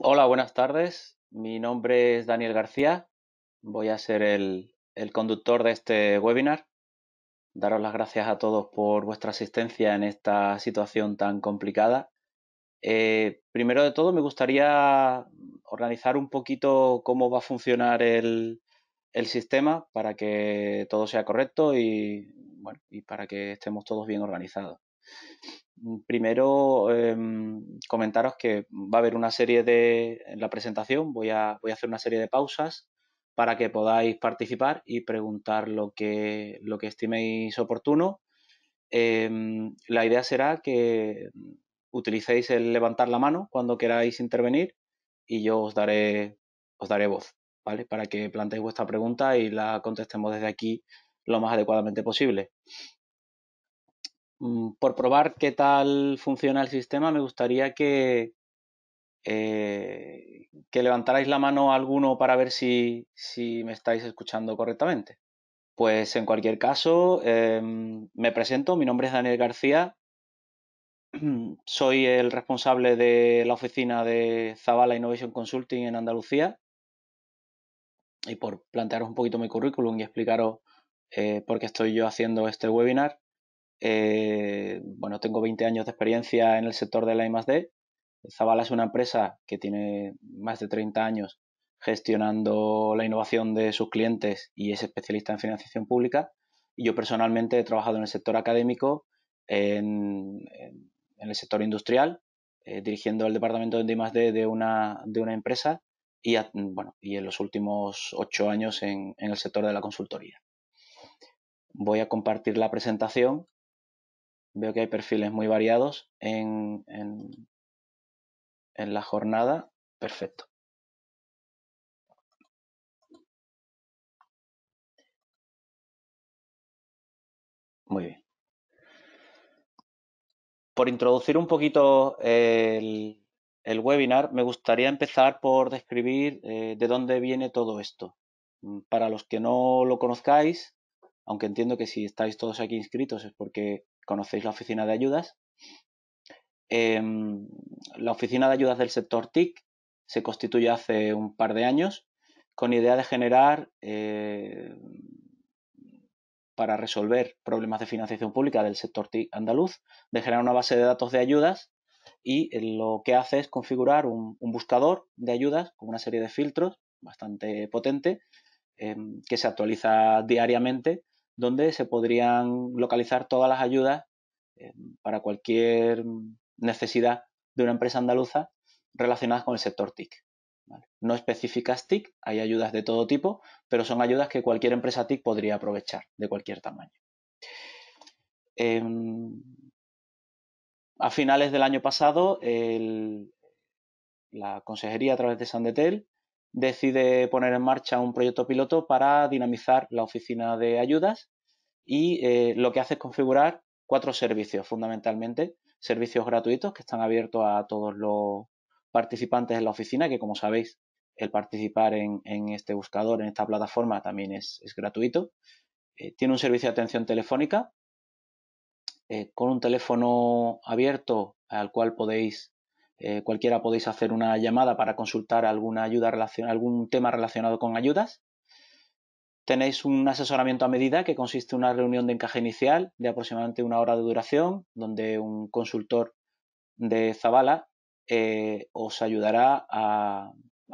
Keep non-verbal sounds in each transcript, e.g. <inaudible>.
Hola, buenas tardes. Mi nombre es Daniel García. Voy a ser el, conductor de este webinar. Daros las gracias a todos por vuestra asistencia en esta situación tan complicada. Eh, primero de todo, me gustaría organizar un poquito cómo va a funcionar el, el sistema para que todo sea correcto y, bueno, y para que estemos todos bien organizados. Mm, primero em, comentaros que va a haber una serie de, en la presentación voy a, hacer una serie de pausas para que podáis participar y preguntar lo que, lo que estiméis oportuno. Em, la idea será que utilicéis el levantar la mano cuando queráis intervenir y yo os daré, os daré voz, ¿vale? Para que planteéis vuestra pregunta y la contestemos desde aquí lo más adecuadamente posible. Mm, por probar qué tal funciona el sistema, me gustaría que, eh, que levantarais la mano a alguno para ver si, si, me estáis escuchando correctamente. Pues en cualquier caso, em, me presento, mi nombre es Daniel García, <clears throat> soy el responsable de la oficina de Zavala Innovation Consulting en Andalucía. Y por plantearos un poquito mi currículum y explicaros eh, por qué estoy yo haciendo este webinar, eh, bueno, tengo 20 años de experiencia en el sector de la I+.D. Zavala es una empresa que tiene más de 30 años gestionando la innovación de sus clientes y es especialista en financiación pública. Y yo personalmente he trabajado en el sector académico, en, el sector industrial, eh, dirigiendo el departamento de I+.D. de una, de una empresa y, y en los últimos ocho años en, en el sector de la consultoría. Voy a compartir la presentación Veo que hay perfiles muy variados en, en, la jornada. Perfecto. Muy bien. Por introducir un poquito el, el webinar, me gustaría empezar por describir eh, de dónde viene todo esto. Mm, para los que no lo conozcáis, aunque entiendo que si estáis todos aquí inscritos es porque conocéis la oficina de ayudas. Em, la oficina de ayudas del sector TIC se constituyó hace un par de años con idea de generar eh, para resolver problemas de financiación pública del sector TIC andaluz, de generar una base de datos de ayudas y eh, lo que hace es configurar un, buscador de ayudas con una serie de filtros bastante potente em, que se actualiza diariamente donde se podrían localizar todas las ayudas eh, para cualquier necesidad de una empresa andaluza relacionadas con el sector TIC. No específicas TIC, hay ayudas de todo tipo, pero son ayudas que cualquier empresa TIC podría aprovechar de cualquier tamaño. Em, a finales del año pasado, la consejería a través de Sandetel decide poner en marcha un proyecto piloto para dinamizar la oficina de ayudas y eh, lo que hace es configurar cuatro servicios fundamentalmente, servicios gratuitos que están abiertos a todos los participantes en la oficina, que como sabéis, el participar en, este buscador, en esta plataforma, también es, gratuito. Eh, tiene un servicio de atención telefónica eh, con un teléfono abierto al cual podéis eh, cualquiera podéis hacer una llamada para consultar alguna ayuda algún tema relacionado con ayudas. Tenéis un asesoramiento a medida que consiste en una reunión de encaje inicial de aproximadamente una hora de duración, donde un consultor de Zavala eh, os ayudará a,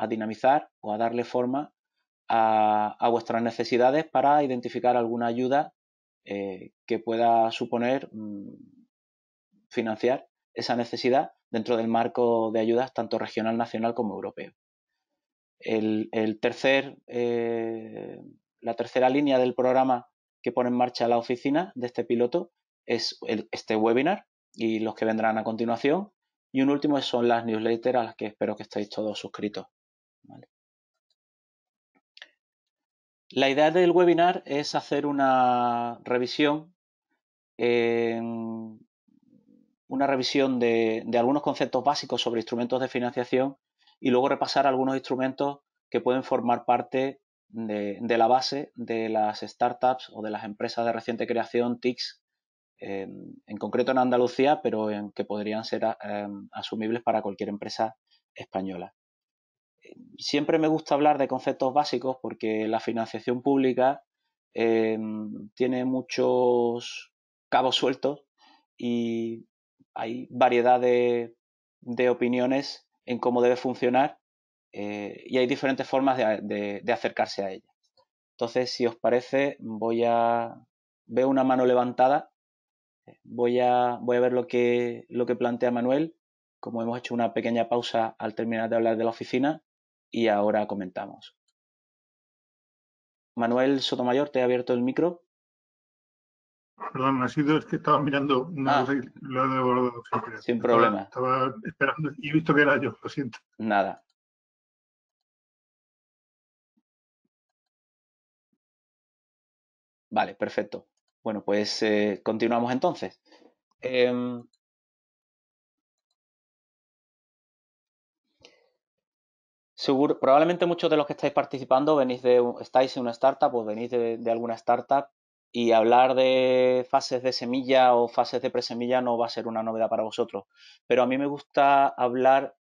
dinamizar o a darle forma a, vuestras necesidades para identificar alguna ayuda eh, que pueda suponer mm, financiar esa necesidad dentro del marco de ayudas tanto regional, nacional como europeo. El, tercer, eh, la tercera línea del programa que pone en marcha la oficina de este piloto es este webinar y los que vendrán a continuación. Y un último son las newsletters a las que espero que estéis todos suscritos. La idea del webinar es hacer una revisión en una revisión de, algunos conceptos básicos sobre instrumentos de financiación y luego repasar algunos instrumentos que pueden formar parte de, la base de las startups o de las empresas de reciente creación, TICs, eh, en concreto en Andalucía, pero en que podrían ser eh, asumibles para cualquier empresa española. Siempre me gusta hablar de conceptos básicos porque la financiación pública eh, tiene muchos cabos sueltos y hay variedad de, opiniones en cómo debe funcionar eh, y hay diferentes formas de, acercarse a ella. Entonces, si os parece, voy a... Veo una mano levantada. Eh, voy a, voy a ver lo que, lo que plantea Manuel. Como hemos hecho una pequeña pausa al terminar de hablar de la oficina y ahora comentamos. Manuel Sotomayor, te he abierto el micro. Perdón, ha sido, es que estaba mirando no ah. lo he devorado sin, problema. Estaba, esperando y he visto que era yo, lo siento. Nada. Vale, perfecto. Bueno, pues eh, continuamos entonces. Em, probablemente muchos de los que estáis participando venís de, estáis en una startup o venís de alguna startup y hablar de fases de semilla o fases de presemilla no va a ser una novedad para vosotros, pero a mí me gusta hablar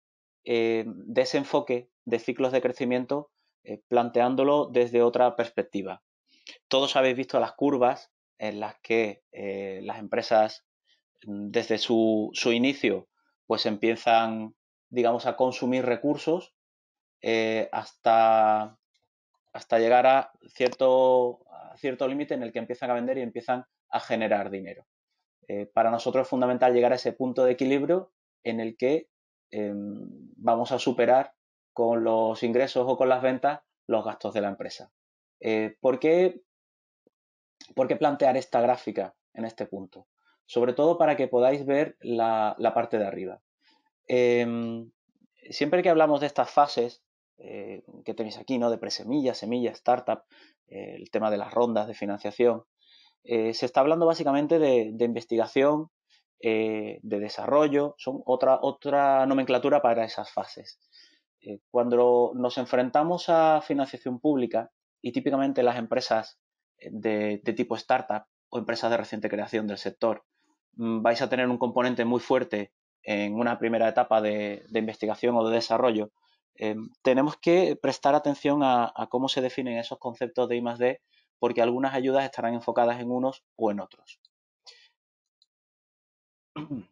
eh, de ese enfoque de ciclos de crecimiento eh, planteándolo desde otra perspectiva. Todos habéis visto las curvas en las que eh, las empresas mm, desde su, inicio pues empiezan digamos a consumir recursos hasta hasta llegar a cierto cierto límite en el que empiezan a vender y empiezan a generar dinero. Eh, para nosotros es fundamental llegar a ese punto de equilibrio en el que em, vamos a superar con los ingresos o con las ventas los gastos de la empresa. Eh, ¿por, qué, plantear esta gráfica en este punto? Sobre todo para que podáis ver la, la parte de arriba. Em, siempre que hablamos de estas fases eh, que tenéis aquí, ¿no? De presemilla, semilla, startup, el tema de las rondas de financiación. Eh, se está hablando básicamente de, investigación, eh, de desarrollo, son otra, nomenclatura para esas fases. Eh, cuando nos enfrentamos a financiación pública, y típicamente las empresas de, tipo startup o empresas de reciente creación del sector, mm, vais a tener un componente muy fuerte en una primera etapa de investigación o de desarrollo Em, tenemos que prestar atención a, cómo se definen esos conceptos de I D, porque algunas ayudas estarán enfocadas en unos o en otros. <clears throat>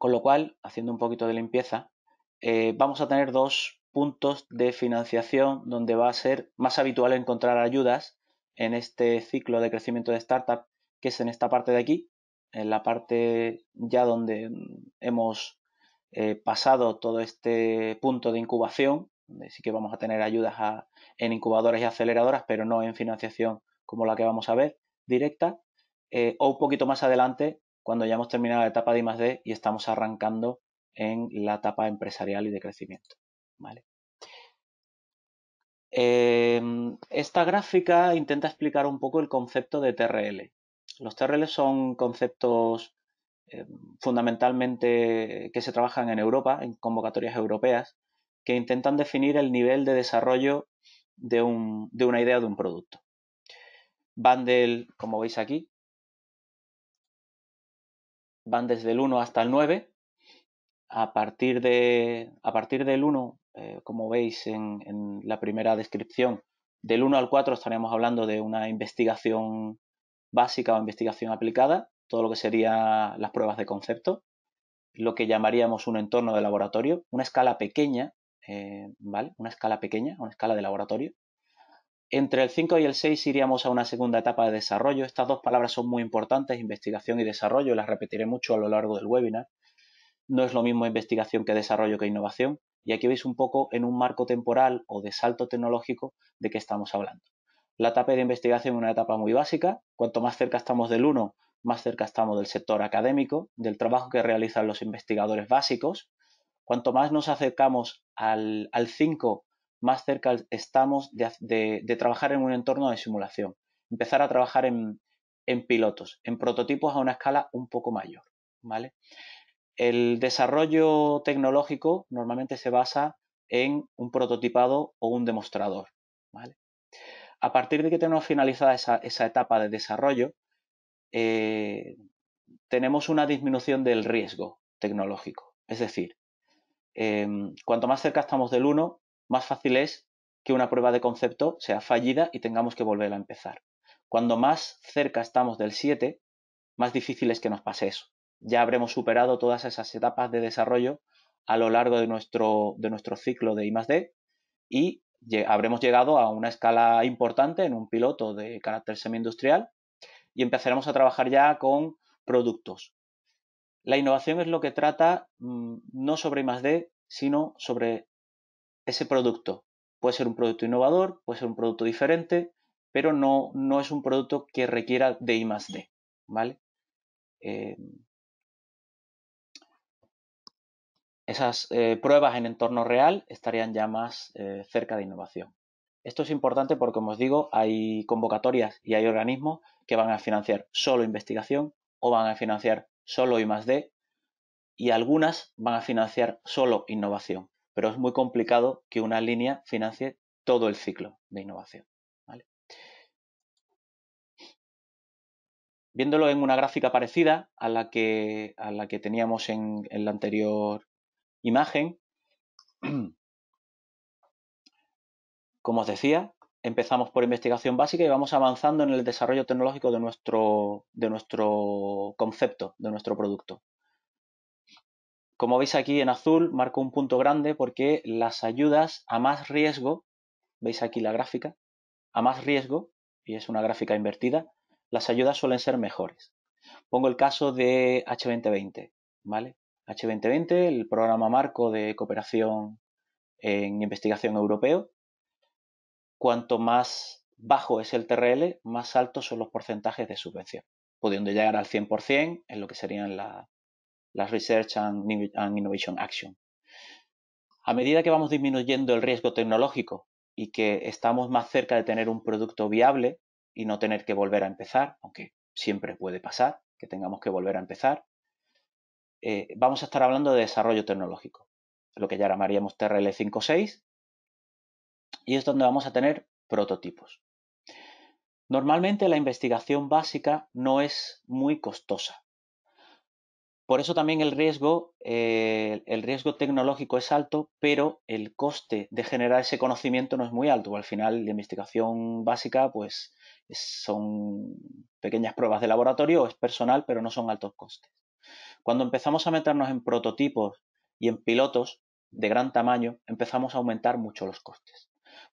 Con lo cual, haciendo un poquito de limpieza, eh, vamos a tener dos puntos de financiación donde va a ser más habitual encontrar ayudas en este ciclo de crecimiento de startup, que es en esta parte de aquí, en la parte ya donde mm, hemos eh, pasado todo este punto de incubación, sí que vamos a tener ayudas en incubadoras y aceleradoras, pero no en financiación como la que vamos a ver directa, eh, o un poquito más adelante, cuando ya hemos terminado la etapa de I+.D. y estamos arrancando en la etapa empresarial y de crecimiento. ¿vale? Em, esta gráfica intenta explicar un poco el concepto de TRL. Los TRL son conceptos eh, fundamentalmente que se trabajan en Europa, en convocatorias europeas, que intentan definir el nivel de desarrollo de, un, de una idea de un producto. Van del, como veis aquí, van desde el 1 hasta el 9. A partir, de, a partir del 1, eh, como veis en, en, la primera descripción, del 1 al 4 estaríamos hablando de una investigación básica o investigación aplicada todo lo que serían las pruebas de concepto, lo que llamaríamos un entorno de laboratorio, una escala pequeña, eh, ¿vale? Una escala pequeña, una escala de laboratorio. Entre el 5 y el 6 iríamos a una segunda etapa de desarrollo. Estas dos palabras son muy importantes, investigación y desarrollo, las repetiré mucho a lo largo del webinar. No es lo mismo investigación que desarrollo que innovación. Y aquí veis un poco en un marco temporal o de salto tecnológico de qué estamos hablando. La etapa de investigación es una etapa muy básica. Cuanto más cerca estamos del 1, más cerca estamos del sector académico, del trabajo que realizan los investigadores básicos. Cuanto más nos acercamos al 5, más cerca estamos de, trabajar en un entorno de simulación, empezar a trabajar en, pilotos, en prototipos a una escala un poco mayor. ¿vale? El desarrollo tecnológico normalmente se basa en un prototipado o un demostrador. A partir de que tenemos finalizada esa etapa de desarrollo, eh, tenemos una disminución del riesgo tecnológico. Es decir, em, cuanto más cerca estamos del 1, más fácil es que una prueba de concepto sea fallida y tengamos que volver a empezar. Cuando más cerca estamos del 7, más difícil es que nos pase eso. Ya habremos superado todas esas etapas de desarrollo a lo largo de nuestro, de nuestro ciclo de I +D y habremos llegado a una escala importante en un piloto de carácter semi-industrial y empezaremos a trabajar ya con productos. La innovación es lo que trata mm, no sobre más D, sino sobre ese producto. Puede ser un producto innovador, puede ser un producto diferente, pero no, no es un producto que requiera de I+D, ¿vale? Eh, esas eh, pruebas en entorno real estarían ya más eh, cerca de innovación. Esto es importante porque, como os digo, hay convocatorias y hay organismos que van a financiar solo investigación o van a financiar solo I+.D. y algunas van a financiar solo innovación. Pero es muy complicado que una línea financie todo el ciclo de innovación. Viéndolo en una gráfica parecida a la que, a la que teníamos en la anterior imagen, <clears throat> Como os decía, empezamos por investigación básica y vamos avanzando en el desarrollo tecnológico de nuestro, de nuestro concepto, de nuestro producto. Como veis aquí en azul, marco un punto grande porque las ayudas a más riesgo, veis aquí la gráfica, a más riesgo, y es una gráfica invertida, las ayudas suelen ser mejores. Pongo el caso de H2020, ¿vale? H2020, el programa marco de cooperación en investigación europeo, cuanto más bajo es el TRL, más altos son los porcentajes de subvención, pudiendo llegar al 100% en lo que serían las Research and, Innovation Action. A medida que vamos disminuyendo el riesgo tecnológico y que estamos más cerca de tener un producto viable y no tener que volver a empezar, aunque siempre puede pasar que tengamos que volver a empezar, eh, vamos a estar hablando de desarrollo tecnológico, lo que ya llamaríamos TRL 5.6, y es donde vamos a tener prototipos. Normalmente la investigación básica no es muy costosa. Por eso también eh, el riesgo, tecnológico es alto, pero el coste de generar ese conocimiento no es muy alto. Al final, la investigación básica, pues, son pequeñas pruebas de laboratorio, es personal, pero no son altos costes. Cuando empezamos a meternos en prototipos y en pilotos de gran tamaño, empezamos a aumentar mucho los costes.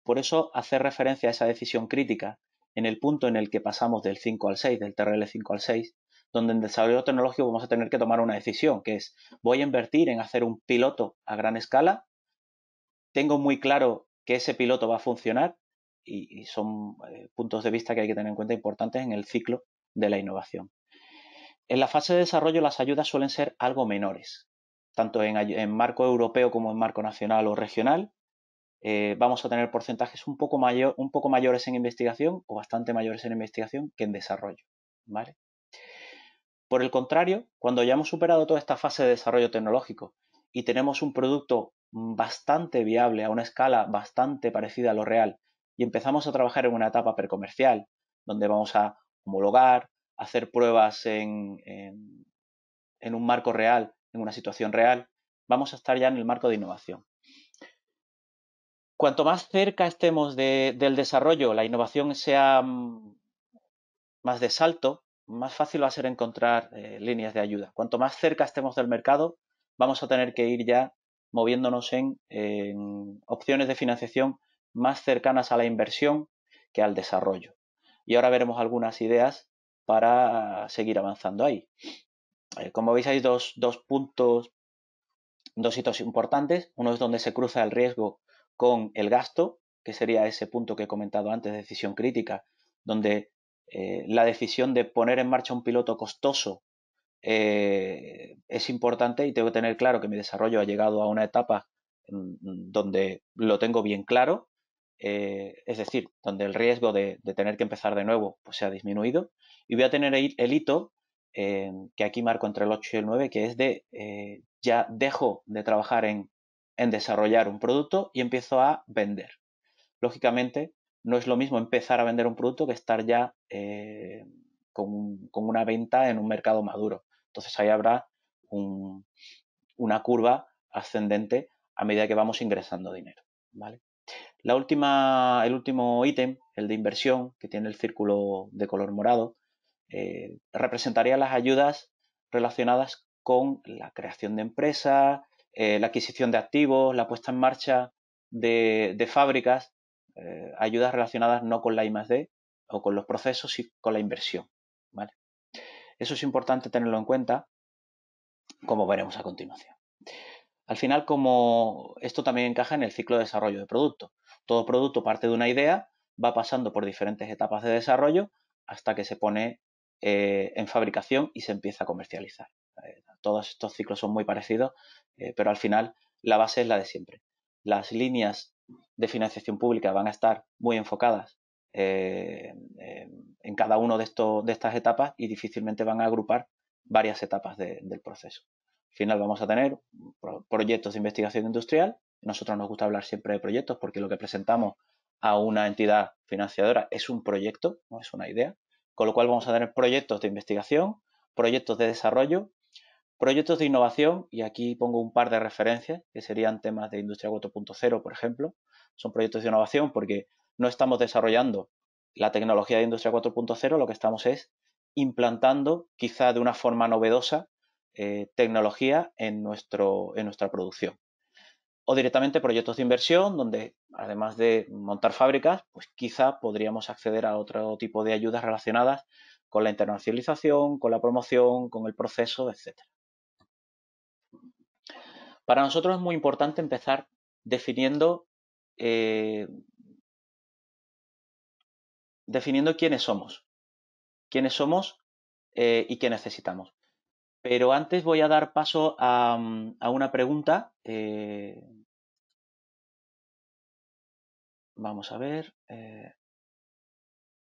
Por eso hacer referencia a esa decisión crítica en el punto en el que pasamos del 5 al 6, del TRL 5 al 6, donde en desarrollo tecnológico vamos a tener que tomar una decisión, que es voy a invertir en hacer un piloto a gran escala, tengo muy claro que ese piloto va a funcionar y, son eh, puntos de vista que hay que tener en cuenta importantes en el ciclo de la innovación. En la fase de desarrollo las ayudas suelen ser algo menores, tanto en marco europeo como en marco nacional o regional, eh, vamos a tener porcentajes un poco, mayor, un poco mayores en investigación o bastante mayores en investigación que en desarrollo. Por el contrario, cuando ya hemos superado toda esta fase de desarrollo tecnológico y tenemos un producto bastante viable a una escala bastante parecida a lo real y empezamos a trabajar en una etapa precomercial, donde vamos a homologar, hacer pruebas en un marco real, en una situación real, vamos a estar ya en el marco de innovación cuanto más cerca estemos del desarrollo, la innovación sea mm, más de salto, más fácil va a ser encontrar eh, líneas de ayuda. Cuanto más cerca estemos del mercado, vamos a tener que ir ya moviéndonos en, opciones de financiación más cercanas a la inversión que al desarrollo. Y ahora veremos algunas ideas para seguir avanzando ahí. Eh, como veis, hay dos puntos, dos hitos importantes. Uno es donde se cruza el riesgo con el gasto, que sería ese punto que he comentado antes, decisión crítica, donde eh, la decisión de poner en marcha un piloto costoso eh, es importante y tengo que tener claro que mi desarrollo ha llegado a una etapa donde lo tengo bien claro, eh, es decir, donde el riesgo de, tener que empezar de nuevo pues, se ha disminuido. Y voy a tener el hito que aquí marco entre el 8 y el 9, que es de ya dejo de trabajar en en desarrollar un producto y empiezo a vender. Lógicamente, no es lo mismo empezar a vender un producto que estar ya eh, con, una venta en un mercado maduro. Entonces ahí habrá una curva ascendente a medida que vamos ingresando dinero. ¿vale? La última, el último ítem, el de inversión, que tiene el círculo de color morado, eh, representaría las ayudas relacionadas con la creación de empresas, eh, la adquisición de activos, la puesta en marcha de, fábricas, eh, ayudas relacionadas no con la I+D o con los procesos, sino con la inversión. Eso es importante tenerlo en cuenta, como veremos a continuación. Al final, como esto también encaja en el ciclo de desarrollo de producto. Todo producto parte de una idea, va pasando por diferentes etapas de desarrollo hasta que se pone eh, en fabricación y se empieza a comercializar. Eh, todos estos ciclos son muy parecidos, eh, pero al final la base es la de siempre. Las líneas de financiación pública van a estar muy enfocadas eh, en cada uno de, de, estas etapas y difícilmente van a agrupar varias etapas del proceso. Al final vamos a tener proyectos de investigación industrial. Nosotros nos gusta hablar siempre de proyectos porque lo que presentamos a una entidad financiadora es un proyecto, no es una idea. Con lo cual vamos a tener proyectos de investigación, proyectos de desarrollo Proyectos de innovación, y aquí pongo un par de referencias, que serían temas de Industria 4.0, por ejemplo. Son proyectos de innovación porque no estamos desarrollando la tecnología de Industria 4.0, lo que estamos es implantando, quizá de una forma novedosa, eh, tecnología en, nuestro, en nuestra producción. O directamente proyectos de inversión, donde además de montar fábricas, pues quizá podríamos acceder a otro tipo de ayudas relacionadas con la internacionalización, con la promoción, con el proceso, etcétera. Para nosotros es muy importante empezar definiendo, eh, definiendo quiénes somos, quiénes somos eh, y qué necesitamos. Pero antes voy a dar paso a, mm, una pregunta. Eh, vamos a ver.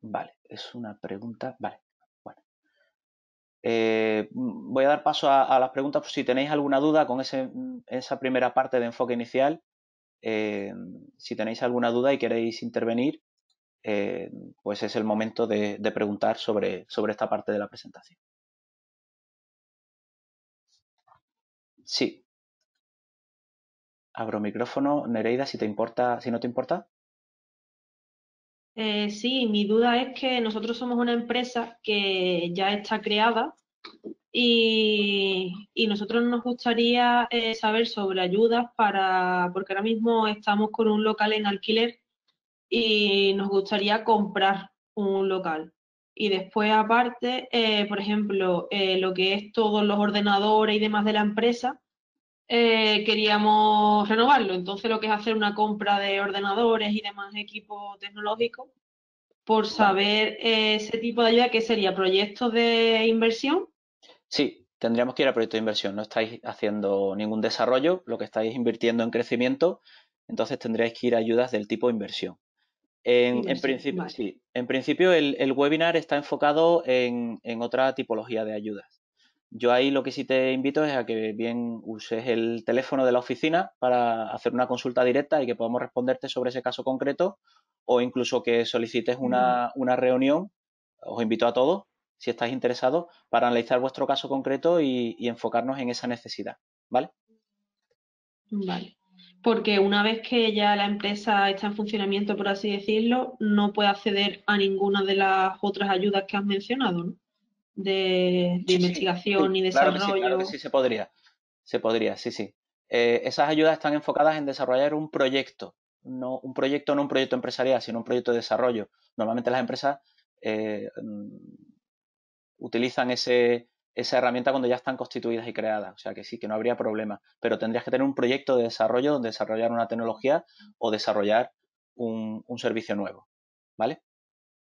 vale, es una pregunta. Vale. Eh, mm, voy a dar paso a, las preguntas si tenéis alguna duda con mm, esa primera parte de enfoque inicial. Eh, si tenéis alguna duda y queréis intervenir, eh, pues es el momento de, preguntar sobre, sobre, esta parte de la presentación. Sí. Abro micrófono. Nereida, si te importa, si no te importa. Eh, sí, mi duda es que nosotros somos una empresa que ya está creada y, nosotros nos gustaría eh, saber sobre ayudas para, porque ahora mismo estamos con un local en alquiler y nos gustaría comprar un local. Y después aparte, eh, por ejemplo, lo que es todos los ordenadores y demás de la empresa, eh, queríamos renovarlo. Entonces lo que es hacer una compra de ordenadores y demás equipo tecnológico por saber eh, ese tipo de ayuda ¿qué sería proyectos de inversión. Sí, tendríamos que ir a proyectos de inversión. No estáis haciendo ningún desarrollo, lo que estáis invirtiendo en crecimiento, entonces tendríais que ir a ayudas del tipo inversión. En, principio, en principio el, webinar está enfocado en otra tipología de ayudas. Yo ahí lo que sí te invito es a que bien uses el teléfono de la oficina para hacer una consulta directa y que podamos responderte sobre ese caso concreto o incluso que solicites mm. una, reunión. Os invito a todos, si estáis interesados, para analizar vuestro caso concreto y, y enfocarnos en esa necesidad. ¿Vale? Vale. Porque una vez que ya la empresa está en funcionamiento, por así decirlo, no puede acceder a ninguna de las otras ayudas que has mencionado, ¿no? de, investigación y desarrollo. Claro que sí, se podría. Se podría, sí, sí. Eh, esas ayudas están enfocadas en desarrollar un proyecto. No, un proyecto, no un proyecto empresarial, sino un proyecto de desarrollo. Normalmente las empresas eh, mm, utilizan ese, esa herramienta cuando ya están constituidas y creadas. O sea que sí, que no habría problema. Pero tendrías que tener un proyecto de desarrollo donde desarrollar una tecnología o desarrollar un, un servicio nuevo. ¿Vale?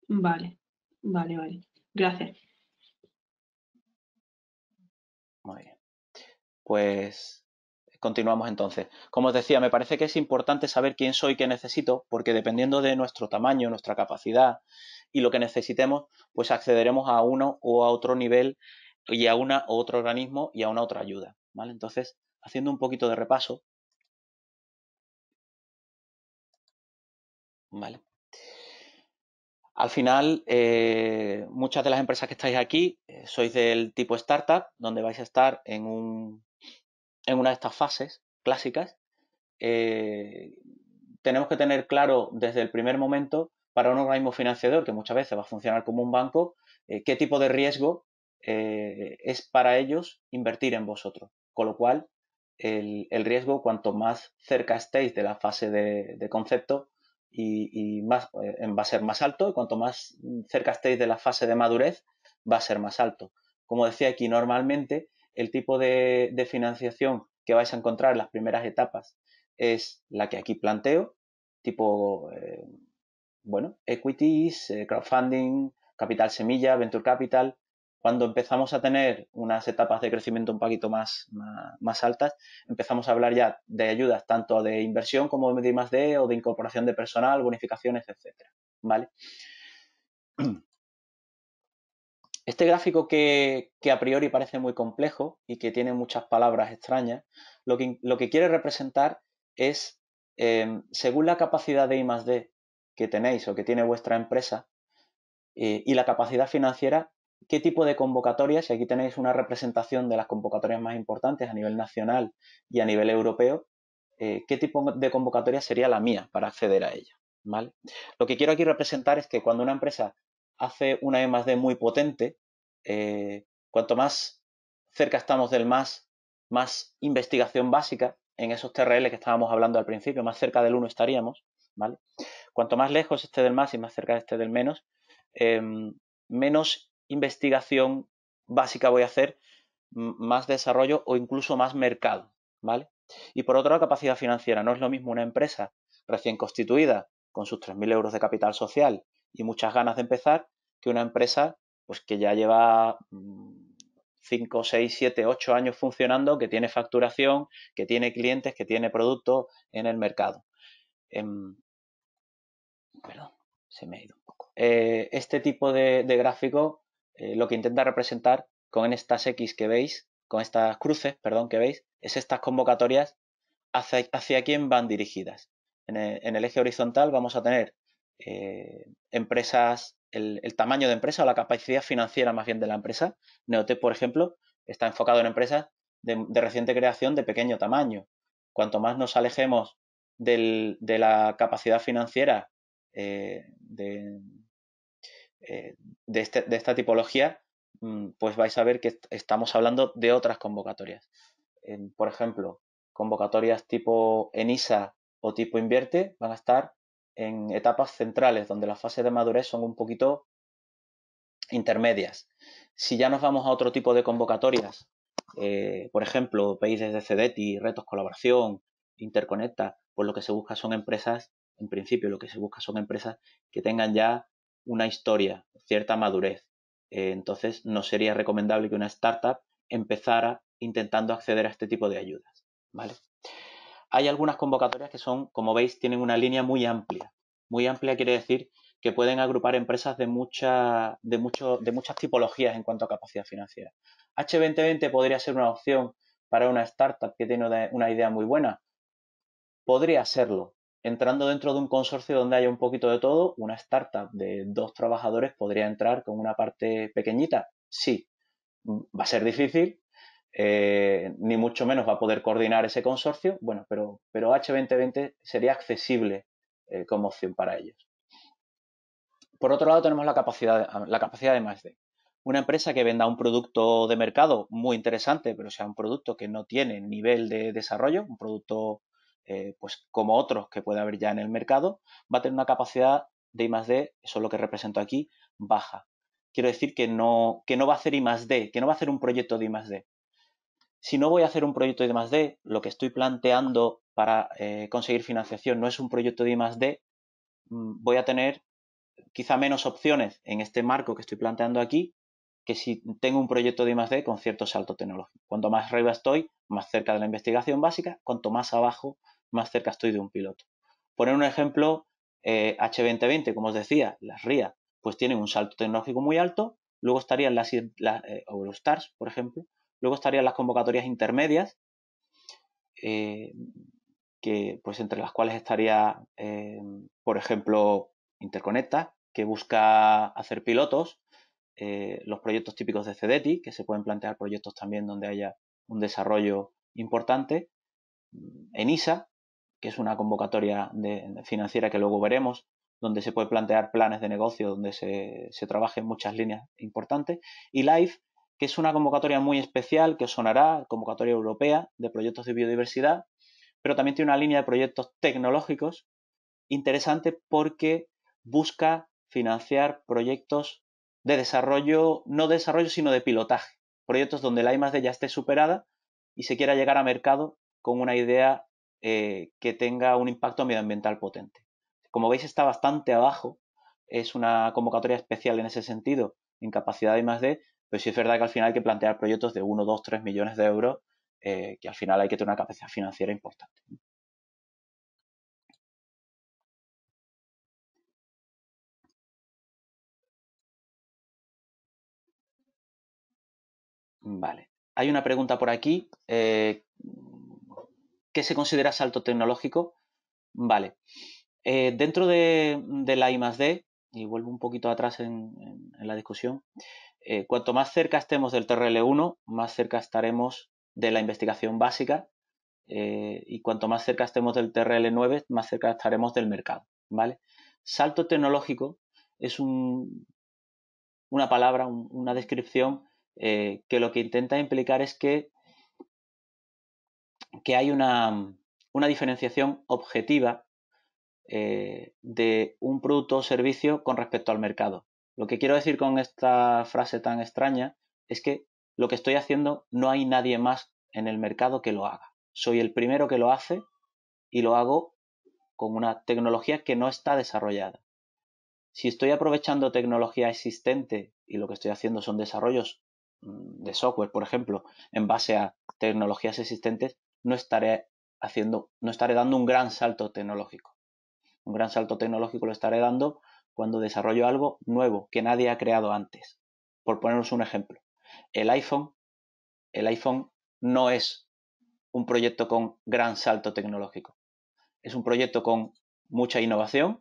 Vale, vale, vale. Gracias. Muy bien. Pues continuamos entonces. Como os decía, me parece que es importante saber quién soy, qué necesito, porque dependiendo de nuestro tamaño, nuestra capacidad y lo que necesitemos, pues accederemos a uno o a otro nivel y a una u otro organismo y a una otra ayuda. ¿vale? Entonces, haciendo un poquito de repaso. Vale. Al final, eh, muchas de las empresas que estáis aquí eh, sois del tipo startup, donde vais a estar en, una de estas fases clásicas. Eh, tenemos que tener claro desde el primer momento para un organismo financiador que muchas veces va a funcionar como un banco, qué tipo de riesgo es para ellos invertir en vosotros. Con lo cual, el, riesgo, cuanto más cerca estéis de la fase de concepto, y, más, eh, va a ser más alto. cuanto más cerca estéis de la fase de madurez, va a ser más alto. Como decía aquí, normalmente el tipo de, financiación que vais a encontrar en las primeras etapas es la que aquí planteo, tipo, eh, bueno, equities, eh, crowdfunding, capital semilla, venture capital, cuando empezamos a tener unas etapas de crecimiento un poquito más, más, altas, empezamos a hablar ya de ayudas tanto de inversión como de más de o de incorporación de personal, bonificaciones, etcétera. ¿Vale? <clears throat> Este gráfico que, que, a priori parece muy complejo y que tiene muchas palabras extrañas, lo que, lo que quiere representar es, em, según la capacidad de I que tenéis o que tiene vuestra empresa eh, y la capacidad financiera, qué tipo de convocatorias, Si aquí tenéis una representación de las convocatorias más importantes a nivel nacional y a nivel europeo, eh, qué tipo de convocatoria sería la mía para acceder a ella. ¿vale? Lo que quiero aquí representar es que cuando una empresa hace una E más D muy potente, eh, cuanto más cerca estamos del más, más investigación básica en esos TRL que estábamos hablando al principio, más cerca del 1 estaríamos, ¿vale? Cuanto más lejos esté del más y más cerca esté del menos, em, menos investigación básica voy a hacer, más desarrollo o incluso más mercado, ¿vale? Y por otro lado, capacidad financiera. No es lo mismo una empresa recién constituida con sus 3.000 euros de capital social y muchas ganas de empezar que una empresa pues que ya lleva 5, 6, 7, 8 años funcionando, que tiene facturación, que tiene clientes, que tiene producto en el mercado. Em, perdón, se me ha ido un poco. Eh, este tipo de gráfico eh, lo que intenta representar con estas X que veis, con estas cruces, perdón, que veis, es estas convocatorias hacia, quién van dirigidas. En el, eje horizontal vamos a tener eh, empresas, el, tamaño de empresa o la capacidad financiera más bien de la empresa. Neotech, por ejemplo, está enfocado en empresas de, reciente creación de pequeño tamaño. Cuanto más nos alejemos de la capacidad financiera eh, de, eh, este, de, esta tipología, mm, pues vais a ver que estamos hablando de otras convocatorias. por ejemplo, convocatorias tipo ENISA o tipo Invierte van a estar en etapas centrales, donde las fases de madurez son un poquito intermedias. Si ya nos vamos a otro tipo de convocatorias, eh, por ejemplo, países de CEDETI, Retos Colaboración, Interconecta, pues lo que se busca son empresas, en principio lo que se busca son empresas que tengan ya una historia, cierta madurez. Eh, entonces, no sería recomendable que una startup empezara intentando acceder a este tipo de ayudas. ¿vale? Hay algunas convocatorias que son, como veis, tienen una línea muy amplia. Muy amplia quiere decir que pueden agrupar empresas de, mucha, de, mucho, de muchas tipologías en cuanto a capacidad financiera. H2020 podría ser una opción para una startup que tiene una idea muy buena. Podría serlo, entrando dentro de un consorcio donde haya un poquito de todo, una startup de dos trabajadores podría entrar con una parte pequeñita. Sí, va a ser difícil, eh, ni mucho menos va a poder coordinar ese consorcio, bueno, pero, pero H2020 sería accesible eh, como opción para ellos. Por otro lado, tenemos la capacidad, la capacidad de más de una empresa que venda un producto de mercado muy interesante, pero sea un producto que no tiene nivel de desarrollo, un producto eh, pues como otros que puede haber ya en el mercado, va a tener una capacidad de I más D, eso es lo que represento aquí, baja. Quiero decir que no, que no va a hacer I más D, que no va a hacer un proyecto de I más D. Si no voy a hacer un proyecto de I más D, lo que estoy planteando para eh, conseguir financiación no es un proyecto de I más D, mm, voy a tener quizá menos opciones en este marco que estoy planteando aquí que si tengo un proyecto de D con cierto salto tecnológico. Cuanto más arriba estoy, más cerca de la investigación básica, cuanto más abajo, más cerca estoy de un piloto. Poner un ejemplo, H2020, eh, como os decía, las RIA, pues tienen un salto tecnológico muy alto, luego estarían las, eh, Eurostars, por ejemplo, luego estarían las convocatorias intermedias, eh, que, pues entre las cuales estaría, por ejemplo, Interconecta, que busca hacer pilotos, los proyectos típicos de CDETI, que se pueden plantear proyectos también donde haya un desarrollo importante, ISA que es una convocatoria financiera que luego veremos, donde se puede plantear planes de negocio, donde se, se trabajen muchas líneas importantes, y LIFE, que es una convocatoria muy especial, que sonará, convocatoria europea de proyectos de biodiversidad, pero también tiene una línea de proyectos tecnológicos interesante porque busca financiar proyectos de desarrollo, no de desarrollo, sino de pilotaje. Proyectos donde la I+D ya esté superada y se quiera llegar a mercado con una idea eh, que tenga un impacto medioambiental potente. Como veis está bastante abajo, es una convocatoria especial en ese sentido, en capacidad de más de, pero sí es verdad que al final hay que plantear proyectos de 1, 2, 3 millones de euros, eh, que al final hay que tener una capacidad financiera importante. Vale. Hay una pregunta por aquí eh, ¿Qué se considera salto tecnológico? Vale. Eh, dentro de, la I D, y vuelvo un poquito atrás en, la discusión, eh, cuanto más cerca estemos del TRL1, más cerca estaremos de la investigación básica eh, y cuanto más cerca estemos del TRL9, más cerca estaremos del mercado. ¿vale? Salto tecnológico es una palabra, una descripción que lo que intenta implicar es que que hay una, diferenciación objetiva eh, de un producto o servicio con respecto al mercado. Lo que quiero decir con esta frase tan extraña es que lo que estoy haciendo no hay nadie más en el mercado que lo haga. Soy el primero que lo hace y lo hago con una tecnología que no está desarrollada. Si estoy aprovechando tecnología existente y lo que estoy haciendo son desarrollos mm, de software, por ejemplo, en base a tecnologías existentes, no estaré haciendo, no estaré dando un gran salto tecnológico. Un gran salto tecnológico lo estaré dando cuando desarrollo algo nuevo que nadie ha creado antes. Por ponernos un ejemplo, el iPhone, el iPhone no es un proyecto con gran salto tecnológico. Es un proyecto con mucha innovación,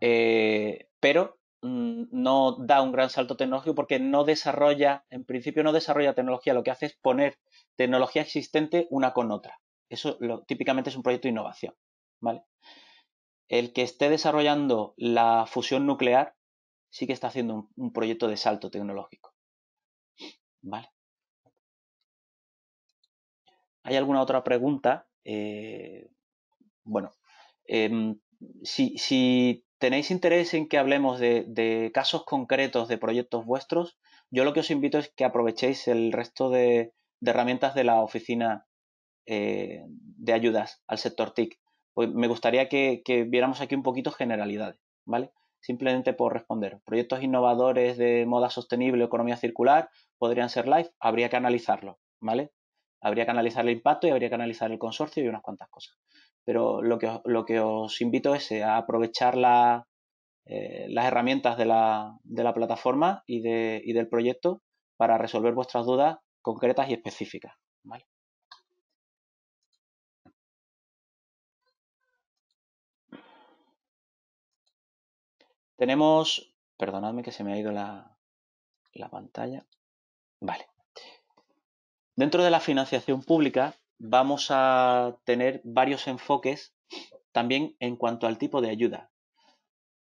eh, pero Mm, no da un gran salto tecnológico porque no desarrolla, en principio no desarrolla tecnología, lo que hace es poner tecnología existente una con otra. Eso típicamente es un proyecto de innovación. ¿vale? El que esté desarrollando la fusión nuclear sí que está haciendo un, proyecto de salto tecnológico. ¿Vale? ¿Hay alguna otra pregunta? Eh, bueno, em, si, si tenéis interés en que hablemos de, casos concretos de proyectos vuestros, yo lo que os invito es que aprovechéis el resto de, herramientas de la oficina eh, de ayudas al sector TIC. Pues me gustaría que, que, viéramos aquí un poquito generalidades, ¿vale? Simplemente por responder. Proyectos innovadores de moda sostenible, economía circular, podrían ser live, habría que analizarlo, ¿vale? Habría que analizar el impacto y habría que analizar el consorcio y unas cuantas cosas pero lo que os, invito es eh, a aprovechar eh, las herramientas de la, plataforma y, del proyecto para resolver vuestras dudas concretas y específicas. Tenemos, perdonadme que se me ha ido la pantalla. Vale. Dentro de la financiación pública vamos a tener varios enfoques también en cuanto al tipo de ayuda.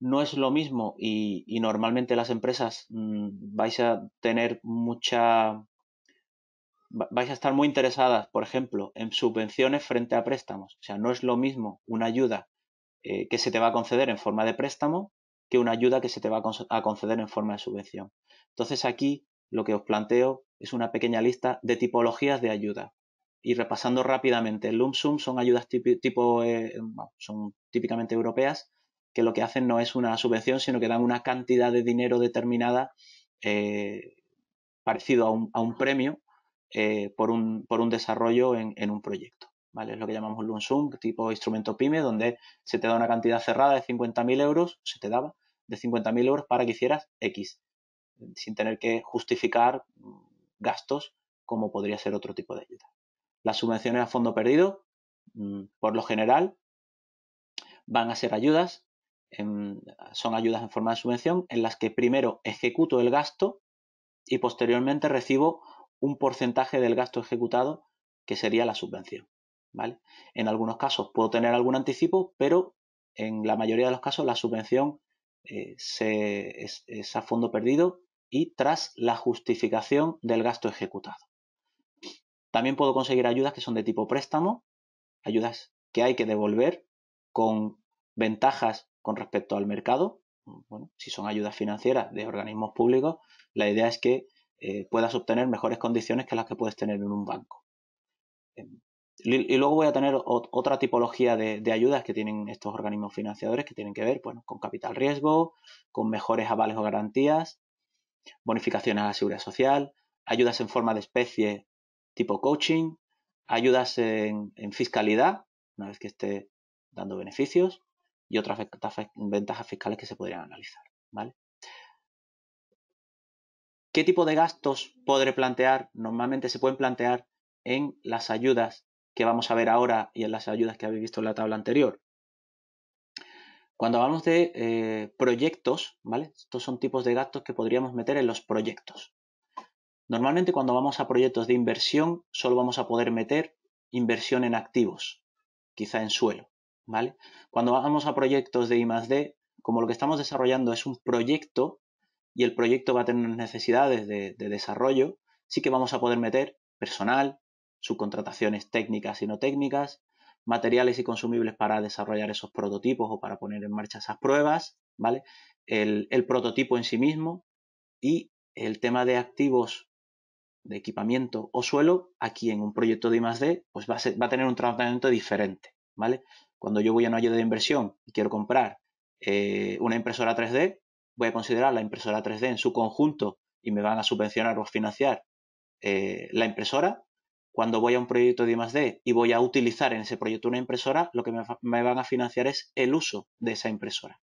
No es lo mismo y, normalmente las empresas mm, vais a tener mucha... vais a estar muy interesadas, por ejemplo, en subvenciones frente a préstamos. O sea, no es lo mismo una ayuda eh, que se te va a conceder en forma de préstamo que una ayuda que se te va a conceder en forma de subvención. Entonces aquí lo que os planteo es una pequeña lista de tipologías de ayuda. Y repasando rápidamente, el LUMSUM son ayudas tipo, eh, em, son típicamente europeas, que lo que hacen no es una subvención, sino que dan una cantidad de dinero determinada eh, parecido a un, premio eh, por, un, por, un, desarrollo en, un proyecto. ¿vale? Es lo que llamamos LUMSUM, tipo instrumento PYME, donde se te da una cantidad cerrada de 50.000 euros, se te daba de 50.000 euros para que hicieras X, sin tener que justificar mm, gastos como podría ser otro tipo de ayuda. Las subvenciones a fondo perdido, mm, por lo general, van a ser ayudas, son ayudas en forma de subvención, en las que primero ejecuto el gasto y posteriormente recibo un porcentaje del gasto ejecutado que sería la subvención. ¿vale? En algunos casos puedo tener algún anticipo, pero en la mayoría de los casos la subvención eh, es a fondo perdido y tras la justificación del gasto ejecutado. También puedo conseguir ayudas que son de tipo préstamo, ayudas que hay que devolver con ventajas con respecto al mercado. Bueno, si son ayudas financieras de organismos públicos, la idea es que eh, puedas obtener mejores condiciones que las que puedes tener en un banco. Em, y, luego voy a tener otra tipología de, ayudas que tienen estos organismos financiadores que tienen que ver bueno, con capital riesgo, con mejores avales o garantías, bonificaciones a la seguridad social, ayudas en forma de especie tipo coaching, ayudas en, fiscalidad, una vez que esté dando beneficios, y otras ventajas fiscales que se podrían analizar. ¿vale? ¿Qué tipo de gastos podré plantear? Normalmente se pueden plantear en las ayudas que vamos a ver ahora y en las ayudas que habéis visto en la tabla anterior. Cuando hablamos de eh, proyectos, ¿vale? Estos son tipos de gastos que podríamos meter en los proyectos. Normalmente cuando vamos a proyectos de inversión solo vamos a poder meter inversión en activos, quizá en suelo, ¿vale? Cuando vamos a proyectos de I más como lo que estamos desarrollando es un proyecto y el proyecto va a tener necesidades de, desarrollo, sí que vamos a poder meter personal, subcontrataciones técnicas y no técnicas, materiales y consumibles para desarrollar esos prototipos o para poner en marcha esas pruebas, ¿vale? El, el prototipo en sí mismo y el tema de activos de equipamiento o suelo, aquí en un proyecto de I+D, pues va a, tener un tratamiento diferente, ¿vale? Cuando yo voy a una ayuda de inversión y quiero comprar eh, una impresora 3D, voy a considerar la impresora 3D en su conjunto y me van a subvencionar o financiar eh, la impresora. Cuando voy a un proyecto de I+D y voy a utilizar en ese proyecto una impresora, lo que me, me van a financiar es el uso de esa impresora,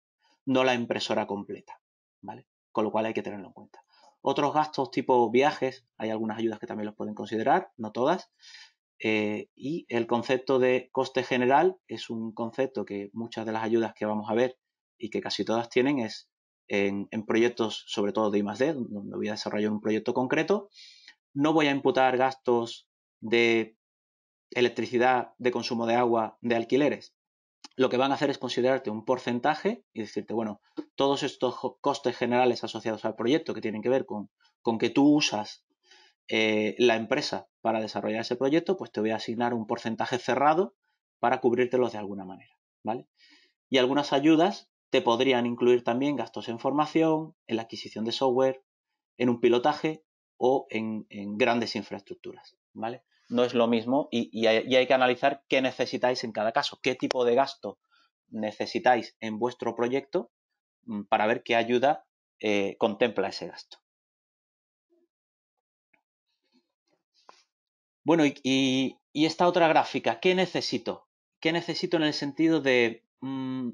no la impresora completa, ¿vale? Con lo cual hay que tenerlo en cuenta. Otros gastos tipo viajes, hay algunas ayudas que también los pueden considerar, no todas. Eh, y el concepto de coste general es un concepto que muchas de las ayudas que vamos a ver y que casi todas tienen es en, proyectos, sobre todo de I+.D., donde voy a desarrollar un proyecto concreto. No voy a imputar gastos de electricidad, de consumo de agua, de alquileres lo que van a hacer es considerarte un porcentaje y decirte, bueno, todos estos costes generales asociados al proyecto que tienen que ver con, que tú usas eh, la empresa para desarrollar ese proyecto, pues te voy a asignar un porcentaje cerrado para cubrírtelos de alguna manera, ¿vale? Y algunas ayudas te podrían incluir también gastos en formación, en la adquisición de software, en un pilotaje o en, en grandes infraestructuras, ¿vale? no es lo mismo y, hay, que analizar qué necesitáis en cada caso, qué tipo de gasto necesitáis en vuestro proyecto mm, para ver qué ayuda eh, contempla ese gasto. Bueno, y, esta otra gráfica, ¿qué necesito? ¿Qué necesito en el sentido de mm,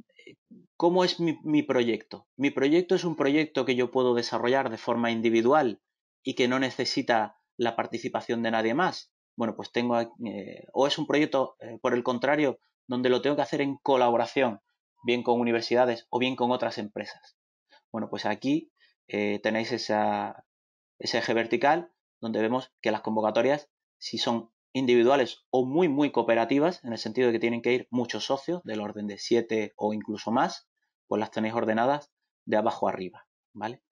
cómo es mi proyecto? Mi proyecto es un proyecto que yo puedo desarrollar de forma individual y que no necesita la participación de nadie más bueno, pues tengo, eh, o es un proyecto, eh, por el contrario, donde lo tengo que hacer en colaboración, bien con universidades o bien con otras empresas. Bueno, pues aquí eh, tenéis ese eje vertical donde vemos que las convocatorias, si son individuales o muy, muy cooperativas, en el sentido de que tienen que ir muchos socios, del orden de siete o incluso más, pues las tenéis ordenadas de abajo arriba, ¿vale?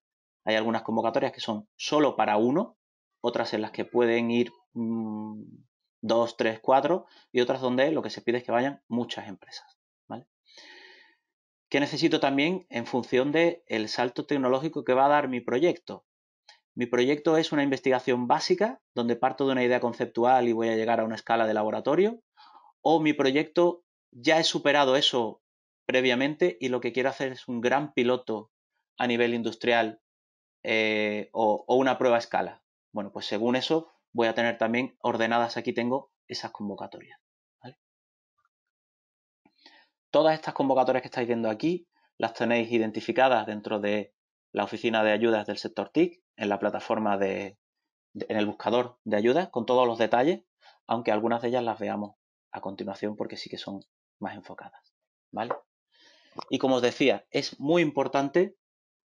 Hay algunas convocatorias que son solo para uno, otras en las que pueden ir Mm, dos, tres, cuatro, y otras donde lo que se pide es que vayan muchas empresas. ¿Qué necesito también en función del salto tecnológico que va a dar mi proyecto? Mi proyecto es una investigación básica, donde parto de una idea conceptual y voy a llegar a una escala de laboratorio, o mi proyecto ya he superado eso previamente y lo que quiero hacer es un gran piloto a nivel industrial eh, o, o, una prueba a escala. Bueno, pues según eso voy a tener también ordenadas aquí tengo esas convocatorias. Todas estas convocatorias que estáis viendo aquí las tenéis identificadas dentro de la oficina de ayudas del sector TIC, en la plataforma de, en el buscador de ayudas, con todos los detalles, aunque algunas de ellas las veamos a continuación porque sí que son más enfocadas. ¿Vale? Y como os decía, es muy importante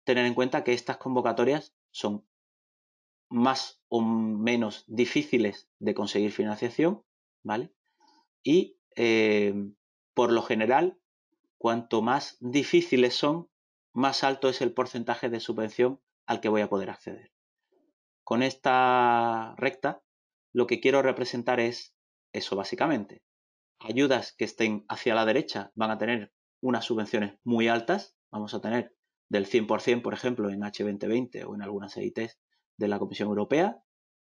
tener en cuenta que estas convocatorias son más o menos difíciles de conseguir financiación, ¿vale? Y eh, por lo general, cuanto más difíciles son, más alto es el porcentaje de subvención al que voy a poder acceder. Con esta recta, lo que quiero representar es eso básicamente. Ayudas que estén hacia la derecha van a tener unas subvenciones muy altas, vamos a tener del 100%, por ejemplo, en H2020 o en algunas EITs de la Comisión Europea,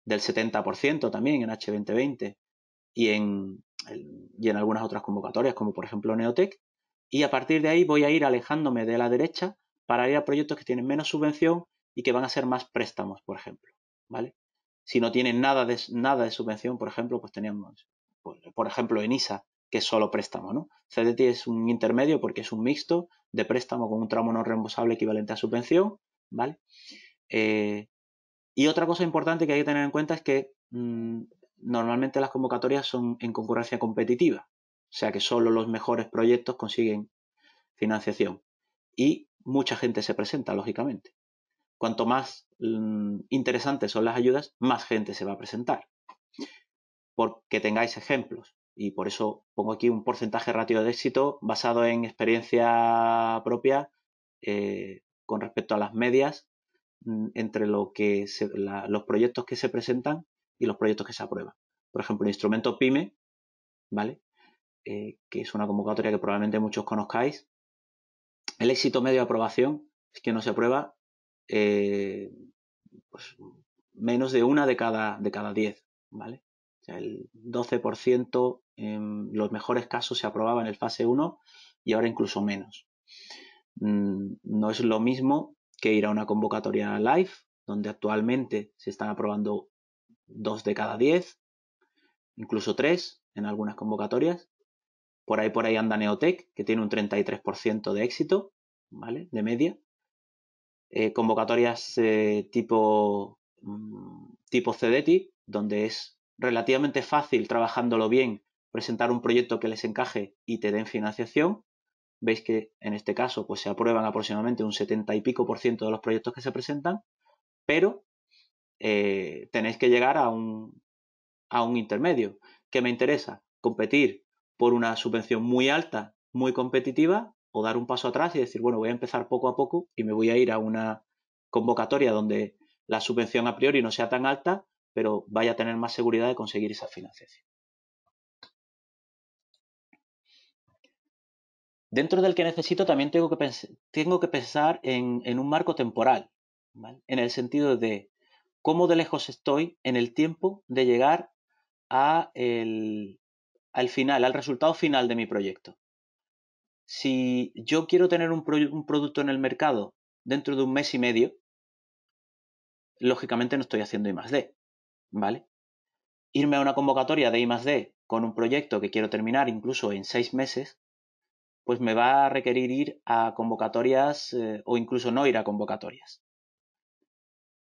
del 70% también en H2020 y en, en algunas otras convocatorias, como por ejemplo Neotec. Y a partir de ahí voy a ir alejándome de la derecha para ir a proyectos que tienen menos subvención y que van a ser más préstamos, por ejemplo. ¿Vale? Si no tienen nada de, nada de subvención, por ejemplo, pues teníamos, pues, por ejemplo, en ISA, que es solo préstamo, ¿no? CDT es un intermedio porque es un mixto de préstamo con un tramo no reembolsable equivalente a subvención, ¿vale? Eh, y otra cosa importante que hay que tener en cuenta es que mm, normalmente las convocatorias son en concurrencia competitiva, o sea que solo los mejores proyectos consiguen financiación. Y mucha gente se presenta, lógicamente. Cuanto más mm, interesantes son las ayudas, más gente se va a presentar. Porque tengáis ejemplos. Y por eso pongo aquí un porcentaje ratio de éxito basado en experiencia propia eh, con respecto a las medias Mm, entre lo que los proyectos que se presentan y los proyectos que se aprueban. Por ejemplo, el instrumento PyME, ¿vale? Eh, que es una convocatoria que probablemente muchos conozcáis. El éxito medio de aprobación es que no se aprueba eh, pues, menos de una de cada, de cada diez, ¿vale? sea, el 12% en los mejores casos se aprobaba en el fase 1 y ahora incluso menos. Mm, no es lo mismo que ir a una convocatoria live, donde actualmente se están aprobando dos de cada diez, incluso tres en algunas convocatorias. Por ahí por ahí anda Neotech, que tiene un 33% de éxito, ¿vale? De media. Eh, convocatorias eh, tipo, mm, tipo CDT, donde es relativamente fácil, trabajándolo bien, presentar un proyecto que les encaje y te den financiación veis que en este caso pues se aprueban aproximadamente un 70 y pico por ciento de los proyectos que se presentan, pero eh, tenéis que llegar a un, a un intermedio. ¿Qué me interesa? Competir por una subvención muy alta, muy competitiva, o dar un paso atrás y decir, bueno, voy a empezar poco a poco y me voy a ir a una convocatoria donde la subvención a priori no sea tan alta, pero vaya a tener más seguridad de conseguir esa financiación. dentro del que necesito también tengo que, tengo que pensar en, un marco temporal, en el sentido de cómo de lejos estoy en el tiempo de llegar al final, al resultado final de mi proyecto. Si yo quiero tener un, producto en el mercado dentro de un mes y medio, lógicamente no estoy haciendo I más D, ¿vale? Irme a una convocatoria de I más D con un proyecto que quiero terminar incluso en seis meses, pues me va a requerir ir a convocatorias eh, o incluso no ir a convocatorias.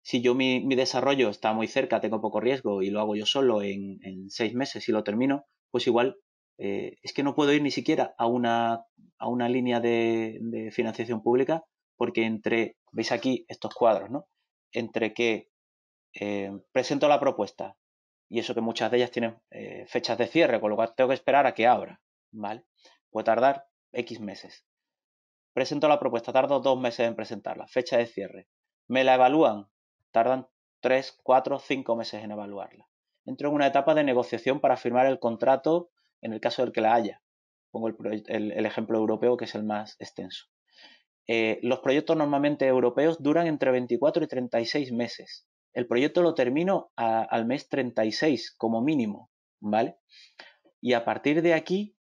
Si yo mi, desarrollo está muy cerca, tengo poco riesgo y lo hago yo solo en, seis meses y lo termino, pues igual eh, es que no puedo ir ni siquiera a una, a una línea de, financiación pública porque entre, veis aquí estos cuadros, ¿no? Entre que eh, presento la propuesta y eso que muchas de ellas tienen fechas de cierre, con lo cual tengo que esperar a que abra, ¿vale? puede tardar X meses. Presento la propuesta, tardo dos meses en presentarla, fecha de cierre. Me la evalúan, tardan tres, cuatro, cinco meses en evaluarla. Entro en una etapa de negociación para firmar el contrato en el caso del que la haya. Pongo el, ejemplo europeo que es el más extenso. Eh, los proyectos normalmente europeos duran entre 24 y 36 meses. El proyecto lo termino al mes 36 como mínimo, ¿vale? Y a partir de aquí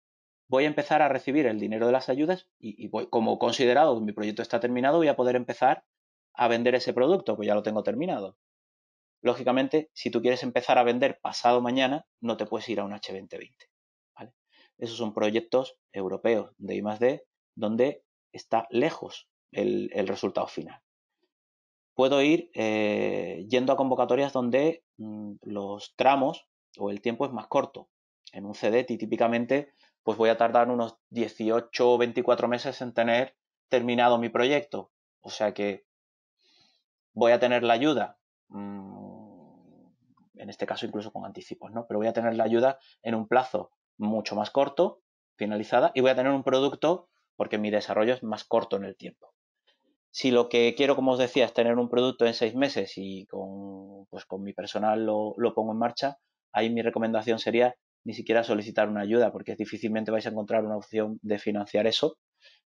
voy a empezar a recibir el dinero de las ayudas y, como considerado mi proyecto está terminado, voy a poder empezar a vender ese producto, pues ya lo tengo terminado. Lógicamente, si tú quieres empezar a vender pasado mañana, no te puedes ir a un H2020. Esos son proyectos europeos de I donde está lejos el, resultado final puedo ir eh, yendo a convocatorias donde mm, los tramos o el tiempo es más corto. En un CDT típicamente pues voy a tardar unos 18 o 24 meses en tener terminado mi proyecto. O sea que voy a tener la ayuda, mm, en este caso incluso con anticipos, ¿no? Pero voy a tener la ayuda en un plazo mucho más corto, finalizada, y voy a tener un producto porque mi desarrollo es más corto en el tiempo. Si lo que quiero, como os decía, es tener un producto en seis meses y con, pues con mi personal lo pongo en marcha, ahí mi recomendación sería ni siquiera solicitar una ayuda, porque difícilmente vais a encontrar una opción de financiar eso,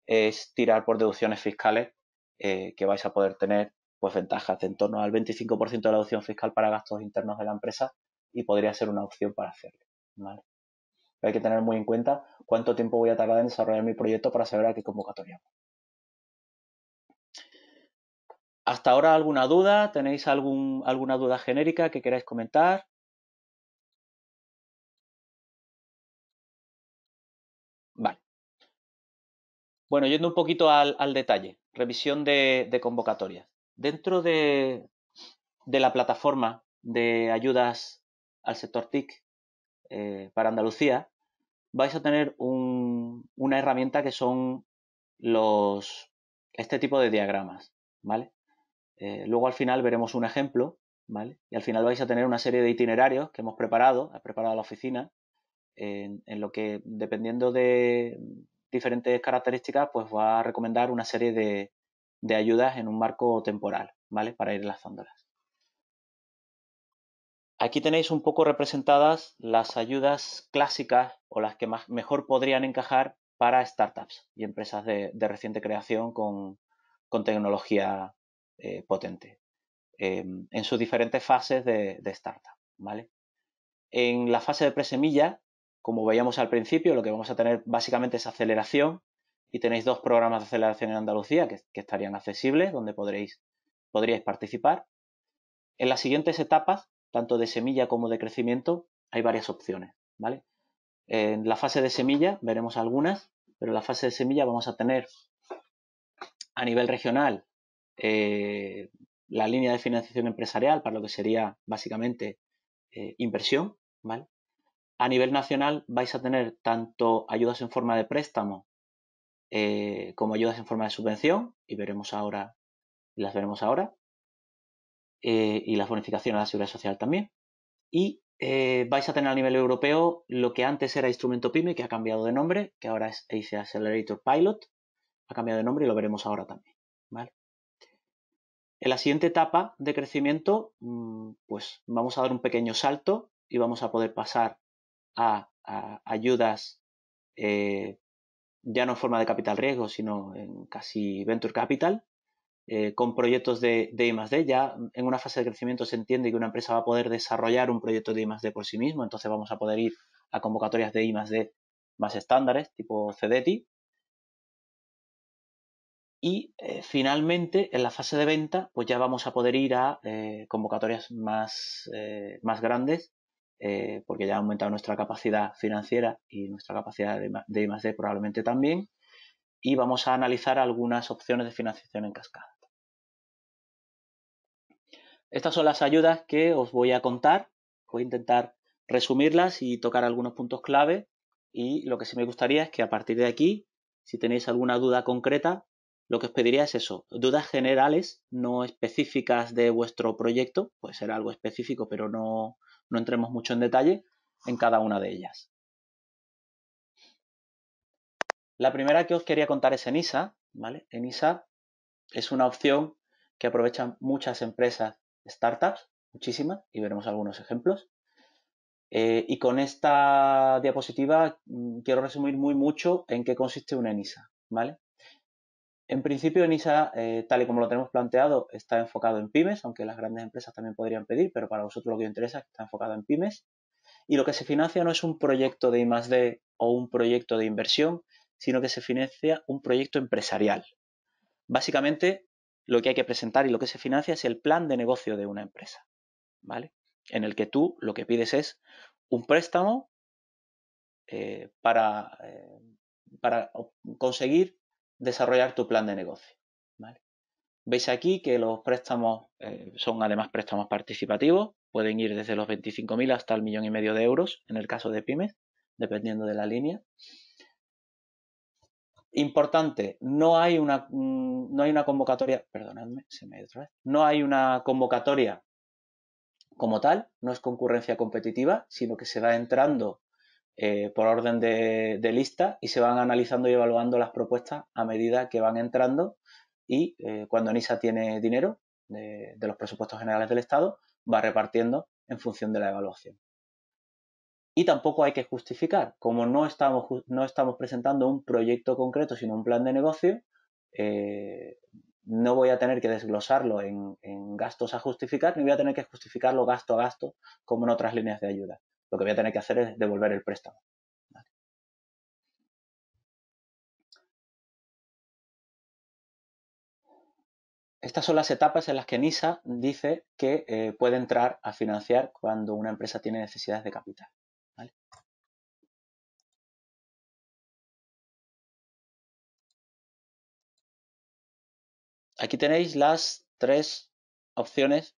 es tirar por deducciones fiscales eh, que vais a poder tener pues, ventajas de en torno al 25% de la deducción fiscal para gastos internos de la empresa y podría ser una opción para hacerlo. ¿vale? Hay que tener muy en cuenta cuánto tiempo voy a tardar en desarrollar mi proyecto para saber a qué convocatoria. ¿Hasta ahora alguna duda? ¿Tenéis algún, alguna duda genérica que queráis comentar? Bueno, yendo un poquito al, detalle, revisión de, convocatorias. Dentro de, la plataforma de ayudas al sector TIC eh, para Andalucía, vais a tener una herramienta que son los este tipo de diagramas, ¿vale? Eh, luego al final veremos un ejemplo, ¿vale? Y al final vais a tener una serie de itinerarios que hemos preparado, ha preparado la oficina, en lo que dependiendo de, diferentes características, pues va a recomendar una serie de, de ayudas en un marco temporal, ¿vale? Para ir enlazándolas. Aquí tenéis un poco representadas las ayudas clásicas o las que más, mejor podrían encajar para startups y empresas de, reciente creación con, tecnología eh, potente em, en sus diferentes fases de, de startup. ¿vale? En la fase de presemilla como veíamos al principio, lo que vamos a tener básicamente es aceleración y tenéis dos programas de aceleración en Andalucía que, estarían accesibles, donde podréis, podríais participar. En las siguientes etapas, tanto de semilla como de crecimiento, hay varias opciones, ¿vale? En la fase de semilla veremos algunas, pero en la fase de semilla vamos a tener a nivel regional eh, la línea de financiación empresarial para lo que sería básicamente eh, inversión, ¿vale? A nivel nacional vais a tener tanto ayudas en forma de préstamo eh, como ayudas en forma de subvención, y veremos ahora, las veremos ahora, eh, y las bonificaciones a la seguridad social también. Y eh, vais a tener a nivel europeo lo que antes era Instrumento PyME, que ha cambiado de nombre, que ahora es ACE Accelerator Pilot, ha cambiado de nombre y lo veremos ahora también. En la siguiente etapa de crecimiento, mm, pues vamos a dar un pequeño salto y vamos a poder pasar a, ayudas eh, ya no en forma de capital riesgo, sino en casi venture capital, eh, con proyectos de, de I+D. Ya en una fase de crecimiento se entiende que una empresa va a poder desarrollar un proyecto de I+D por sí mismo, entonces vamos a poder ir a convocatorias de I+D más estándares, tipo CDETI. Y eh, finalmente, en la fase de venta, pues ya vamos a poder ir a convocatorias más, más grandes eh, porque ya ha aumentado nuestra capacidad financiera y nuestra capacidad de, de I+D probablemente también, y vamos a analizar algunas opciones de financiación en cascada. Estas son las ayudas que os voy a contar, voy a intentar resumirlas y tocar algunos puntos clave y lo que sí me gustaría es que a partir de aquí, si tenéis alguna duda concreta, lo que os pediría es eso, dudas generales, no específicas de vuestro proyecto, puede ser algo específico, pero no, no entremos mucho en detalle en cada una de ellas. La primera que os quería contar es ENISA. ¿vale? ENISA es una opción que aprovechan muchas empresas, startups, muchísimas, y veremos algunos ejemplos. Eh, y con esta diapositiva mm, quiero resumir muy mucho en qué consiste una ENISA. ¿vale? En principio, NISA, eh, tal y como lo tenemos planteado, está enfocado en pymes, aunque las grandes empresas también podrían pedir, pero para vosotros lo que os interesa es que está enfocado en pymes. Y lo que se financia no es un proyecto de I+.D. o un proyecto de inversión, sino que se financia un proyecto empresarial. Básicamente, lo que hay que presentar y lo que se financia es el plan de negocio de una empresa, ¿vale? En el que tú lo que pides es un préstamo eh, para, eh, para conseguir desarrollar tu plan de negocio. Veis aquí que los préstamos eh, son además préstamos participativos, pueden ir desde los 25.000 hasta el millón y medio de euros en el caso de pymes, dependiendo de la línea. Importante, no hay una, mm, no hay una convocatoria, perdonadme, se me otra no hay una convocatoria como tal, no es concurrencia competitiva, sino que se va entrando eh, por orden de, lista y se van analizando y evaluando las propuestas a medida que van entrando y eh, cuando NISA tiene dinero de, los presupuestos generales del Estado va repartiendo en función de la evaluación. Y tampoco hay que justificar, como no estamos, no estamos presentando un proyecto concreto sino un plan de negocio, eh, no voy a tener que desglosarlo en, en gastos a justificar ni voy a tener que justificarlo gasto a gasto como en otras líneas de ayuda lo que voy a tener que hacer es devolver el préstamo. Estas son las etapas en las que NISA dice que eh, puede entrar a financiar cuando una empresa tiene necesidades de capital. Aquí tenéis las tres opciones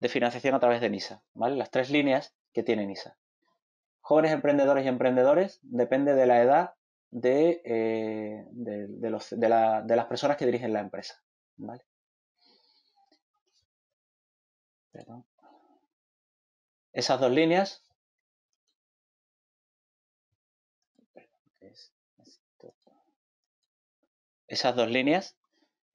de financiación a través de NISA, ¿vale? Las tres líneas que tiene NISA. Jóvenes emprendedores y emprendedores depende de la edad de, eh, las personas que dirigen la empresa, ¿vale? Esas dos líneas. Esas dos líneas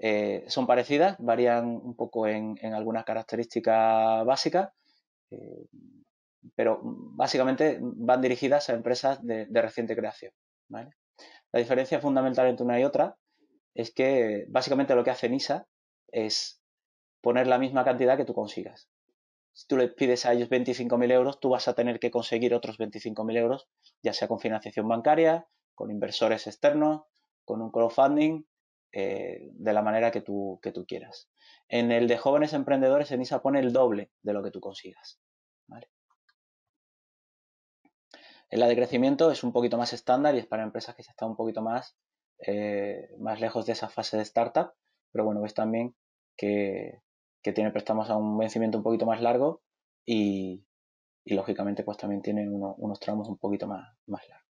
eh, son parecidas, varían un poco en, algunas características básicas, eh, pero básicamente van dirigidas a empresas de, reciente creación. La diferencia fundamental entre una y otra es que básicamente lo que hace NISA es poner la misma cantidad que tú consigas. Si tú le pides a ellos 25.000 euros, tú vas a tener que conseguir otros 25.000 euros, ya sea con financiación bancaria, con inversores externos, con un crowdfunding eh, de la manera que tú, que tú quieras. En el de jóvenes emprendedores, ENISA pone el doble de lo que tú consigas. En la de crecimiento es un poquito más estándar y es para empresas que se están un poquito más, eh, más lejos de esa fase de startup, pero bueno, ves también que, tiene préstamos a un vencimiento un poquito más largo y, lógicamente pues también tiene unos tramos un poquito más, más largos.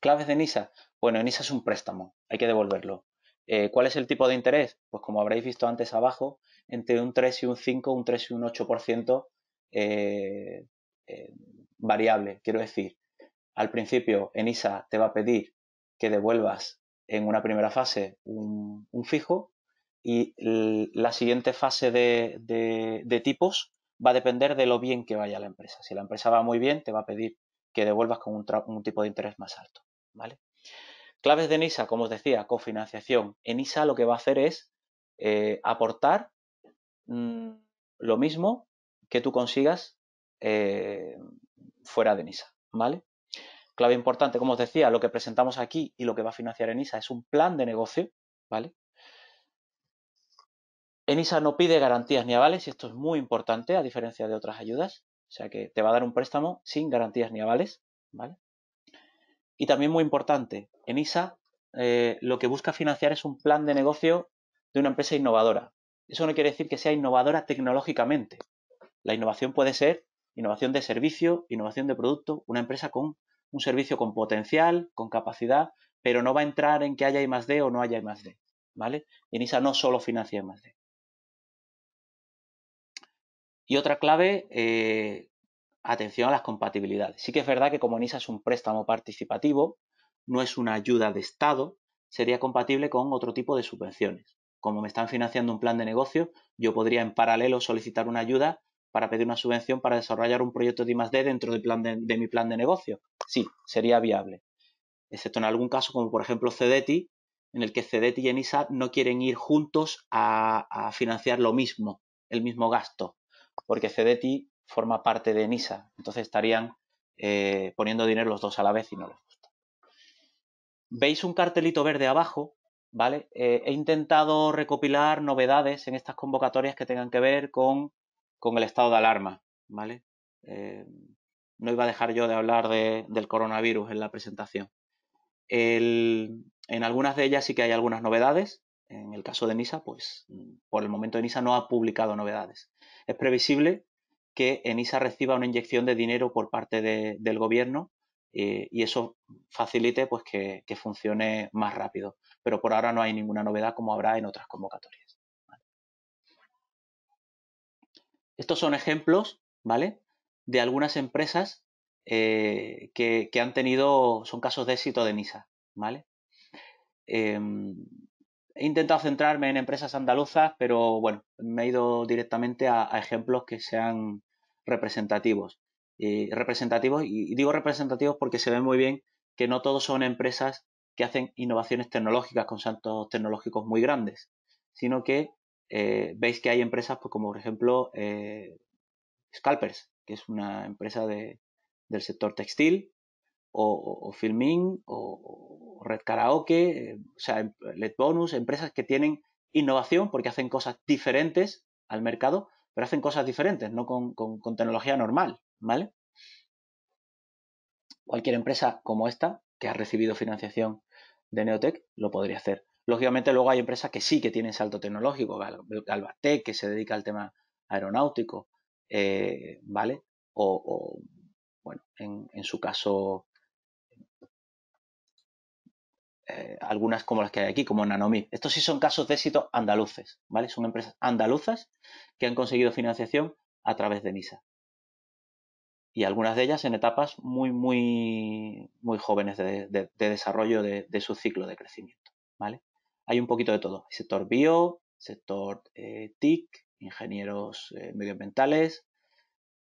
Claves de NISA. Bueno, Enisa es un préstamo, hay que devolverlo. Eh, ¿Cuál es el tipo de interés? Pues como habréis visto antes abajo, entre un 3 y un 5, un 3 y un 8% eh, eh, variable. Quiero decir, al principio en ISA te va a pedir que devuelvas en una primera fase un, fijo y la siguiente fase de, tipos va a depender de lo bien que vaya la empresa. Si la empresa va muy bien, te va a pedir que devuelvas con un, un tipo de interés más alto, ¿vale? Claves de NISA, como os decía, cofinanciación. ENISA lo que va a hacer es eh, aportar mm, lo mismo que tú consigas eh, fuera de NISA, ¿vale? Clave importante, como os decía, lo que presentamos aquí y lo que va a financiar ENISA es un plan de negocio, ¿vale? ENISA no pide garantías ni avales y esto es muy importante a diferencia de otras ayudas, o sea que te va a dar un préstamo sin garantías ni avales, ¿vale? Y también muy importante, en ISA eh, lo que busca financiar es un plan de negocio de una empresa innovadora. Eso no quiere decir que sea innovadora tecnológicamente. La innovación puede ser innovación de servicio, innovación de producto, una empresa con un servicio con potencial, con capacidad, pero no va a entrar en que haya I más D o no haya I más D. ¿Vale? ISA no solo financia I más D. Y otra clave eh, atención a las compatibilidades. Sí que es verdad que como NISA es un préstamo participativo, no es una ayuda de Estado, sería compatible con otro tipo de subvenciones. Como me están financiando un plan de negocio, yo podría en paralelo solicitar una ayuda para pedir una subvención para desarrollar un proyecto de I+.D. dentro del plan de, mi plan de negocio. Sí, sería viable. Excepto en algún caso, como por ejemplo Cedeti, en el que Cedeti y ENISA no quieren ir juntos a, financiar lo mismo, el mismo gasto, porque Cedeti forma parte de NISA. Entonces estarían eh, poniendo dinero los dos a la vez y no les gusta. Veis un cartelito verde abajo, ¿vale? Eh, he intentado recopilar novedades en estas convocatorias que tengan que ver con, con el estado de alarma, ¿vale? Eh, no iba a dejar yo de hablar del coronavirus en la presentación. en algunas de ellas sí que hay algunas novedades. En el caso de NISA, pues por el momento NISA no ha publicado novedades. Es previsible que ENISA reciba una inyección de dinero por parte del gobierno eh, y eso facilite pues, que, funcione más rápido. Pero por ahora no hay ninguna novedad como habrá en otras convocatorias. Estos son ejemplos ¿vale? de algunas empresas eh, que, han tenido, son casos de éxito de ENISA. ¿vale? Em, He intentado centrarme en empresas andaluzas, pero bueno, me he ido directamente a, ejemplos que sean representativos. Eh, representativos, y digo representativos porque se ve muy bien que no todos son empresas que hacen innovaciones tecnológicas con saltos tecnológicos muy grandes, sino que eh, veis que hay empresas pues, como por ejemplo eh, Scalpers, que es una empresa del sector textil, o, o Filmin o, Red Karaoke, eh, o sea, em, Let Bonus, empresas que tienen innovación porque hacen cosas diferentes al mercado, pero hacen cosas diferentes, no con, con, tecnología normal, ¿vale? Cualquier empresa como esta, que ha recibido financiación de Neotech, lo podría hacer. Lógicamente luego hay empresas que sí que tienen salto tecnológico, Galvatec, que se dedica al tema aeronáutico, eh, ¿vale? O, o bueno, en, en, su caso eh, algunas como las que hay aquí, como Nanomi Estos sí son casos de éxito andaluces, ¿vale? Son empresas andaluzas que han conseguido financiación a través de NISA. Y algunas de ellas en etapas muy, muy, muy jóvenes de, desarrollo de, su ciclo de crecimiento, ¿vale? Hay un poquito de todo. Sector bio, sector eh, TIC, ingenieros eh, medioambientales.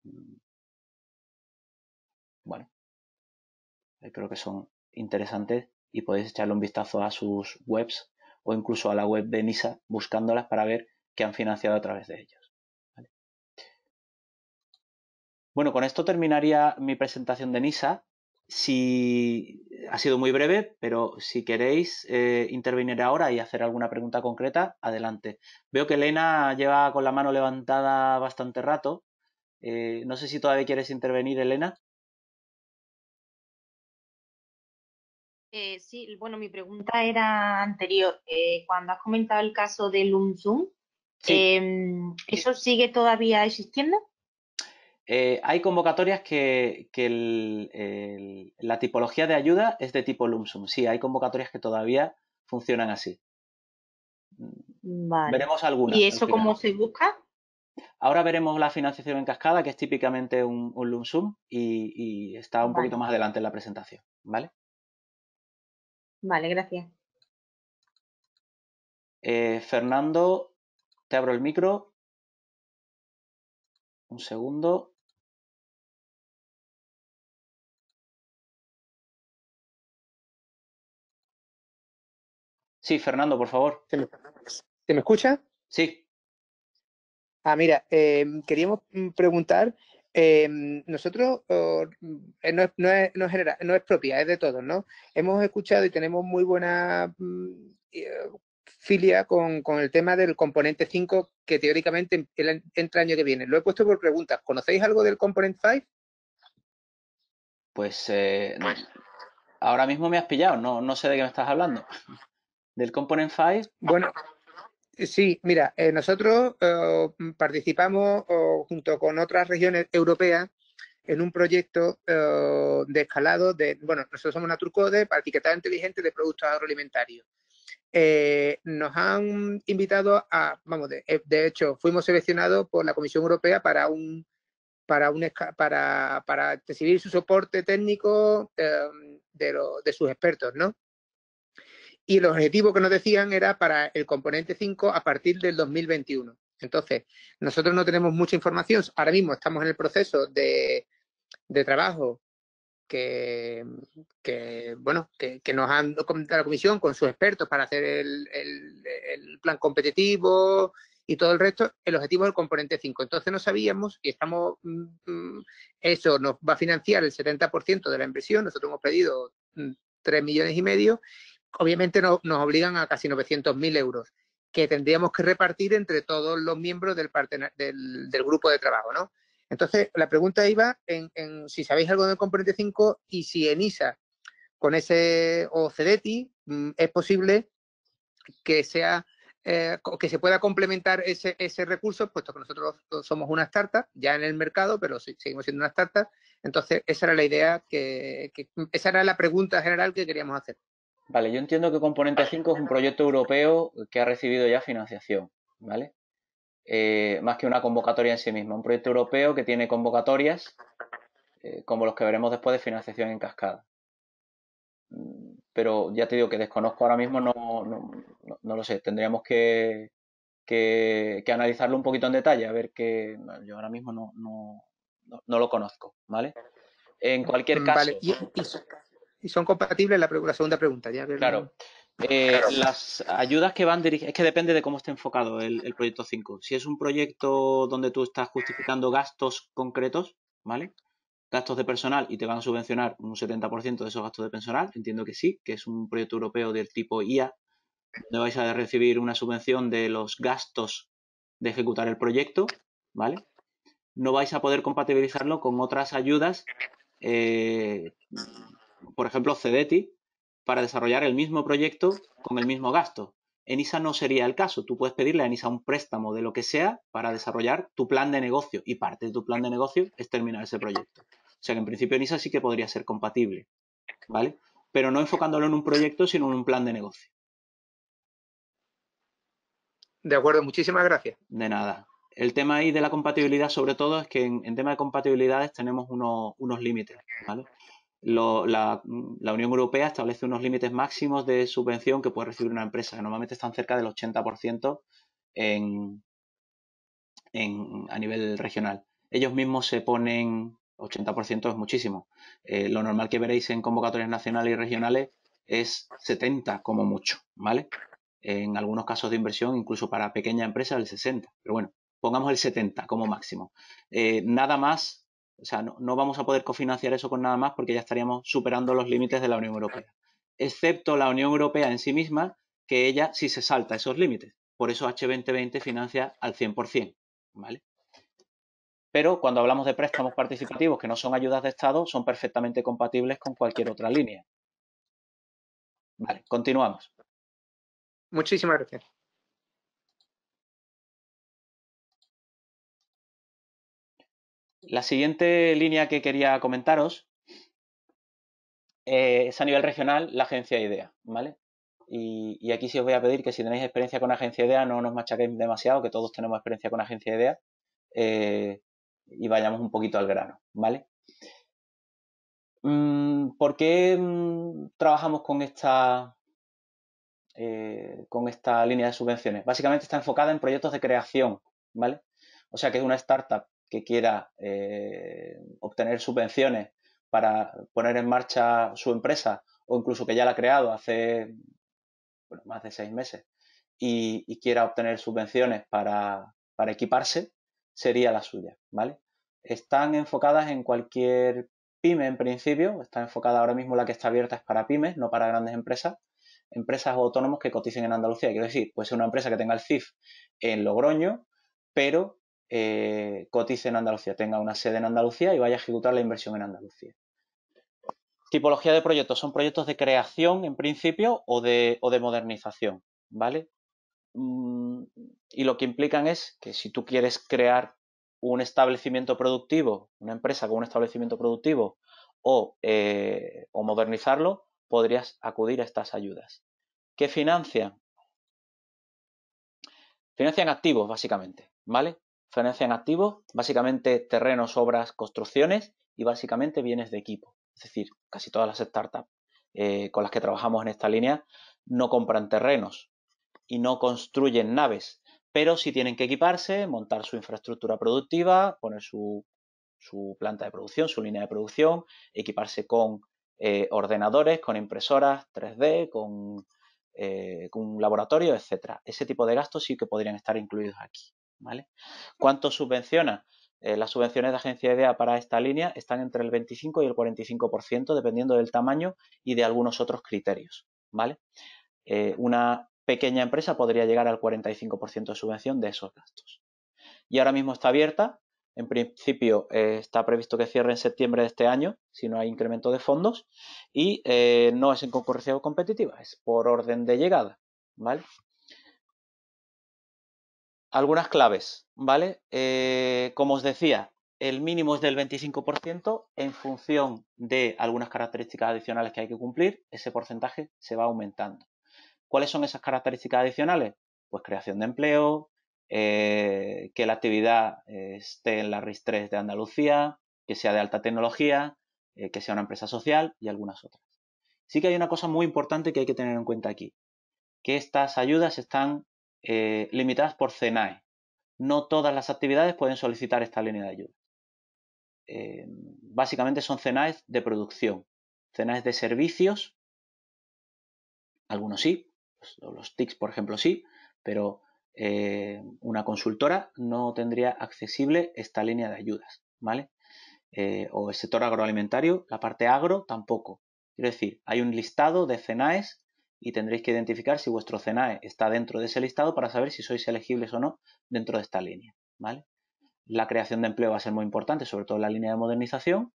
Mm, bueno, creo que son interesantes y podéis echarle un vistazo a sus webs o incluso a la web de NISA buscándolas para ver qué han financiado a través de ellos. Bueno, con esto terminaría mi presentación de NISA. Si ha sido muy breve, pero si queréis eh, intervenir ahora y hacer alguna pregunta concreta, adelante. Veo que Elena lleva con la mano levantada bastante rato. Eh, no sé si todavía quieres intervenir, Elena. Eh, sí, bueno, mi pregunta era anterior. Eh, cuando has comentado el caso de Lumsum, em, ¿eso sigue todavía existiendo? Eh, hay convocatorias que, la tipología de ayuda es de tipo Lumsum. Sí, hay convocatorias que todavía funcionan así. Mm, veremos algunas. ¿Y eso cómo se busca? Ahora veremos la financiación en cascada, que es típicamente un, un Lumsum y, está un poquito más adelante en la presentación. ¿Vale? Vale, gracias. Eh, Fernando, te abro el micro. Un segundo. Sí, Fernando, por favor. ¿Se me, escucha? Sí. Ah, mira, eh, queríamos preguntar Em, nosotros oh, eh, no, es, no, no, es propia, es de todos, ¿no? Hemos escuchado y tenemos muy buena mm, eh, filia con, con, el tema del componente 5 que teóricamente entra año que viene. Lo he puesto por preguntas. ¿Conocéis algo del componente 5? Pues eh, ahora mismo me has pillado, no, no sé de qué me estás hablando. <laughs> ¿Del componente 5? Bueno, Sí, mira, eh, nosotros eh, participamos junto con otras regiones europeas en un proyecto eh, de escalado de, bueno, nosotros somos Naturcode para etiquetar inteligente de productos agroalimentarios. nos han invitado a, vamos, de, hecho, fuimos seleccionados por la Comisión Europea para un, para un, para, para recibir su soporte técnico de, de sus expertos, ¿no? y el objetivo que nos decían era para el componente 5 a partir del 2021. Entonces, nosotros no tenemos mucha información. Ahora mismo estamos en el proceso de, de trabajo que, bueno, que, nos han comentado la comisión con sus expertos para hacer el, plan competitivo y todo el resto, el objetivo del componente 5. Entonces no sabíamos y estamos, mm, mm, eso nos va a financiar el 70% de la inversión. Nosotros hemos pedido 3 mm, millones y medio obviamente nos obligan a casi 900.000 euros que tendríamos que repartir entre todos los miembros del, del grupo de trabajo, ¿no? Entonces, la pregunta iba en, si sabéis algo del componente 5 y si en ISA con ese o mm, es posible que sea eh, que se pueda complementar ese, ese, recurso, puesto que nosotros somos una startup, ya en el mercado, pero seguimos siendo una startup. Entonces, esa era la idea que, esa era la pregunta general que queríamos hacer. Vale, yo entiendo que Componente 5 es un proyecto europeo que ha recibido ya financiación, ¿vale? Eh, más que una convocatoria en sí misma, un proyecto europeo que tiene convocatorias eh, como los que veremos después de financiación en cascada. Pero ya te digo que desconozco ahora mismo, no, no, no, lo sé, tendríamos que, que, analizarlo un poquito en detalle, a ver que yo ahora mismo no, lo conozco, ¿vale? En cualquier caso. Vale. Y, y, y son compatibles la, segunda pregunta. Ya eh, claro. Las ayudas que van dirigidas, es que depende de cómo esté enfocado el, proyecto 5. Si es un proyecto donde tú estás justificando gastos concretos, ¿vale? Gastos de personal y te van a subvencionar un 70% de esos gastos de personal, entiendo que sí, que es un proyecto europeo del tipo IA, donde vais a recibir una subvención de los gastos de ejecutar el proyecto, ¿vale? No vais a poder compatibilizarlo con otras ayudas eh, por ejemplo, Cedeti, para desarrollar el mismo proyecto con el mismo gasto. En ISA no sería el caso. Tú puedes pedirle a ISA un préstamo de lo que sea para desarrollar tu plan de negocio y parte de tu plan de negocio es terminar ese proyecto. O sea que en principio en ISA sí que podría ser compatible, ¿vale? Pero no enfocándolo en un proyecto, sino en un plan de negocio. De acuerdo, muchísimas gracias. De nada. El tema ahí de la compatibilidad, sobre todo, es que en, tema de compatibilidades tenemos unos límites, ¿vale? la, Unión Europea establece unos límites máximos de subvención que puede recibir una empresa, que normalmente están cerca del 80% en, en, a nivel regional. Ellos mismos se ponen, 80% es muchísimo. Eh, lo normal que veréis en convocatorias nacionales y regionales es 70 como mucho, ¿vale? En algunos casos de inversión, incluso para pequeña empresa, el 60. Pero bueno, pongamos el 70 como máximo. Eh, nada más o sea, no, vamos a poder cofinanciar eso con nada más porque ya estaríamos superando los límites de la Unión Europea. Excepto la Unión Europea en sí misma, que ella sí se salta esos límites. Por eso H2020 financia al 100%. ¿vale? Pero cuando hablamos de préstamos participativos que no son ayudas de Estado, son perfectamente compatibles con cualquier otra línea. Vale, continuamos. Muchísimas gracias. La siguiente línea que quería comentaros eh, es a nivel regional la agencia IDEA, ¿vale? Y, aquí sí os voy a pedir que si tenéis experiencia con agencia IDEA no nos machaquéis demasiado, que todos tenemos experiencia con agencia IDEA eh, y vayamos un poquito al grano, ¿vale? Mm, ¿Por qué mm, trabajamos con esta, eh, con esta línea de subvenciones? Básicamente está enfocada en proyectos de creación, ¿vale? O sea que es una startup que quiera eh, obtener subvenciones para poner en marcha su empresa o incluso que ya la ha creado hace más de seis meses y, quiera obtener subvenciones para, equiparse, sería la suya, ¿vale? Están enfocadas en cualquier pyme en principio, está enfocada ahora mismo la que está abierta es para pymes, no para grandes empresas, empresas o autónomos que coticen en Andalucía. Quiero decir, puede ser una empresa que tenga el CIF en Logroño, pero eh, cotice en Andalucía, tenga una sede en Andalucía y vaya a ejecutar la inversión en Andalucía. Tipología de proyectos. Son proyectos de creación, en principio, o de, modernización, ¿vale? Mm, y lo que implican es que si tú quieres crear un establecimiento productivo, una empresa con un establecimiento productivo, o, eh, o modernizarlo, podrías acudir a estas ayudas. ¿Qué financian? Financian activos, básicamente, ¿vale? en activos, básicamente terrenos, obras, construcciones y básicamente bienes de equipo. Es decir, casi todas las startups eh, con las que trabajamos en esta línea no compran terrenos y no construyen naves, pero sí tienen que equiparse, montar su infraestructura productiva, poner su, planta de producción, su línea de producción, equiparse con eh, ordenadores, con impresoras 3D, con, eh, con un laboratorio, etcétera. Ese tipo de gastos sí que podrían estar incluidos aquí. ¿vale? ¿Cuánto subvenciona? Eh, las subvenciones de Agencia IDEA para esta línea están entre el 25 y el 45%, dependiendo del tamaño y de algunos otros criterios, ¿vale? Eh, una pequeña empresa podría llegar al 45% de subvención de esos gastos. Y ahora mismo está abierta. En principio eh, está previsto que cierre en septiembre de este año, si no hay incremento de fondos, y no es en concurrencia competitiva, es por orden de llegada, ¿vale? algunas claves, ¿vale? Eh, como os decía, el mínimo es del 25% en función de algunas características adicionales que hay que cumplir, ese porcentaje se va aumentando. ¿Cuáles son esas características adicionales? Pues creación de empleo, eh, que la actividad eh, esté en la RIS 3 de Andalucía, que sea de alta tecnología, que sea una empresa social y algunas otras. Sí que hay una cosa muy importante que hay que tener en cuenta aquí, que estas ayudas están eh, limitadas por CENAE. No todas las actividades pueden solicitar esta línea de ayuda. Eh, básicamente son CENAE de producción, CENAEs de servicios, algunos sí, pues, los TICs por ejemplo sí, pero eh, una consultora no tendría accesible esta línea de ayudas, ¿vale? o el sector agroalimentario, la parte agro tampoco. Quiero decir, hay un listado de CENAES y tendréis que identificar si vuestro CNAE está dentro de ese listado para saber si sois elegibles o no dentro de esta línea, ¿vale? La creación de empleo va a ser muy importante, sobre todo en la línea de modernización,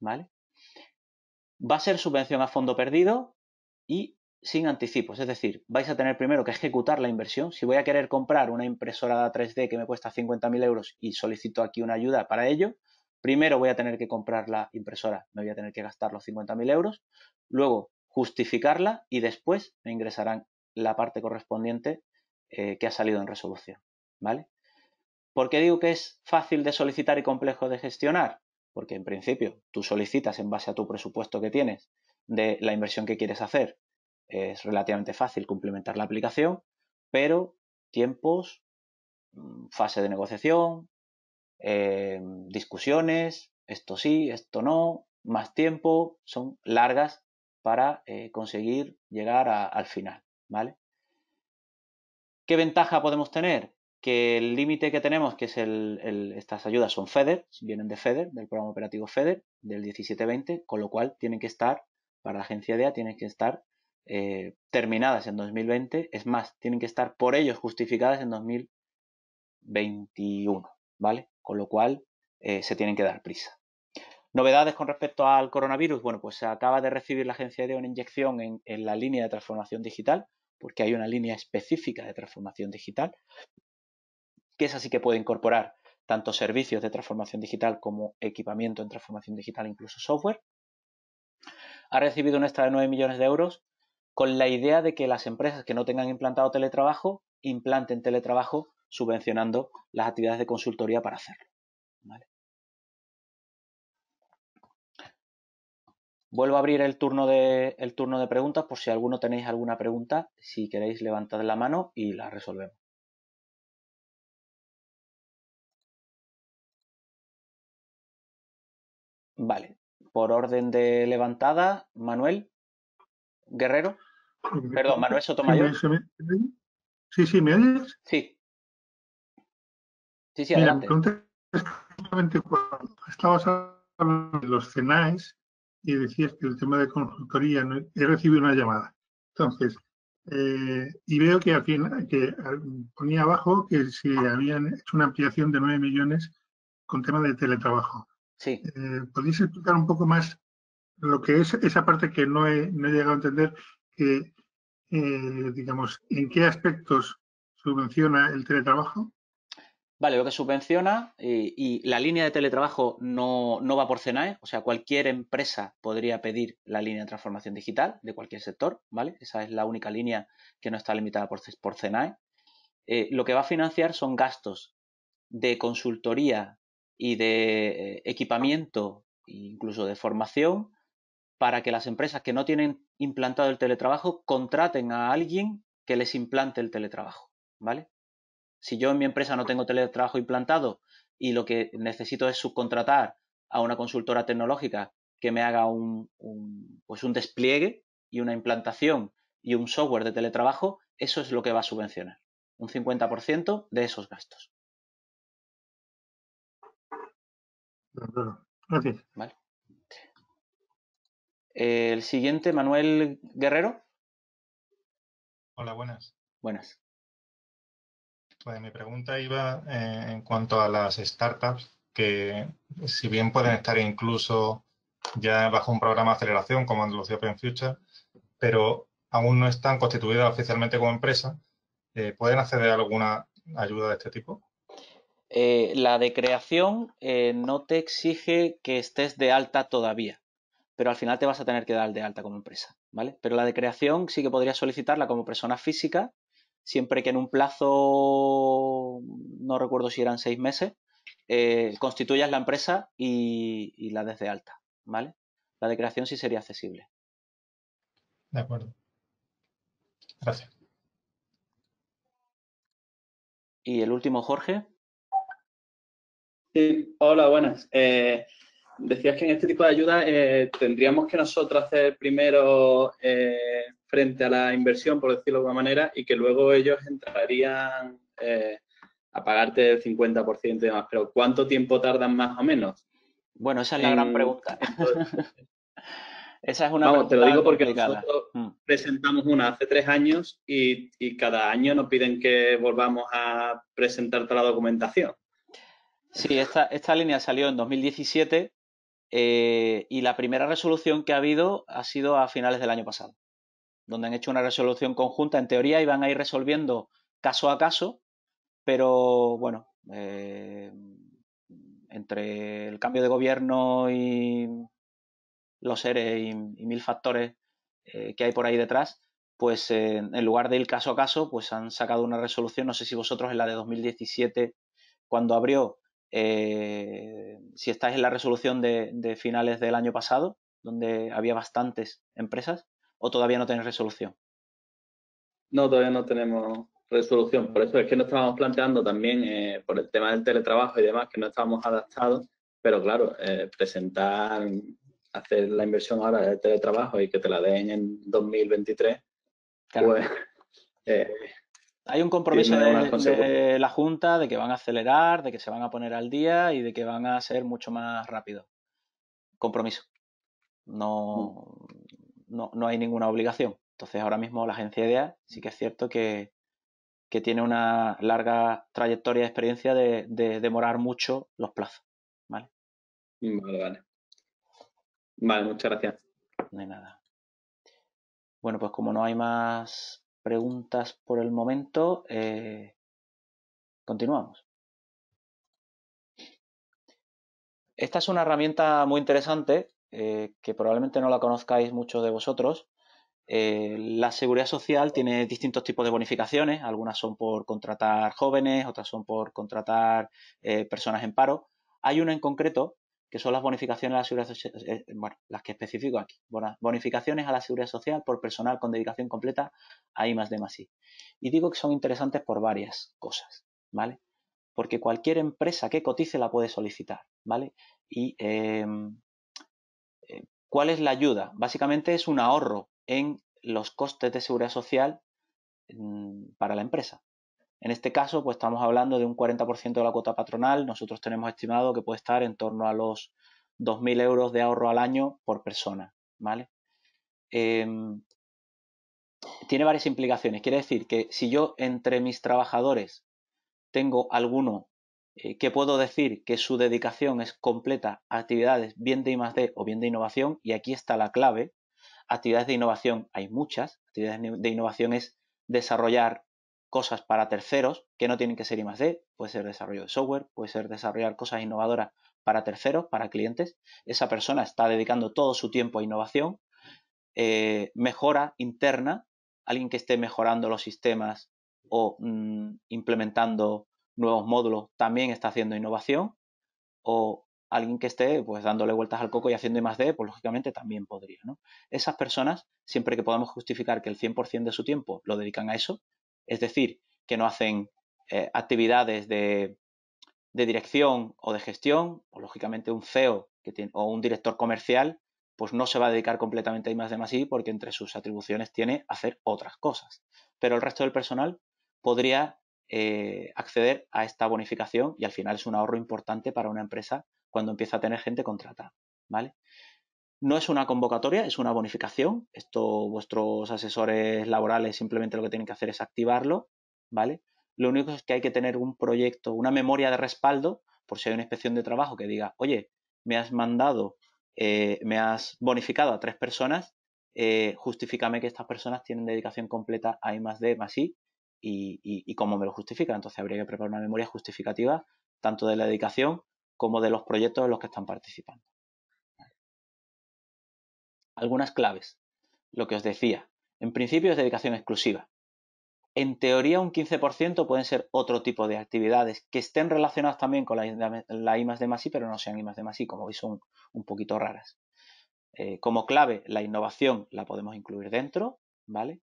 ¿vale? Va a ser subvención a fondo perdido y sin anticipos, es decir, vais a tener primero que ejecutar la inversión. Si voy a querer comprar una impresora 3D que me cuesta 50.000 euros y solicito aquí una ayuda para ello, primero voy a tener que comprar la impresora, me voy a tener que gastar los 50.000 euros, luego justificarla y después me ingresarán la parte correspondiente eh, que ha salido en resolución. ¿Vale? ¿Por qué digo que es fácil de solicitar y complejo de gestionar? Porque en principio tú solicitas en base a tu presupuesto que tienes de la inversión que quieres hacer. Es relativamente fácil cumplimentar la aplicación, pero tiempos, mm, fase de negociación, em, discusiones, esto sí, esto no, más tiempo, son largas para eh, conseguir llegar al final, ¿vale? ¿Qué ventaja podemos tener? Que el límite que tenemos, que es el, estas ayudas son FEDER, vienen de FEDER, del programa operativo FEDER, del 1720, con lo cual tienen que estar, para la agencia DEA, tienen que estar eh, terminadas en 2020, es más, tienen que estar por ellos justificadas en 2021, ¿vale? Con lo cual eh, se tienen que dar prisa. Novedades con respecto al coronavirus, bueno, pues se acaba de recibir la agencia de una inyección en, la línea de transformación digital, porque hay una línea específica de transformación digital, que es así que puede incorporar tanto servicios de transformación digital como equipamiento en transformación digital, incluso software. Ha recibido un extra de 9 millones de euros con la idea de que las empresas que no tengan implantado teletrabajo implanten teletrabajo subvencionando las actividades de consultoría para hacerlo. ¿Vale? Vuelvo a abrir el turno, de, preguntas por si alguno tenéis alguna pregunta, si queréis levantad la mano y la resolvemos. Vale, por orden de levantada, Manuel Guerrero. Perdón, Manuel Sotomayor. Sí, sí, ¿me oyes? Sí. Sí, sí, adelante. Cuando hablando de los CENAES y decías que el tema de consultoría, he recibido una llamada. Entonces, eh, y veo que, al que ponía abajo que si habían hecho una ampliación de 9 millones con tema de teletrabajo. Sí. Eh, ¿Podéis explicar un poco más lo que es esa parte que no he, he llegado a entender? Que, eh, digamos, ¿en qué aspectos subvenciona el teletrabajo? Vale, lo que subvenciona eh, y, la línea de teletrabajo no, va por CENAE, o sea, cualquier empresa podría pedir la línea de transformación digital de cualquier sector, ¿vale? Esa es la única línea que no está limitada por, por CENAE. Eh, lo que va a financiar son gastos de consultoría y de eh, equipamiento, incluso de formación, para que las empresas que no tienen implantado el teletrabajo contraten a alguien que les implante el teletrabajo, ¿vale? Si yo en mi empresa no tengo teletrabajo implantado y lo que necesito es subcontratar a una consultora tecnológica que me haga un, pues un despliegue y una implantación y un software de teletrabajo, eso es lo que va a subvencionar, un 50% de esos gastos. Gracias. El siguiente, Manuel Guerrero. Hola, buenas. Buenas. Pues, mi pregunta iba eh, en cuanto a las startups, que si bien pueden estar incluso ya bajo un programa de aceleración como Andalucía Open Future, pero aún no están constituidas oficialmente como empresa, eh, ¿pueden acceder a alguna ayuda de este tipo? Eh, la de creación no te exige que estés de alta todavía, pero al final te vas a tener que dar de alta como empresa, ¿vale? Pero la de creación sí que podrías solicitarla como persona física siempre que en un plazo, no recuerdo si eran seis meses, eh, constituyas la empresa y, la desde alta, ¿vale? La declaración sí sería accesible. De acuerdo. Gracias. Y el último, Jorge. hola, buenas. Eh, decías que en este tipo de ayuda eh, tendríamos que nosotros hacer primero frente a la inversión, por decirlo de alguna manera, y que luego ellos entrarían eh, a pagarte el 50% y demás. Pero ¿cuánto tiempo tardan más o menos? Bueno, esa es la gran pregunta. <laughs> esa es una Vamos, te lo digo porque nosotros mm. presentamos una hace tres años y, cada año nos piden que volvamos a presentarte la documentación. Sí, esta, línea salió en 2017 eh, y la primera resolución que ha habido ha sido a finales del año pasado donde han hecho una resolución conjunta en teoría iban a ir resolviendo caso a caso, pero bueno, eh, entre el cambio de gobierno y los seres y, mil factores eh, que hay por ahí detrás, pues eh, en lugar de ir caso a caso, pues han sacado una resolución, no sé si vosotros en la de 2017, cuando abrió, si estáis en la resolución de finales del año pasado, donde había bastantes empresas, o todavía no tenéis resolución? No, todavía no tenemos resolución. Por eso es que nos estábamos planteando también, eh, por el tema del teletrabajo y demás, que no estábamos adaptados, pero claro, eh, presentar, hacer la inversión ahora del teletrabajo y que te la den en 2023, claro. pues... <laughs> Eh, hay un compromiso de, la Junta de que van a acelerar, de que se van a poner al día y de que van a ser mucho más rápidos. Compromiso. No, mm no, hay ninguna obligación. Entonces ahora mismo la agencia IDEA e sí que es cierto que, que tiene una larga trayectoria de experiencia de, demorar mucho los plazos. ¿vale? vale, vale. muchas gracias. hay nada. Bueno, pues como no hay más preguntas por el momento, eh, continuamos. Esta es una herramienta muy interesante eh, que probablemente no la conozcáis muchos de vosotros, eh, la seguridad social tiene distintos tipos de bonificaciones, algunas son por contratar jóvenes, otras son por contratar eh, personas en paro. Hay una en concreto que son las bonificaciones a la seguridad social, bueno, las que especifico aquí, bonificaciones a la seguridad social por personal con dedicación completa a más de más I. Y digo que son interesantes por varias cosas, ¿vale? Porque cualquier empresa que cotice la puede solicitar, ¿vale? Y em, ¿Cuál es la ayuda? Básicamente es un ahorro en los costes de seguridad social mm, para la empresa. En este caso, pues estamos hablando de un 40% de la cuota patronal. Nosotros tenemos estimado que puede estar en torno a los 2.000 euros de ahorro al año por persona, ¿vale? Em, tiene varias implicaciones. Quiere decir que si yo entre mis trabajadores tengo alguno eh, que puedo decir que su dedicación es completa a actividades bien de I+D o bien de innovación y aquí está la clave. Actividades de innovación hay muchas, actividades de innovación es desarrollar cosas para terceros que no tienen que ser I+D, puede ser desarrollo de software, puede ser desarrollar cosas innovadoras para terceros, para clientes. Esa persona está dedicando todo su tiempo a innovación, eh, mejora interna, alguien que esté mejorando los sistemas o mm, implementando nuevos módulos también está haciendo innovación o alguien que esté pues dándole vueltas al coco y haciendo I más D, pues lógicamente también podría, Esas personas, siempre que podamos justificar que el 100% de su tiempo lo dedican a eso, es decir, que no hacen eh, actividades de, de, dirección o de gestión, o lógicamente un CEO que o un director comercial, pues no se va a dedicar completamente a I más D porque entre sus atribuciones tiene hacer otras cosas. Pero el resto del personal podría eh, acceder a esta bonificación y al final es un ahorro importante para una empresa cuando empieza a tener gente contratada, ¿vale? No es una convocatoria, es una bonificación. Esto vuestros asesores laborales simplemente lo que tienen que hacer es activarlo, ¿vale? Lo único es que hay que tener un proyecto, una memoria de respaldo, por si hay una inspección de trabajo que diga, oye, me has mandado, eh, me has bonificado a tres personas, eh, justifícame que estas personas tienen dedicación completa a I más D más I y, cómo me lo justifica. Entonces habría que preparar una memoria justificativa tanto de la dedicación como de los proyectos en los que están participando. Algunas claves. Lo que os decía. En principio es dedicación exclusiva. En teoría un 15% pueden ser otro tipo de actividades que estén relacionadas también con la, I más de más pero no sean I de más como veis son un poquito raras. Eh, como clave, la innovación la podemos incluir dentro, ¿vale?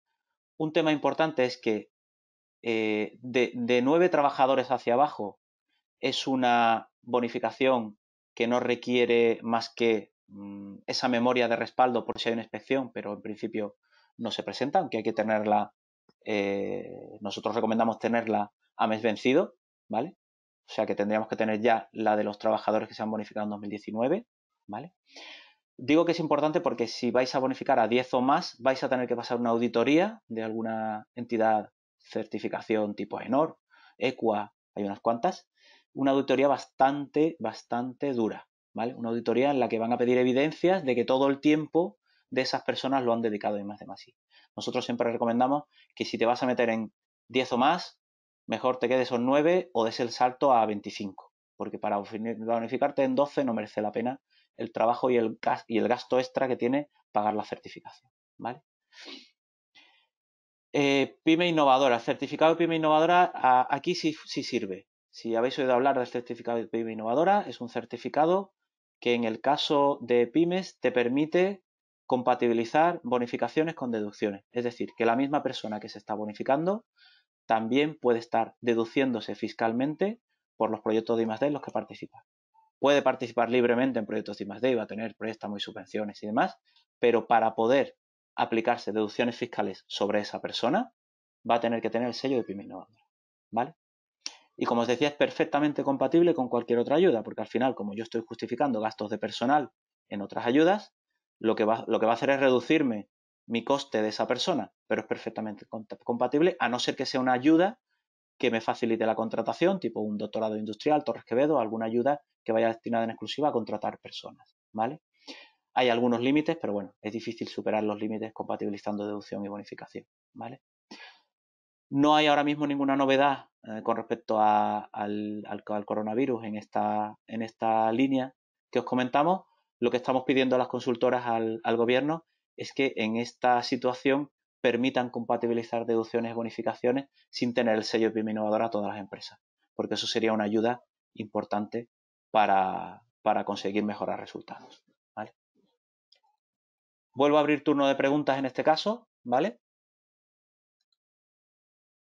Un tema importante es que eh, de, nueve trabajadores hacia abajo es una bonificación que no requiere más que mm, esa memoria de respaldo por si hay una inspección, pero en principio no se presenta, aunque hay que tenerla, eh, nosotros recomendamos tenerla a mes vencido, ¿vale? O sea que tendríamos que tener ya la de los trabajadores que se han bonificado en 2019, ¿vale? Digo que es importante porque si vais a bonificar a 10 o más, vais a tener que pasar una auditoría de alguna entidad certificación tipo ENOR, EQUA, hay unas cuantas, una auditoría bastante, bastante dura, ¿vale? Una auditoría en la que van a pedir evidencias de que todo el tiempo de esas personas lo han dedicado y más de más. Nosotros siempre recomendamos que si te vas a meter en 10 o más, mejor te quedes en 9 o des el salto a 25, porque para unificarte en 12 no merece la pena el trabajo y el, y el gasto extra que tiene pagar la certificación, ¿vale? Eh, pyme innovadora, certificado de pyme innovadora, aquí sí, sirve. Si habéis oído hablar del certificado de pyme innovadora, es un certificado que en el caso de pymes te permite compatibilizar bonificaciones con deducciones. Es decir, que la misma persona que se está bonificando también puede estar deduciéndose fiscalmente por los proyectos de I+.D. en los que participa. Puede participar libremente en proyectos de I+.D. y va a tener préstamos y subvenciones y demás, pero para poder aplicarse deducciones fiscales sobre esa persona, va a tener que tener el sello de PYME ¿Vale? Y como os decía, es perfectamente compatible con cualquier otra ayuda, porque al final, como yo estoy justificando gastos de personal en otras ayudas, lo que va, lo que va a hacer es reducirme mi coste de esa persona, pero es perfectamente compatible, a no ser que sea una ayuda que me facilite la contratación, tipo un doctorado industrial, Torres Quevedo, alguna ayuda que vaya destinada en exclusiva a contratar personas, ¿vale? Hay algunos límites, pero bueno, es difícil superar los límites compatibilizando deducción y bonificación, ¿vale? No hay ahora mismo ninguna novedad eh, con respecto al, coronavirus en esta, en esta línea que os comentamos. Lo que estamos pidiendo a las consultoras al, gobierno es que en esta situación permitan compatibilizar deducciones y bonificaciones sin tener el sello de innovador a todas las empresas, porque eso sería una ayuda importante para, para conseguir mejorar resultados. Vuelvo a abrir turno de preguntas en este caso, ¿vale?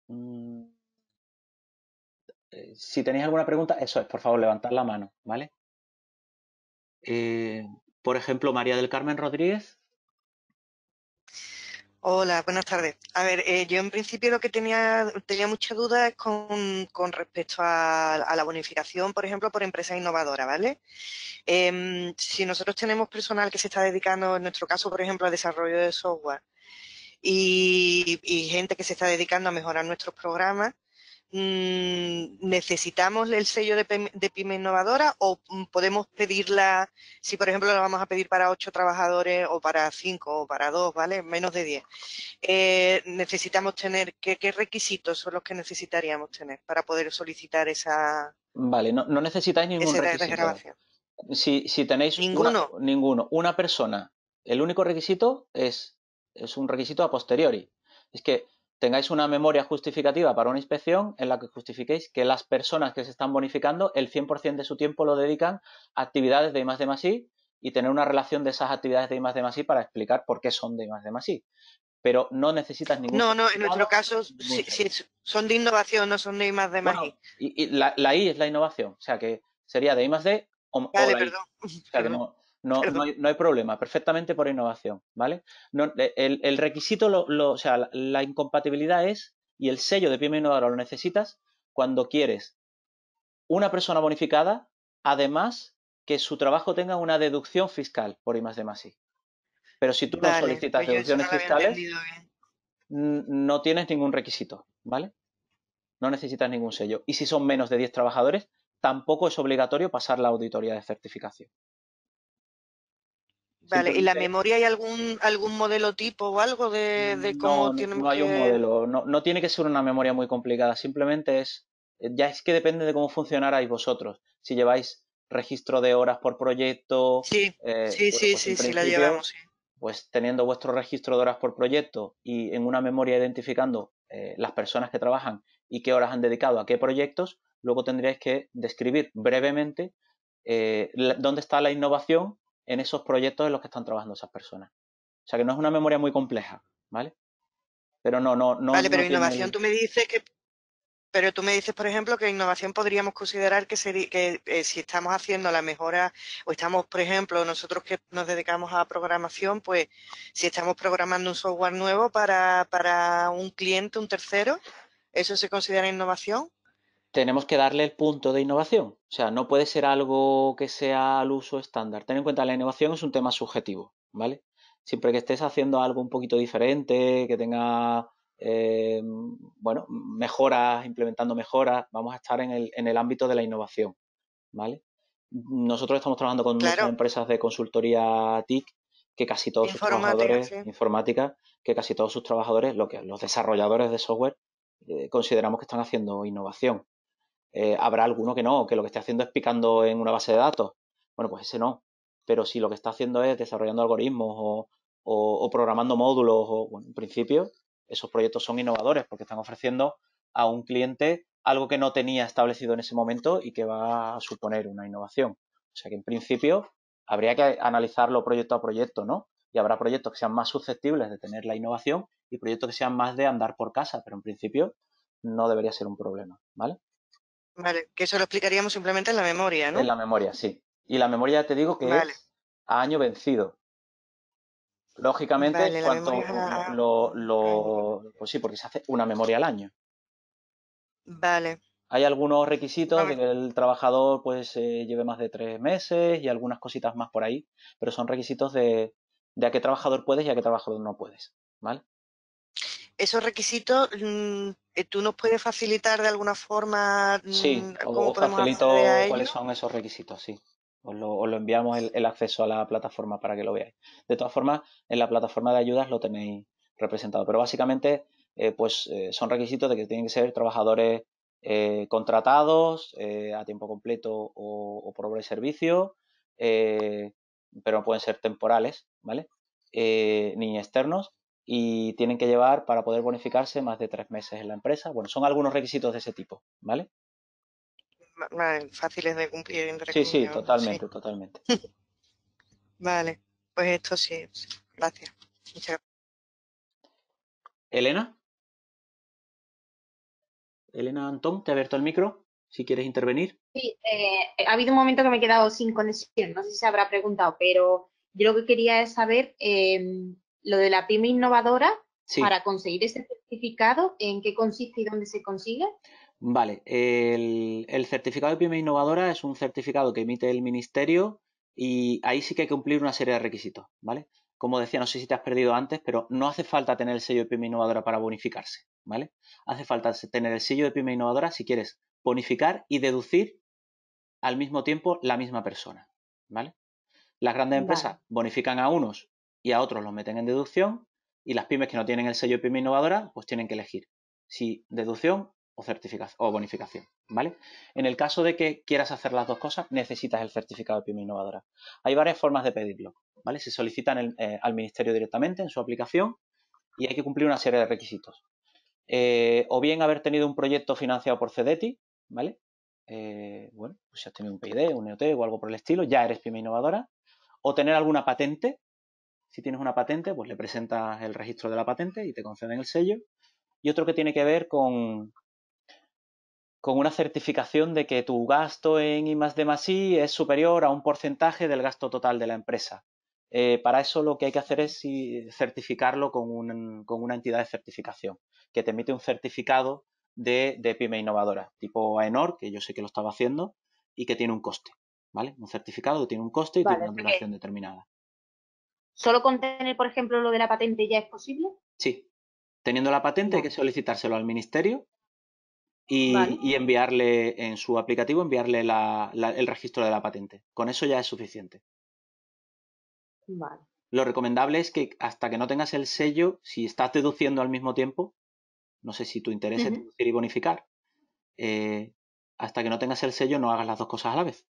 Mm. Eh, si tenéis alguna pregunta, eso es, por favor, levantad la mano, ¿vale? Eh, por ejemplo, María del Carmen Rodríguez. Hola, buenas tardes. A ver, eh, yo en principio lo que tenía, tenía mucha duda es con, respecto a, la bonificación, por ejemplo, por empresas innovadoras, ¿vale? Em, si nosotros tenemos personal que se está dedicando, en nuestro caso, por ejemplo, al desarrollo de software y gente que se está dedicando a mejorar nuestros programas, Mm, ¿necesitamos el sello de, pyme innovadora o mm, podemos pedirla, si por ejemplo la vamos a pedir para ocho trabajadores o para cinco o para dos, ¿vale? Menos de diez. Eh, necesitamos tener, ¿qué, requisitos son los que necesitaríamos tener para poder solicitar esa... Vale, no, necesitáis ningún requisito. Si, tenéis... Ninguno. ninguno. Una persona. El único requisito es, es un requisito a posteriori. Es que tengáis una memoria justificativa para una inspección en la que justifiquéis que las personas que se están bonificando el 100% de su tiempo lo dedican a actividades de I más más I y tener una relación de esas actividades de I más más para explicar por qué son de I más I. Pero no necesitas ningún... No, no, en nuestro caso si son de innovación, no son de I más I. Y, la, I es la innovación, o sea que sería de I más D o, perdón. No, hay, problema, perfectamente por innovación, ¿vale? Eh, el, requisito, lo, o sea, la, incompatibilidad es, y el sello de PYME Innovadora lo necesitas cuando quieres una persona bonificada, además que su trabajo tenga una deducción fiscal por I más de más Pero si tú no solicitas pues deducciones fiscales, no tienes ningún requisito, ¿vale? No necesitas ningún sello. Y si son menos de 10 trabajadores, tampoco es obligatorio pasar la auditoría de certificación. Vale, ¿y la memoria hay algún algún modelo tipo o algo de, mm, cómo tiene no, no hay un modelo, no, tiene que ser una memoria muy complicada, simplemente es, eh, ya es que depende de cómo funcionarais vosotros. Si lleváis registro de horas por proyecto. Sí, eh, sí, pues, sí, pues sí, sí, la llevamos. Sí. Pues teniendo vuestro registro de horas por proyecto y en una memoria identificando eh, las personas que trabajan y qué horas han dedicado a qué proyectos, luego tendríais que describir brevemente dónde está la innovación en esos proyectos en los que están trabajando esas personas. O sea que no es una memoria muy compleja, ¿vale? Pero no, no, no. Vale, pero innovación, tú me dices que. Pero tú me dices, por ejemplo, que innovación podríamos considerar que, sería, que eh, si estamos haciendo la mejora, o estamos, por ejemplo, nosotros que nos dedicamos a programación, pues si estamos programando un software nuevo para, para un cliente, un tercero, ¿eso se considera innovación? tenemos que darle el punto de innovación. O sea, no puede ser algo que sea al uso estándar. Ten en cuenta, la innovación es un tema subjetivo, ¿vale? Siempre que estés haciendo algo un poquito diferente, que tenga, eh, bueno, mejoras, implementando mejoras, vamos a estar en el, en el, ámbito de la innovación, ¿vale? Nosotros estamos trabajando con empresas de consultoría TIC que casi todos sus trabajadores, que casi todos sus trabajadores, lo que los desarrolladores de software, eh, consideramos que están haciendo innovación. Eh, habrá alguno que no, que lo que esté haciendo es picando en una base de datos. Bueno, pues ese no. Pero si lo que está haciendo es desarrollando algoritmos o, programando módulos, o, en principio, esos proyectos son innovadores porque están ofreciendo a un cliente algo que no tenía establecido en ese momento y que va a suponer una innovación. O sea que en principio habría que analizarlo proyecto a proyecto, ¿no? Y habrá proyectos que sean más susceptibles de tener la innovación y proyectos que sean más de andar por casa, pero en principio no debería ser un problema, ¿vale? Vale, que eso lo explicaríamos simplemente en la memoria, ¿no? En la memoria, sí. Y la memoria te digo que es a año vencido. Lógicamente, en cuanto lo, pues sí, porque se hace una memoria al año. Vale. Hay algunos requisitos de que el trabajador pues eh, lleve más de tres meses y algunas cositas más por ahí, pero son requisitos de, de a qué trabajador puedes y a qué trabajador no puedes, ¿vale? esos requisitos mm, eh, tú nos puedes facilitar de alguna forma. Sí, mm, os facilito cuáles son esos requisitos, sí. Os lo, enviamos el, acceso a la plataforma para que lo veáis. De todas formas, en la plataforma de ayudas lo tenéis representado, pero básicamente eh, pues eh, son requisitos de que tienen que ser trabajadores contratados a tiempo completo o, o por obra y servicio, pero no pueden ser temporales, ¿vale? ni externos y tienen que llevar para poder bonificarse más de tres meses en la empresa. Bueno, son algunos requisitos de ese tipo, ¿vale? Fáciles de cumplir. sí, sí, totalmente, totalmente. <laughs> vale, pues esto sí, gracias. Elena. Elena Antón, te ha abierto el micro, si quieres intervenir. Sí, eh, ha habido un momento que me he quedado sin conexión, no sé si se habrá preguntado, pero yo lo que quería es saber eh, lo de la pyme innovadora, para conseguir ese certificado, ¿en qué consiste y dónde se consigue? Vale, el, certificado de pyme innovadora es un certificado que emite el ministerio y ahí sí que hay que cumplir una serie de requisitos, ¿vale? Como decía, no sé si te has perdido antes, pero no hace falta tener el sello de pyme innovadora para bonificarse, ¿vale? Hace falta tener el sello de pyme innovadora si quieres bonificar y deducir al mismo tiempo la misma persona, ¿vale? Las grandes empresas bonifican a unos y a otros los meten en deducción y las pymes que no tienen el sello pyme innovadora pues tienen que elegir si deducción o, certificación, o bonificación, ¿vale? En el caso de que quieras hacer las dos cosas, necesitas el certificado de pyme innovadora. Hay varias formas de pedirlo, ¿vale? Se solicitan eh, al ministerio directamente en su aplicación y hay que cumplir una serie de requisitos. Eh, o bien haber tenido un proyecto financiado por CEDETI, ¿vale? Eh, bueno, pues si has tenido un PID, un EOT o algo por el estilo, ya eres pyme innovadora. O tener alguna patente, si tienes una patente, pues le presentas el registro de la patente y te conceden el sello. Y otro que tiene que ver con, con una certificación de que tu gasto en I es superior a un porcentaje del gasto total de la empresa. Eh, para eso lo que hay que hacer es certificarlo con, una entidad de certificación que te emite un certificado de, pyme innovadora, tipo AENOR, que yo sé que lo estaba haciendo, y que tiene un coste, ¿vale? Un certificado tiene un coste y tiene una duración determinada. ¿Solo con tener, por ejemplo, lo de la patente ya es posible? Sí. Teniendo la patente hay que solicitárselo al ministerio y, enviarle en su aplicativo, enviarle el registro de la patente. Con eso ya es suficiente. Vale. Lo recomendable es que hasta que no tengas el sello, si estás deduciendo al mismo tiempo, no sé si tu interés es deducir y bonificar, eh, hasta que no tengas el sello no hagas las dos cosas a la vez.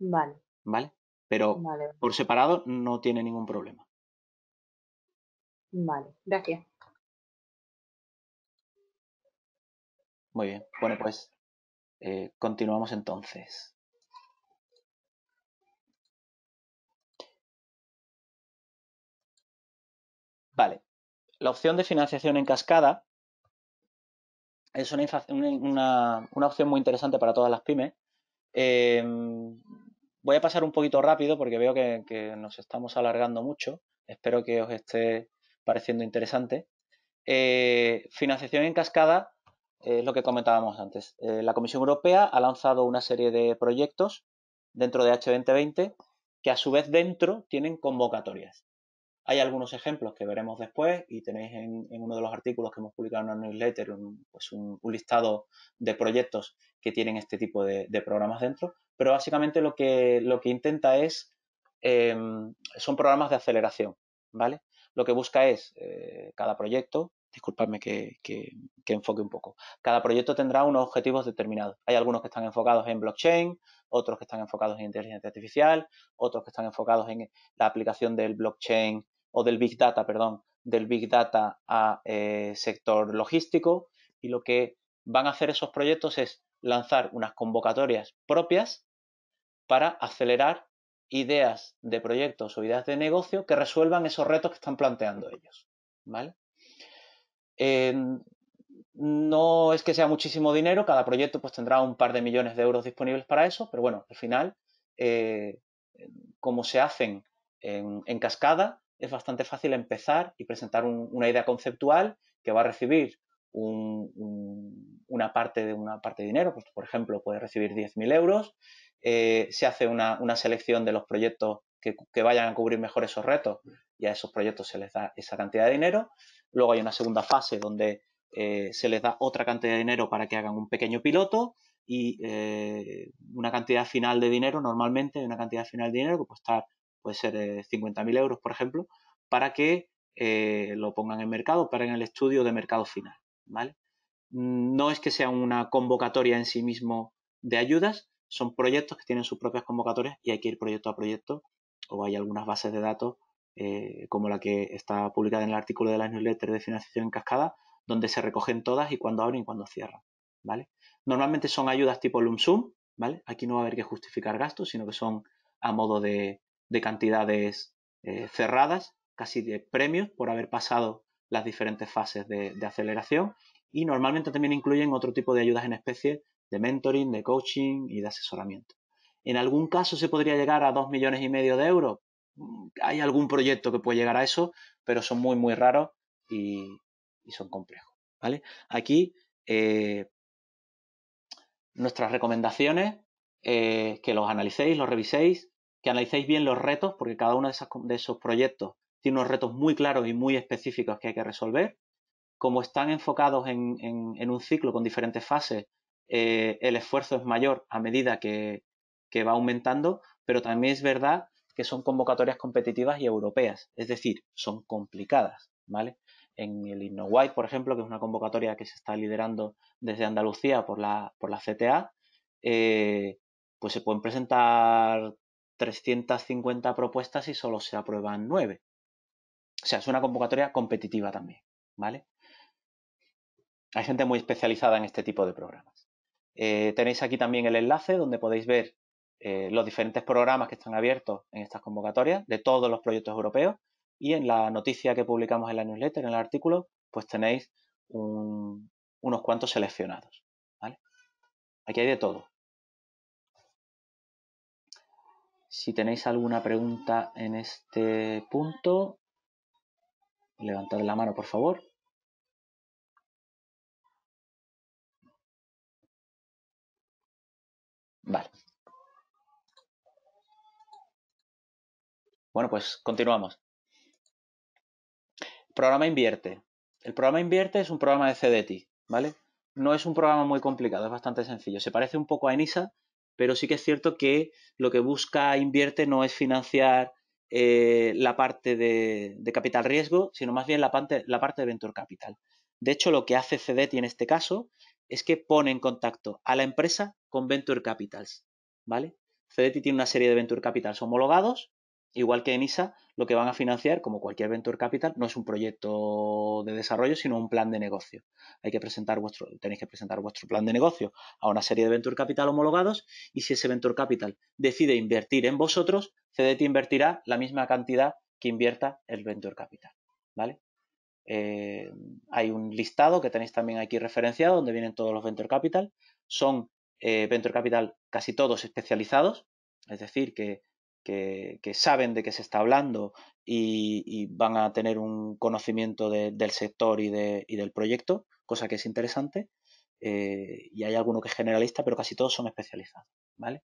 Vale. Vale. Pero por separado no tiene ningún problema. Vale, gracias. Muy bien, bueno pues eh, continuamos entonces. Vale, la opción de financiación en cascada es una, opción muy interesante para todas las pymes. Em, Voy a pasar un poquito rápido porque veo que, nos estamos alargando mucho. Espero que os esté pareciendo interesante. Eh, financiación en cascada es lo que comentábamos antes. Eh, la Comisión Europea ha lanzado una serie de proyectos dentro de H2020 que a su vez dentro tienen convocatorias. Hay algunos ejemplos que veremos después y tenéis en, uno de los artículos que hemos publicado en la newsletter un, pues un, listado de proyectos que tienen este tipo de, programas dentro, pero básicamente lo que, lo que intenta es, em, son programas de aceleración, ¿vale? Lo que busca es, eh, cada proyecto, disculpadme que, que, enfoque un poco. Cada proyecto tendrá unos objetivos determinados. Hay algunos que están enfocados en blockchain, otros que están enfocados en inteligencia artificial, otros que están enfocados en la aplicación del blockchain o del Big Data, perdón, del Big Data a eh, sector logístico y lo que van a hacer esos proyectos es lanzar unas convocatorias propias para acelerar ideas de proyectos o ideas de negocio que resuelvan esos retos que están planteando ellos. no es que sea muchísimo dinero, cada proyecto pues, tendrá un par de millones de euros disponibles para eso, pero bueno, al final, eh, como se hacen en cascada, es bastante fácil empezar y presentar una idea conceptual que va a recibir una parte de una parte de dinero, pues, por ejemplo, puede recibir 10.000 euros, eh, se hace una, selección de los proyectos que, vayan a cubrir mejor esos retos y a esos proyectos se les da esa cantidad de dinero. Luego hay una segunda fase donde eh, se les da otra cantidad de dinero para que hagan un pequeño piloto y eh, una cantidad final de dinero, normalmente una cantidad final de dinero que puede estar puede ser 50.000 eh, euros, por ejemplo, para que eh, lo pongan en mercado, para en el estudio de mercado final. ¿vale? Mm, no es que sea una convocatoria en sí mismo de ayudas, son proyectos que tienen sus propias convocatorias y hay que ir proyecto a proyecto o hay algunas bases de datos eh, como la que está publicada en el artículo de la newsletter de financiación en cascada, donde se recogen todas y cuando abren y cuándo cierran. ¿vale? Normalmente son ayudas tipo Sum, ¿vale? Aquí no va a haber que justificar gastos, sino que son a modo de, de cantidades eh, cerradas, casi de premios por haber pasado las diferentes fases de, aceleración y normalmente también incluyen otro tipo de ayudas en especie de mentoring, de coaching y de asesoramiento. En algún caso se podría llegar a dos millones y medio de euros. Mm, hay algún proyecto que puede llegar a eso, pero son muy, muy raros y, son complejos. ¿vale? Aquí eh, nuestras recomendaciones, eh, que los analicéis, los reviséis, que analicéis bien los retos, porque cada uno de, esos proyectos tiene unos retos muy claros y muy específicos que hay que resolver. Como están enfocados en, un ciclo con diferentes fases, eh, el esfuerzo es mayor a medida que, va aumentando, pero también es verdad que son convocatorias competitivas y europeas, es decir, son complicadas, ¿vale? En el InnoWide, por ejemplo, que es una convocatoria que se está liderando desde Andalucía por la, CTA, eh, pues se pueden presentar 350 propuestas y solo se aprueban 9. O sea, es una convocatoria competitiva también, ¿vale? Hay gente muy especializada en este tipo de programas. Eh, tenéis aquí también el enlace donde podéis ver eh, los diferentes programas que están abiertos en estas convocatorias de todos los proyectos europeos y en la noticia que publicamos en la newsletter, en el artículo, pues tenéis unos cuantos seleccionados. ¿vale? Aquí hay de todo. Si tenéis alguna pregunta en este punto, levantad la mano, por favor. Vale. Bueno, pues continuamos. Programa Invierte. El programa Invierte es un programa de CDT, ¿vale? No es un programa muy complicado, es bastante sencillo. Se parece un poco a ENISA, pero sí que es cierto que lo que busca Invierte no es financiar eh, la parte de, capital riesgo, sino más bien la parte, de venture capital. De hecho, lo que hace CEDETI en este caso es que pone en contacto a la empresa con venture capitals, ¿vale? tiene una serie de venture capitals homologados igual que en ISA, lo que van a financiar, como cualquier Venture Capital, no es un proyecto de desarrollo, sino un plan de negocio. Hay que presentar vuestro, tenéis que presentar vuestro plan de negocio a una serie de Venture Capital homologados y si ese Venture Capital decide invertir en vosotros, CDT invertirá la misma cantidad que invierta el Venture Capital. ¿Vale? Eh, hay un listado que tenéis también aquí referenciado donde vienen todos los Venture Capital. Son eh, Venture Capital casi todos especializados, es decir, que que, saben de qué se está hablando y, van a tener un conocimiento del sector y, del proyecto, cosa que es interesante. Eh, y hay alguno que es generalista, pero casi todos son especializados, ¿vale?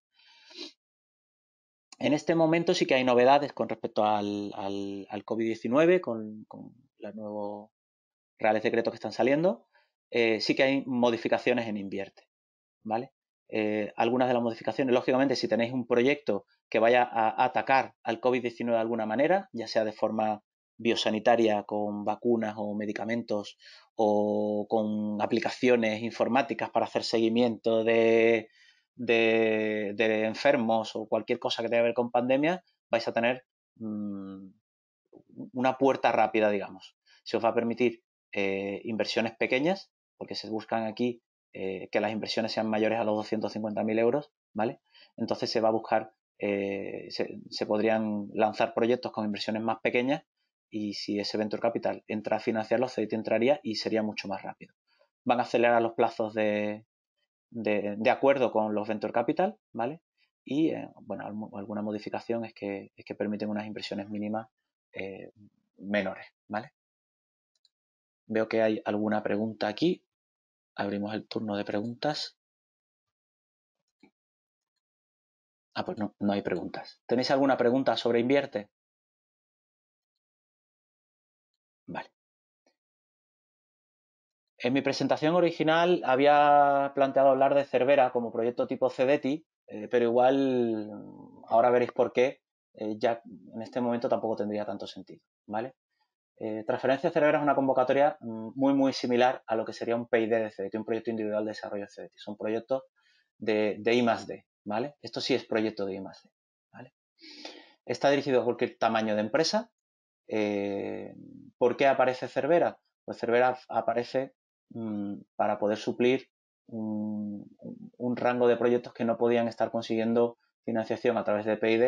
En este momento sí que hay novedades con respecto al, COVID-19, con, los nuevos reales decretos que están saliendo. Eh, sí que hay modificaciones en invierte, ¿vale? Eh, algunas de las modificaciones. Lógicamente, si tenéis un proyecto que vaya a atacar al COVID-19 de alguna manera, ya sea de forma biosanitaria con vacunas o medicamentos o con aplicaciones informáticas para hacer seguimiento de, enfermos o cualquier cosa que tenga que ver con pandemia, vais a tener mm, una puerta rápida, digamos. Se os va a permitir eh, inversiones pequeñas, porque se buscan aquí eh, que las inversiones sean mayores a los 250.000 euros, ¿vale? Entonces se va a buscar, eh, se, podrían lanzar proyectos con inversiones más pequeñas y si ese Venture Capital entra a financiarlo, se entraría y sería mucho más rápido. Van a acelerar los plazos de, acuerdo con los Venture Capital, ¿vale? Y, eh, bueno, alguna modificación es que, es que permiten unas inversiones mínimas menores, ¿vale? Veo que hay alguna pregunta aquí abrimos el turno de preguntas. Ah, pues no, no hay preguntas. ¿Tenéis alguna pregunta sobre invierte? Vale. En mi presentación original había planteado hablar de Cervera como proyecto tipo CDETI, eh, pero igual ahora veréis por qué. Eh, ya en este momento tampoco tendría tanto sentido, ¿vale? Eh, Transferencia cervera es una convocatoria mm, muy, muy similar a lo que sería un PID de CDT, un proyecto individual de desarrollo de CDT. Son proyectos de, de I ¿vale? Esto sí es proyecto de I Está dirigido a cualquier tamaño de empresa. Eh, ¿Por qué aparece Cervera? Pues Cervera aparece mm, para poder suplir un, un rango de proyectos que no podían estar consiguiendo financiación a través de PID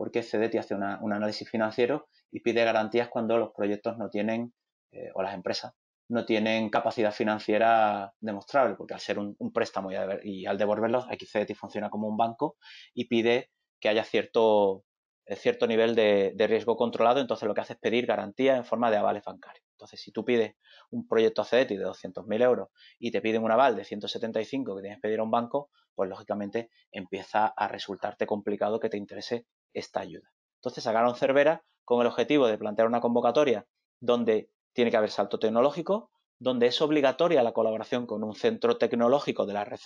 porque CDT hace un análisis financiero y pide garantías cuando los proyectos no tienen, eh, o las empresas, no tienen capacidad financiera demostrable, porque al ser un, préstamo y, al devolverlo, aquí CDT funciona como un banco y pide que haya cierto, eh, cierto nivel de, riesgo controlado, entonces lo que hace es pedir garantías en forma de avales bancarios. Entonces, si tú pides un proyecto a CDT de 200.000 euros y te piden un aval de 175 que tienes que pedir a un banco, pues lógicamente empieza a resultarte complicado que te interese esta ayuda. Entonces sacaron Cervera con el objetivo de plantear una convocatoria donde tiene que haber salto tecnológico, donde es obligatoria la colaboración con un centro tecnológico de la red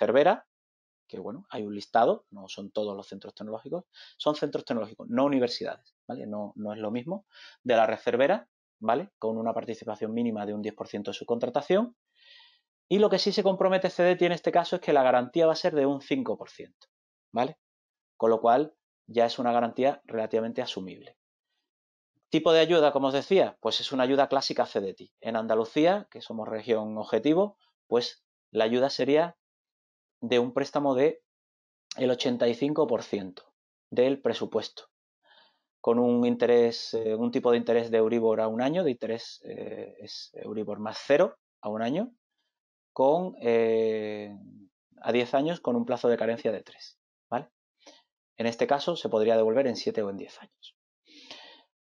que bueno, hay un listado, no son todos los centros tecnológicos, son centros tecnológicos, no universidades, ¿vale? No, no es lo mismo, de la red ¿vale? Con una participación mínima de un 10% de su contratación. Y lo que sí se compromete CDT en este caso es que la garantía va a ser de un 5%, ¿vale? Con lo cual, ya es una garantía relativamente asumible. ¿Tipo de ayuda, como os decía? Pues es una ayuda clásica CDTI. En Andalucía, que somos región objetivo, pues la ayuda sería de un préstamo de el 85% del presupuesto, con un interés, eh, un tipo de interés de Euribor a un año, de interés eh, es Euribor más cero a un año, con eh, a 10 años con un plazo de carencia de 3. En este caso, se podría devolver en 7 o en 10 años.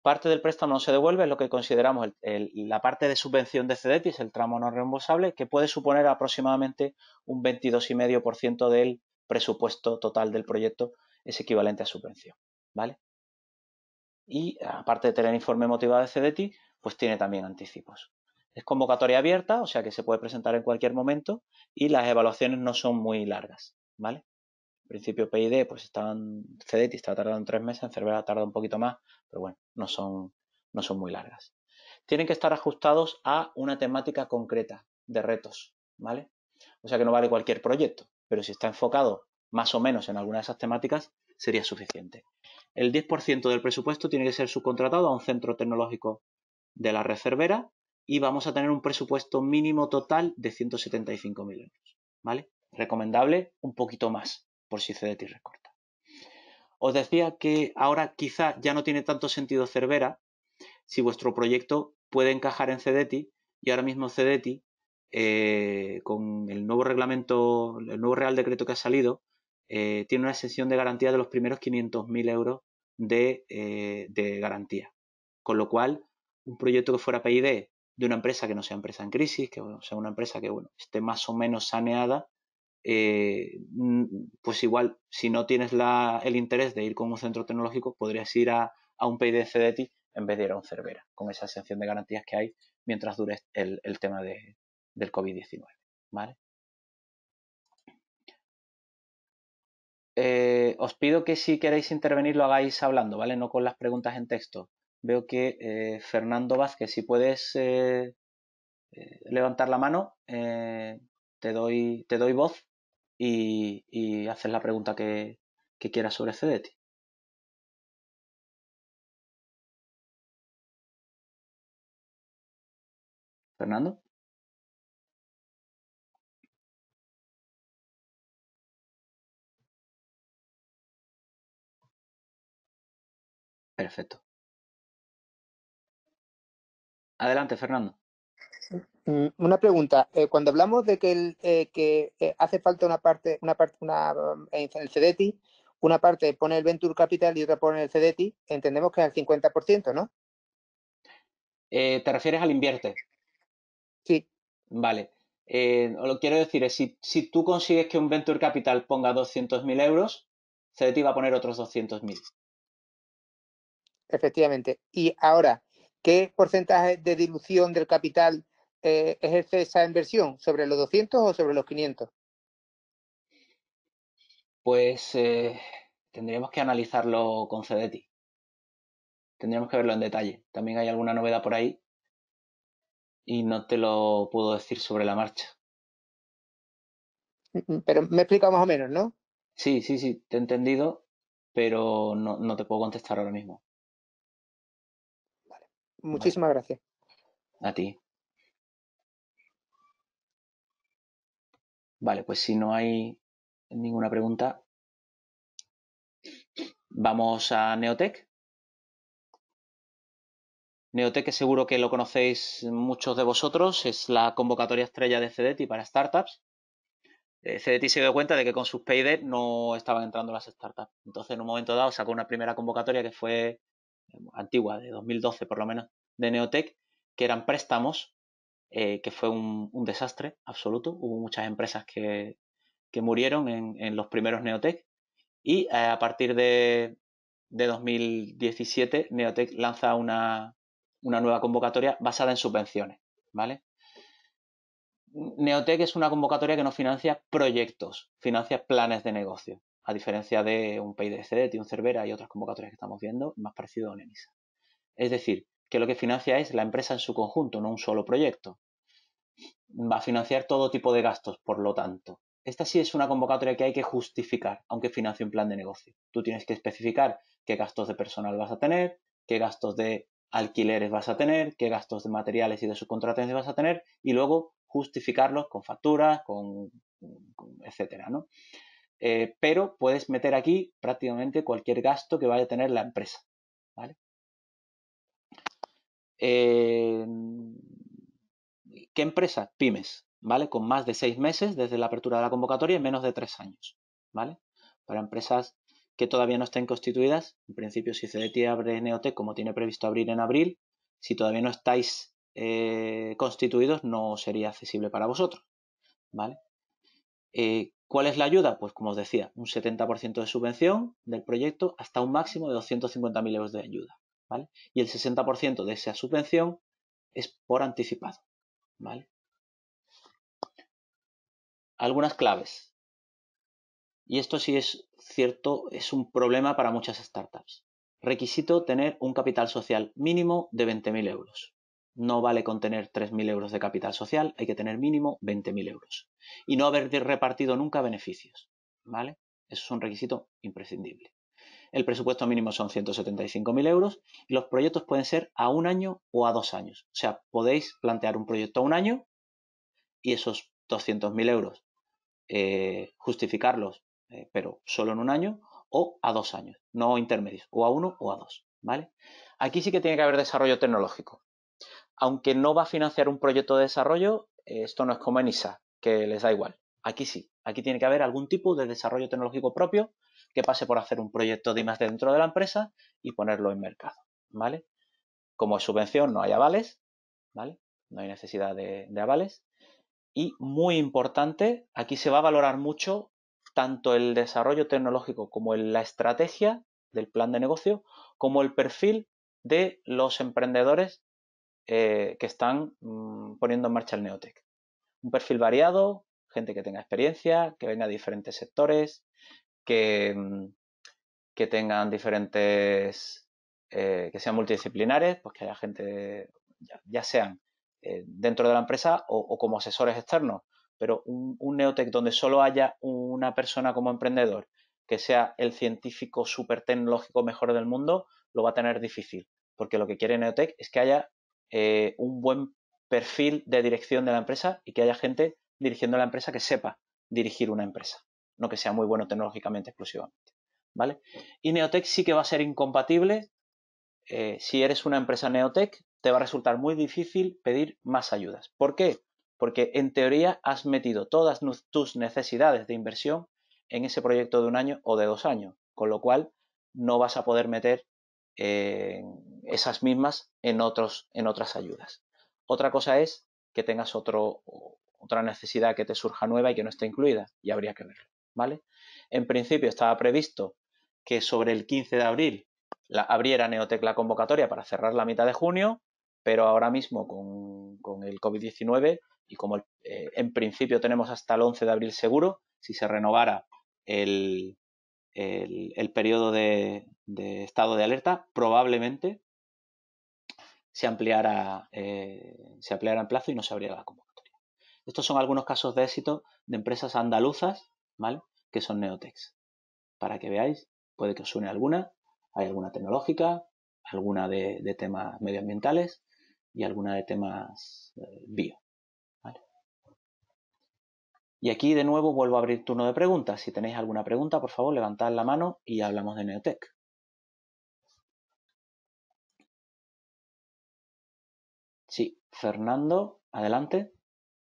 Parte del préstamo no se devuelve, es lo que consideramos la parte de subvención de es el tramo no reembolsable, que puede suponer aproximadamente un 22,5% del presupuesto total del proyecto, es equivalente a subvención. ¿Vale? Y aparte de tener informe motivado de CEDETI, pues tiene también anticipos. Es convocatoria abierta, o sea que se puede presentar en cualquier momento y las evaluaciones no son muy largas, ¿vale? En principio PID, pues estaban, CDT estaba tardando tres meses, en Cervera tarda un poquito más, pero bueno, no son, no son muy largas. Tienen que estar ajustados a una temática concreta de retos, ¿vale? O sea que no vale cualquier proyecto, pero si está enfocado más o menos en alguna de esas temáticas, sería suficiente. El 10% del presupuesto tiene que ser subcontratado a un centro tecnológico de la red y vamos a tener un presupuesto mínimo total de 175.000 euros, ¿vale? Recomendable un poquito más, por si CDT recorta. Os decía que ahora quizá ya no tiene tanto sentido Cervera si vuestro proyecto puede encajar en CDT y ahora mismo CEDETI, eh, con el nuevo reglamento, el nuevo Real Decreto que ha salido, eh, tiene una exención de garantía de los primeros 500.000 euros eh, de, garantía. Con lo cual, un proyecto que fuera PID de una empresa que no sea empresa en crisis, que sea una empresa que bueno, esté más o menos saneada, eh, pues igual, si no tienes el interés de ir con un centro tecnológico, podrías ir a, un PIDC de ti en vez de ir a un Cervera, con esa exención de garantías que hay mientras dure el, tema del COVID-19. ¿vale? Eh, os pido que si queréis intervenir lo hagáis hablando, ¿vale? No con las preguntas en texto. Veo que eh, Fernando Vázquez, si puedes levantar la mano, te, doy, te doy voz y, hacer la pregunta que, quieras sobre Cedeti. Fernando. Perfecto. Adelante, Fernando. Mm, una pregunta. Eh, cuando hablamos de que, el, eh, que eh, hace falta una parte, una parte, una, mm, en el CDT una parte pone el Venture Capital y otra pone el CDT entendemos que es el 50%, ¿no? ¿Te refieres al invierte? Sí. Vale. lo quiero decir es, si, si tú consigues que un Venture Capital ponga 200.000 euros, CDT va a poner otros 200.000. Efectivamente. Y ahora, ¿qué porcentaje de dilución del capital ejerce eh, este, esa inversión? ¿Sobre los 200 o sobre los 500? Pues eh, tendríamos que analizarlo con CEDETI. Tendríamos que verlo en detalle. También hay alguna novedad por ahí y no te lo puedo decir sobre la marcha. Mm, mm, pero me explica más o menos, ¿no? Sí, sí, sí, te he entendido, pero no, te puedo contestar ahora mismo. Vale. Muchísimas gracias. A ti. Vale, pues si no hay ninguna pregunta, vamos a Neotech. Neotech que seguro que lo conocéis muchos de vosotros, es la convocatoria estrella de CDT para startups. Eh, CDT se dio cuenta de que con sus payday no estaban entrando las startups. Entonces, en un momento dado, sacó una primera convocatoria que fue eh, antigua, de 2012 por lo menos, de Neotech, que eran préstamos eh, que fue un, desastre absoluto. Hubo muchas empresas que, murieron en, los primeros Neotech y eh, a partir de, de 2017 Neotech lanza una, nueva convocatoria basada en subvenciones, ¿vale? Neotech es una convocatoria que no financia proyectos, financia planes de negocio, a diferencia de un pide de un Cervera y otras convocatorias que estamos viendo, más parecido a un ENISA. Es decir, que lo que financia es la empresa en su conjunto, no un solo proyecto. Va a financiar todo tipo de gastos, por lo tanto. Esta sí es una convocatoria que hay que justificar, aunque financie un plan de negocio. Tú tienes que especificar qué gastos de personal vas a tener, qué gastos de alquileres vas a tener, qué gastos de materiales y de subcontrataciones vas a tener, y luego justificarlos con facturas, con, etcétera, eh, pero puedes meter aquí prácticamente cualquier gasto que vaya a tener la empresa, ¿vale? ¿Qué empresa? Pymes, ¿vale? Con más de seis meses desde la apertura de la convocatoria y menos de tres años, ¿vale? Para empresas que todavía no estén constituidas, en principio si CDT abre Neotec como tiene previsto abrir en abril, si todavía no estáis eh, constituidos no sería accesible para vosotros, ¿vale? Eh, ¿Cuál es la ayuda? Pues como os decía, un 70% de subvención del proyecto hasta un máximo de 250.000 euros de ayuda. Y el 60% de esa subvención es por anticipado, ¿vale? Algunas claves. Y esto sí es cierto, es un problema para muchas startups. Requisito tener un capital social mínimo de 20.000 euros. No vale con tener 3.000 euros de capital social, hay que tener mínimo 20.000 euros. Y no haber repartido nunca beneficios, ¿vale? Eso es un requisito imprescindible. El presupuesto mínimo son 175.000 euros y los proyectos pueden ser a un año o a dos años. O sea, podéis plantear un proyecto a un año y esos 200.000 euros eh, justificarlos, eh, pero solo en un año o a dos años, no intermedios, o a uno o a dos. ¿vale? Aquí sí que tiene que haber desarrollo tecnológico. Aunque no va a financiar un proyecto de desarrollo, eh, esto no es como en ISA, que les da igual. Aquí sí, aquí tiene que haber algún tipo de desarrollo tecnológico propio que pase por hacer un proyecto de más dentro de la empresa y ponerlo en mercado, ¿vale? Como es subvención no hay avales, ¿vale? No hay necesidad de, avales. Y muy importante, aquí se va a valorar mucho tanto el desarrollo tecnológico como la estrategia del plan de negocio, como el perfil de los emprendedores eh, que están mm, poniendo en marcha el Neotech. Un perfil variado, gente que tenga experiencia, que venga a diferentes sectores, Mm, que, tengan diferentes, eh, que sean multidisciplinares, pues que haya gente, ya, sean eh, dentro de la empresa o, como asesores externos, pero un, neotec Neotech donde solo haya una persona como emprendedor que sea el científico súper tecnológico mejor del mundo, lo va a tener difícil, porque lo que quiere Neotech es que haya eh, un buen perfil de dirección de la empresa y que haya gente dirigiendo la empresa que sepa dirigir una empresa no que sea muy bueno tecnológicamente exclusivamente. ¿Vale? Y Neotech sí que va a ser incompatible. Eh, si eres una empresa Neotech, te va a resultar muy difícil pedir más ayudas. ¿Por qué? Porque en teoría has metido todas tus necesidades de inversión en ese proyecto de un año o de dos años, con lo cual no vas a poder meter esas mismas en, otros, en otras ayudas. Otra cosa es que tengas otro, otra necesidad que te surja nueva y que no esté incluida, y habría que verlo. ¿vale? En principio estaba previsto que sobre el 15 de abril la, abriera Neotec la convocatoria para cerrar la mitad de junio, pero ahora mismo con, el COVID-19 y como eh, en principio tenemos hasta el 11 de abril seguro, si se renovara el, periodo de, estado de alerta, probablemente se ampliara, eh, se ampliara en plazo y no se abriera la convocatoria. Estos son algunos casos de éxito de empresas andaluzas ¿vale? Que son Neotex. Para que veáis, puede que os suene alguna. Hay alguna tecnológica, alguna de, temas medioambientales y alguna de temas eh, bio. ¿vale? Y aquí de nuevo vuelvo a abrir turno de preguntas. Si tenéis alguna pregunta, por favor, levantad la mano y hablamos de Neotech. Sí, Fernando, adelante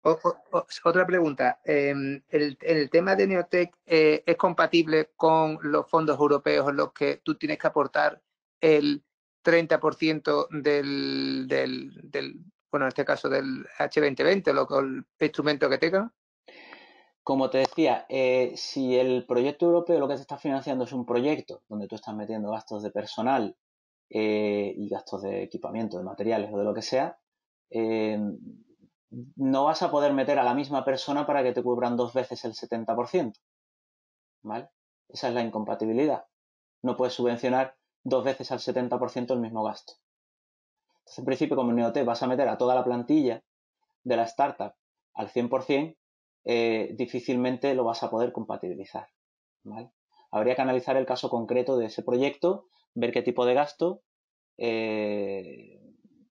otra pregunta. Em, el, tema de Neotech eh, es compatible con los fondos europeos en los que tú tienes que aportar el 30% del, del, del, bueno, en este caso del H2020, lo, el instrumento que tenga? Como te decía, eh, si el proyecto europeo lo que se está financiando es un proyecto donde tú estás metiendo gastos de personal eh, y gastos de equipamiento, de materiales o de lo que sea, em, no vas a poder meter a la misma persona para que te cubran dos veces el 70%. ¿Vale? Esa es la incompatibilidad. No puedes subvencionar dos veces al 70% el mismo gasto. Entonces, en principio, como NeoT vas a meter a toda la plantilla de la startup al 100%, eh, difícilmente lo vas a poder compatibilizar. ¿vale? Habría que analizar el caso concreto de ese proyecto, ver qué tipo de gasto, eh,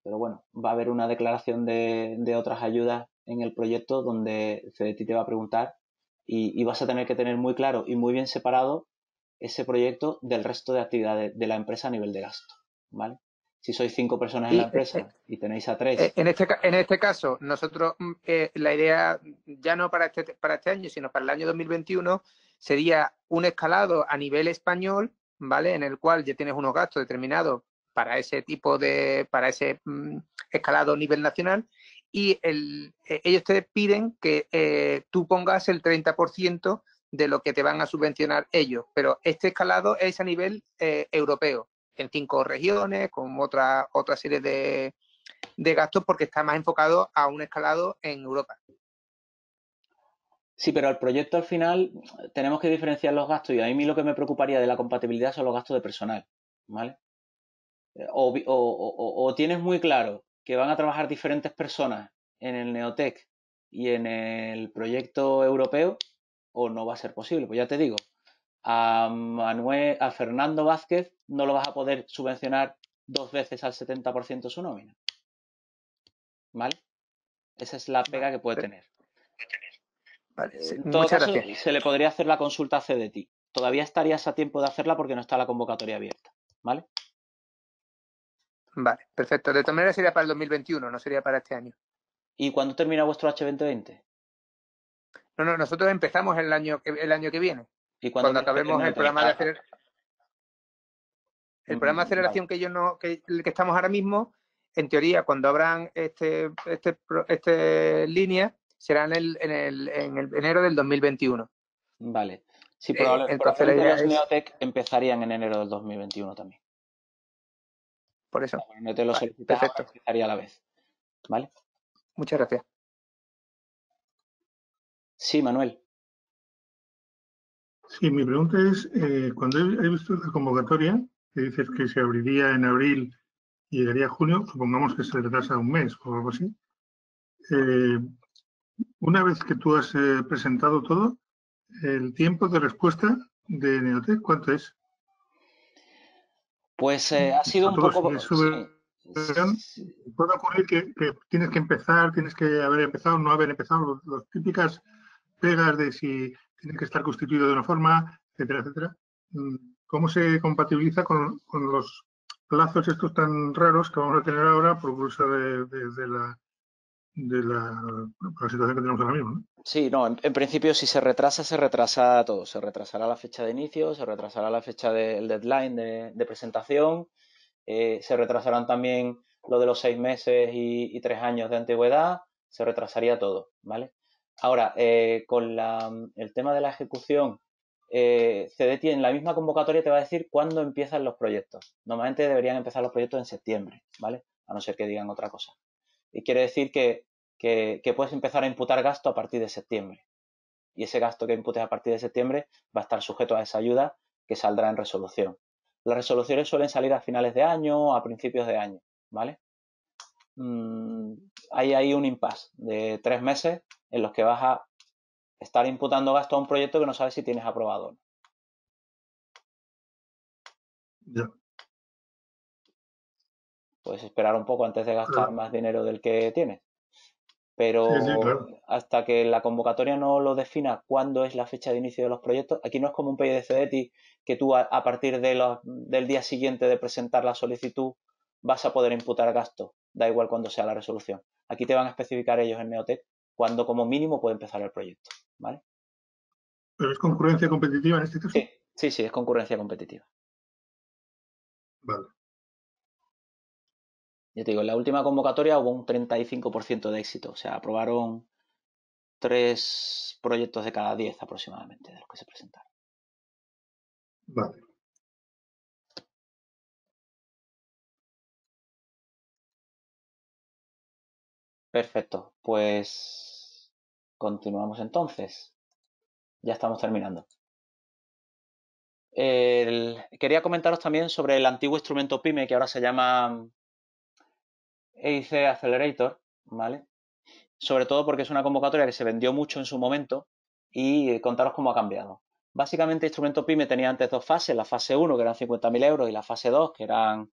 pero bueno, va a haber una declaración de, otras ayudas en el proyecto donde CDT te va a preguntar y, vas a tener que tener muy claro y muy bien separado ese proyecto del resto de actividades de la empresa a nivel de gasto, ¿vale? Si sois cinco personas en la empresa este- y tenéis a tres. Eh, en este, en este caso, nosotros, mm, eh, la idea, ya no para este, para este año, sino para el año 2021, sería un escalado a nivel español, ¿vale? En el cual ya tienes unos gastos determinados para ese tipo de, para ese mm, escalado a nivel nacional y eh, ellos te piden que eh, tú pongas el 30% de lo que te van a subvencionar ellos, pero este escalado es a nivel eh, europeo, en cinco regiones, con otra, otra serie de, de gastos, porque está más enfocado a un escalado en Europa. Sí, pero al proyecto al final tenemos que diferenciar los gastos y a mí lo que me preocuparía de la compatibilidad son los gastos de personal, ¿vale? Eh, o, tienes muy claro que van a trabajar diferentes personas en el Neotec y en el proyecto europeo, o no va a ser posible. Pues ya te digo, a Manuel, a Fernando Vázquez no lo vas a poder subvencionar dos veces al 70% su nómina. ¿Vale? Esa es la pega que puede tener. Eh, se le podría hacer la consulta a CDT. Todavía estarías a tiempo de hacerla porque no está la convocatoria abierta. ¿Vale? Vale, perfecto. De todas manera sería para el 2021, no sería para este año. ¿Y cuándo termina vuestro H2020? No, no, nosotros empezamos el año que, el año que viene. ¿Y cuando acabemos el programa de mm, aceleración. El programa de aceleración que yo no, que, que estamos ahora mismo, en teoría, cuando abran este, este, este línea, será en el, en el, en el enero del 2021. Vale. Sí, eh, probablemente. probablemente los Neotech empezarían en enero del 2021 también. Por eso. no te lo perfecto. a la vez. ¿Vale? Muchas gracias. Sí, Manuel. Sí, mi pregunta es, eh, cuando he visto la convocatoria, que dices que se abriría en abril y llegaría a junio, supongamos que se retrasa un mes o algo así. Eh, una vez que tú has eh, presentado todo, el tiempo de respuesta de Neotec, ¿cuánto es? Pues eh, ha sido un poco... Eh, Puede ocurrir que, tienes que empezar, tienes que haber empezado, no haber empezado, las típicas pegas de si tiene que estar constituido de una forma, etcétera, etcétera. Mm, ¿Cómo se compatibiliza con, los plazos estos tan raros que vamos a tener ahora por causa de, la de la, la, situación que tenemos ahora mismo. ¿no? Sí, no, en, principio si se retrasa, se retrasa todo. Se retrasará la fecha de inicio, se retrasará la fecha del deadline de, presentación, eh, se retrasarán también lo de los seis meses y, tres años de antigüedad, se retrasaría todo, ¿vale? Ahora, eh, con la, el tema de la ejecución, eh, CDT en la misma convocatoria te va a decir cuándo empiezan los proyectos. Normalmente deberían empezar los proyectos en septiembre, ¿vale? A no ser que digan otra cosa. Y quiere decir que que, puedes empezar a imputar gasto a partir de septiembre. Y ese gasto que imputes a partir de septiembre va a estar sujeto a esa ayuda que saldrá en resolución. Las resoluciones suelen salir a finales de año, o a principios de año, ¿vale? Mm, hay ahí un impasse de tres meses en los que vas a estar imputando gasto a un proyecto que no sabes si tienes aprobado o no. Puedes esperar un poco antes de gastar más dinero del que tienes. Pero hasta que la convocatoria no lo defina cuándo es la fecha de inicio de los proyectos, aquí no es como un de ti que tú a, partir del día siguiente de presentar la solicitud vas a poder imputar gasto da igual cuándo sea la resolución. Aquí te van a especificar ellos en Neotec cuándo como mínimo puede empezar el proyecto, ¿vale? ¿Pero es concurrencia competitiva en este caso? Sí, sí, sí es concurrencia competitiva. Vale yo te digo, en la última convocatoria hubo un 35% de éxito, o sea, aprobaron tres proyectos de cada diez aproximadamente de los que se presentaron. Vale. Perfecto, pues continuamos entonces. Ya estamos terminando. Quería comentaros también sobre el antiguo instrumento PyME que ahora se llama EIC Accelerator, ¿vale? Sobre todo porque es una convocatoria que se vendió mucho en su momento y eh, contaros cómo ha cambiado. Básicamente, Instrumento PyME tenía antes dos fases, la fase 1, que eran 50.000 euros, y la fase 2, que eran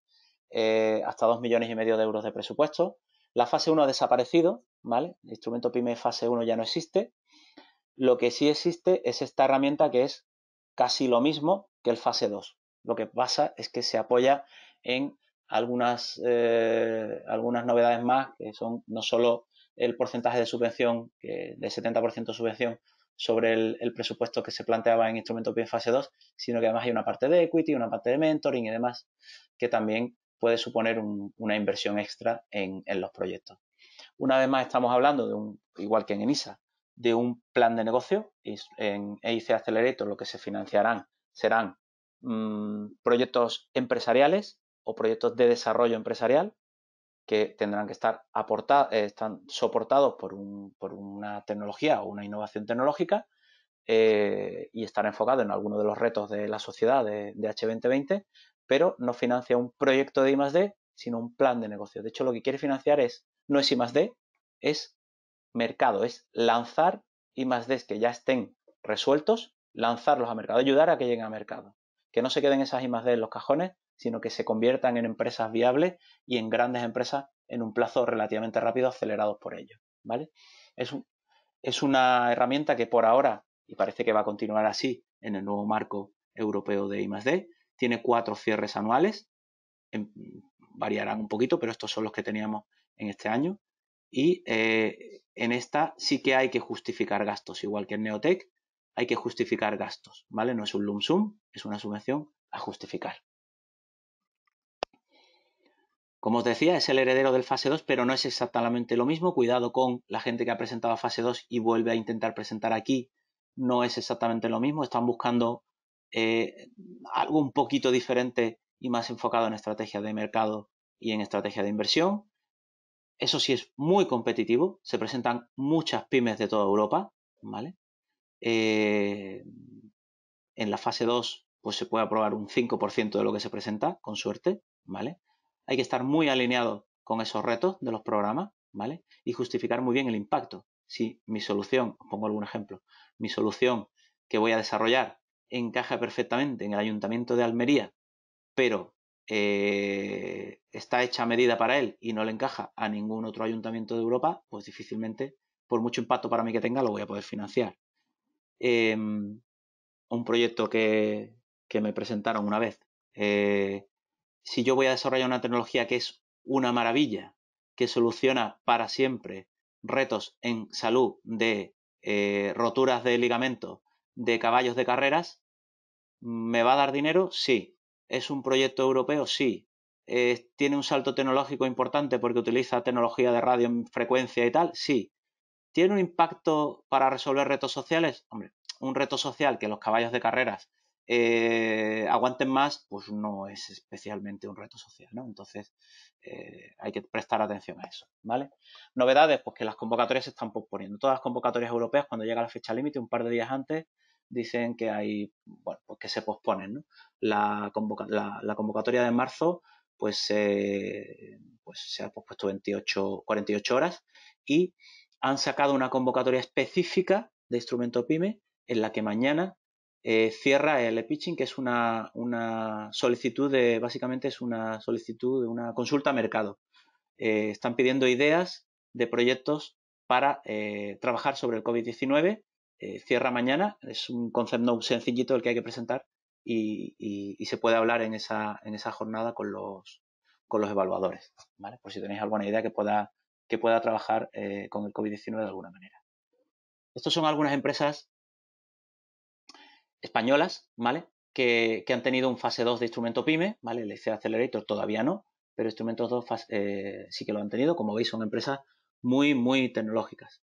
eh, hasta 2 millones y medio de euros de presupuesto. La fase 1 ha desaparecido, ¿vale? El instrumento PyME fase 1 ya no existe. Lo que sí existe es esta herramienta que es casi lo mismo que el fase 2. Lo que pasa es que se apoya en algunas, eh, algunas novedades más, que son no solo el porcentaje de subvención, que de 70% de subvención sobre el, presupuesto que se planteaba en instrumento bien fase 2, sino que además hay una parte de equity, una parte de mentoring y demás, que también puede suponer una inversión extra en, los proyectos. Una vez más estamos hablando, de un, igual que en ENISA, de un plan de negocio. En EIC Accelerator lo que se financiarán serán mm, proyectos empresariales o proyectos de desarrollo empresarial que tendrán que estar aportados, eh, están soportados por, una tecnología o una innovación tecnológica eh, y estar enfocados en alguno de los retos de la sociedad de, H2020, pero no financia un proyecto de I+.D., sino un plan de negocio. De hecho, lo que quiere financiar es, no es I+.D., es mercado, es lanzar I+.D. que ya estén resueltos, lanzarlos a mercado, ayudar a que lleguen a mercado. Que no se queden esas I+.D. en los cajones, sino que se conviertan en empresas viables y en grandes empresas en un plazo relativamente rápido acelerados por ellos. ¿vale? Es, es una herramienta que por ahora, y parece que va a continuar así en el nuevo marco europeo de I+.D., tiene cuatro cierres anuales, em, variarán un poquito, pero estos son los que teníamos en este año. Y eh, en esta sí que hay que justificar gastos, igual que en Neotech, hay que justificar gastos, ¿vale? No es un lump sum, es una subvención a justificar. Como os decía, es el heredero del fase 2, pero no es exactamente lo mismo. Cuidado con la gente que ha presentado fase 2 y vuelve a intentar presentar aquí. No es exactamente lo mismo. Están buscando eh, algo un poquito diferente y más enfocado en estrategia de mercado y en estrategia de inversión. Eso sí es muy competitivo. Se presentan muchas pymes de toda Europa, ¿vale? Eh, en la fase 2, pues se puede aprobar un 5% de lo que se presenta, con suerte, ¿vale? hay que estar muy alineado con esos retos de los programas, ¿vale? Y justificar muy bien el impacto. Si mi solución, pongo algún ejemplo, mi solución que voy a desarrollar encaja perfectamente en el Ayuntamiento de Almería, pero eh, está hecha a medida para él y no le encaja a ningún otro ayuntamiento de Europa, pues difícilmente, por mucho impacto para mí que tenga, lo voy a poder financiar. Em, un proyecto que, me presentaron una vez eh, si yo voy a desarrollar una tecnología que es una maravilla, que soluciona para siempre retos en salud de eh, roturas de ligamento de caballos de carreras, ¿me va a dar dinero? Sí. ¿Es un proyecto europeo? Sí. Eh, ¿Tiene un salto tecnológico importante porque utiliza tecnología de radio en frecuencia y tal? Sí. ¿Tiene un impacto para resolver retos sociales? Hombre, un reto social que los caballos de carreras eh, aguanten más, pues no es especialmente un reto social, ¿no? Entonces eh, hay que prestar atención a eso, ¿vale? Novedades, pues que las convocatorias se están posponiendo. Todas las convocatorias europeas, cuando llega la fecha límite, un par de días antes, dicen que hay, bueno, pues que se posponen, ¿no? La, convocatoria de marzo, pues, pues se ha pospuesto 28, 48 horas y han sacado una convocatoria específica de instrumento PyME en la que mañana eh, cierra el pitching que es una, una, solicitud de, básicamente es una solicitud de una consulta a mercado. Eh, están pidiendo ideas de proyectos para eh, trabajar sobre el COVID-19. cierra mañana, es un concepto sencillito el que hay que presentar y, se puede hablar en esa, en esa jornada con los, con los evaluadores, ¿vale? Por si tenéis alguna idea que pueda, que pueda trabajar con el COVID-19 de alguna manera. Estas son algunas empresas españolas, ¿vale? Que, han tenido un fase 2 de instrumento PyME, ¿vale? El IC Accelerator todavía no, pero instrumentos 2 eh, sí que lo han tenido. Como veis, son empresas muy, muy tecnológicas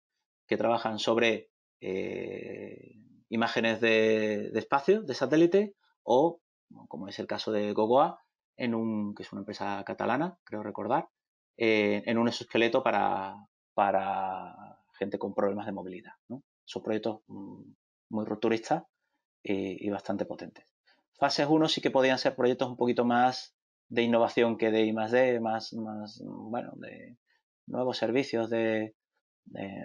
que trabajan sobre eh, imágenes de, espacio, de satélite, o, como es el caso de Gogoa, en un, que es una empresa catalana, creo recordar, eh, en un exoesqueleto para, para gente con problemas de movilidad. Son proyectos mm, muy rupturistas eh, y, bastante potentes. Fases 1 sí que podían ser proyectos un poquito más de innovación que de I más D, más, mm, bueno, de nuevos servicios de,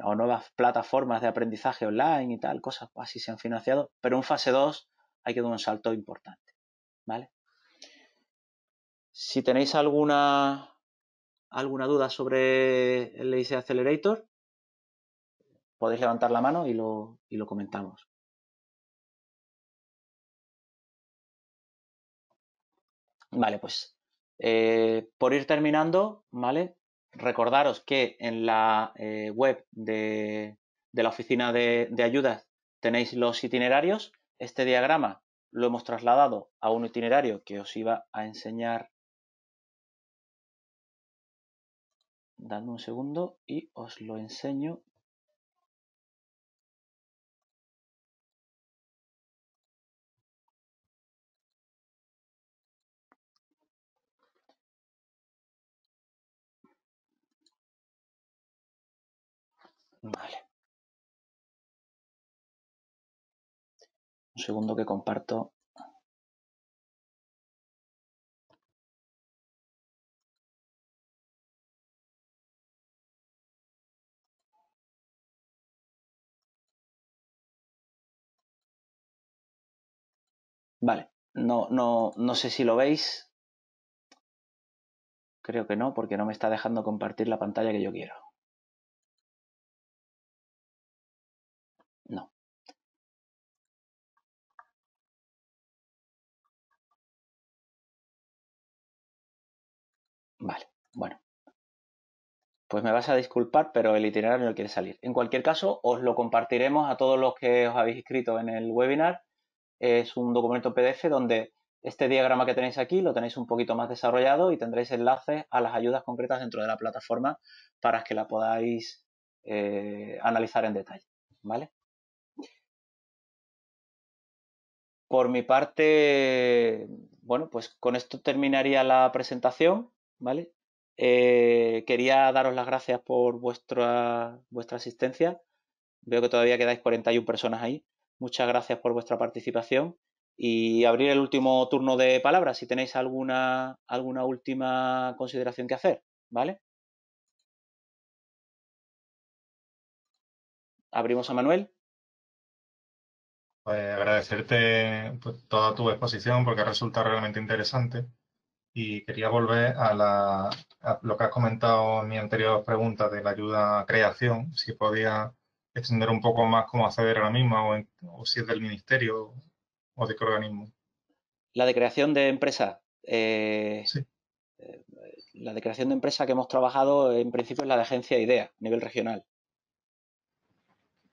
o nuevas plataformas de aprendizaje online y tal, cosas así se han financiado, pero en fase 2 hay que dar un salto importante, ¿vale? Si tenéis alguna, alguna duda sobre el IC Accelerator, podéis levantar la mano y lo, y lo comentamos. Vale, pues eh, por ir terminando, ¿vale? Recordaros que en la eh, web de, de, la oficina de, de ayudas tenéis los itinerarios. Este diagrama lo hemos trasladado a un itinerario que os iba a enseñar. Dadme un segundo y os lo enseño Vale. Un segundo que comparto. Vale, no, no, no sé si lo veis. Creo que no, porque no me está dejando compartir la pantalla que yo quiero. Vale, bueno. Pues me vas a disculpar, pero el itinerario no quiere salir. En cualquier caso, os lo compartiremos a todos los que os habéis inscrito en el webinar. Es un documento PDF donde este diagrama que tenéis aquí lo tenéis un poquito más desarrollado y tendréis enlaces a las ayudas concretas dentro de la plataforma para que la podáis eh, analizar en detalle. ¿Vale? Por mi parte, bueno, pues con esto terminaría la presentación. ¿vale? Eh, quería daros las gracias por vuestra, vuestra asistencia. Veo que todavía quedáis 41 personas ahí. Muchas gracias por vuestra participación y abrir el último turno de palabras si tenéis alguna, alguna última consideración que hacer, ¿vale? Abrimos a Manuel. Pues agradecerte pues, toda tu exposición porque resulta realmente interesante y quería volver a, la, lo que has comentado en mi anterior pregunta de la ayuda a creación, si podía extender un poco más cómo acceder a la misma o, si es del ministerio o de qué organismo. La de creación de empresa. Eh, sí. Eh, la de creación de empresa que hemos trabajado en principio es la de agencia idea a nivel regional.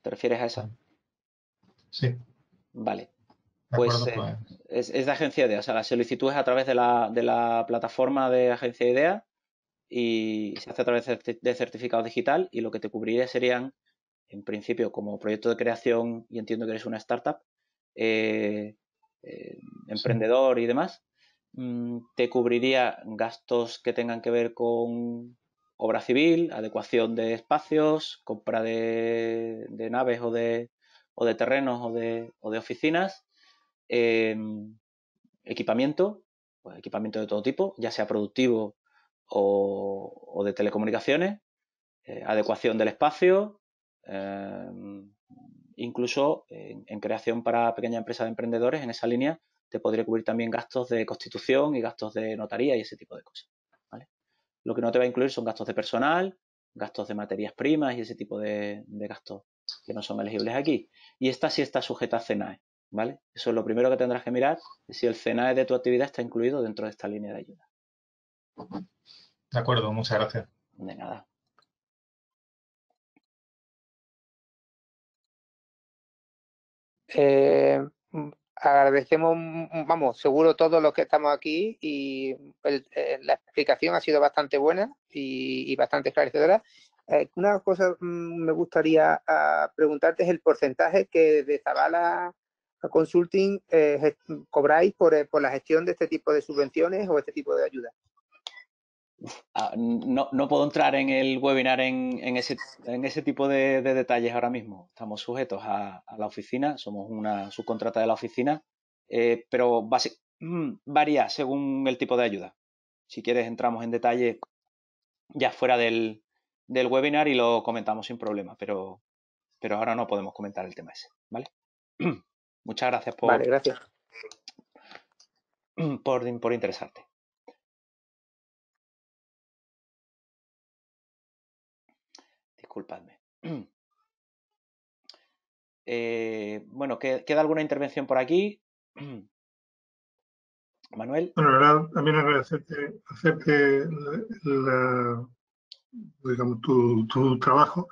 ¿Te refieres a esa? Sí. Vale pues, eh, pues. es, de Agencia Idea. O sea, la solicitud es a través de la, plataforma de Agencia Idea y se hace a través de certificado digital y lo que te cubriría serían, en principio, como proyecto de creación y entiendo que eres una startup, eh, eh, emprendedor y demás, mm, te cubriría gastos que tengan que ver con obra civil, adecuación de espacios, compra de, naves o de, terrenos o de oficinas equipamiento, pues, equipamiento de todo tipo, ya sea productivo o, de telecomunicaciones, eh, adecuación del espacio, eh, incluso en, creación para pequeñas empresas de emprendedores, en esa línea te podría cubrir también gastos de constitución y gastos de notaría y ese tipo de cosas. Lo que no te va a incluir son gastos de personal, gastos de materias primas y ese tipo de, gastos que no son elegibles aquí. Y esta sí está sujeta a CENAE. ¿vale? Eso es lo primero que tendrás que mirar, si el CNAE de tu actividad está incluido dentro de esta línea de ayuda. De acuerdo, muchas gracias. De nada. Eh, agradecemos, vamos, seguro todos los que estamos aquí y eh, la explicación ha sido bastante buena y, bastante esclarecedora. Eh, una cosa mm, me gustaría ah, preguntarte es el porcentaje que de Zabala Consulting eh, cobráis eh, por, la gestión de este tipo de subvenciones o este tipo de ayudas? Ah, no, puedo entrar en el webinar en, en, ese, tipo de, detalles ahora mismo. Estamos sujetos a, la oficina, somos una subcontrata de la oficina, eh, pero mm, varía según el tipo de ayuda. Si quieres entramos en detalle ya fuera del, webinar y lo comentamos sin problema, pero, pero ahora no podemos comentar el tema ese, ¿vale? <clears throat> Muchas gracias por. <clears throat> interesarte. Disculpadme. <clears throat> Eh, bueno, ¿queda alguna intervención por aquí? <clears throat> Manuel. Bueno, también agradecerte, digamos, tu trabajo,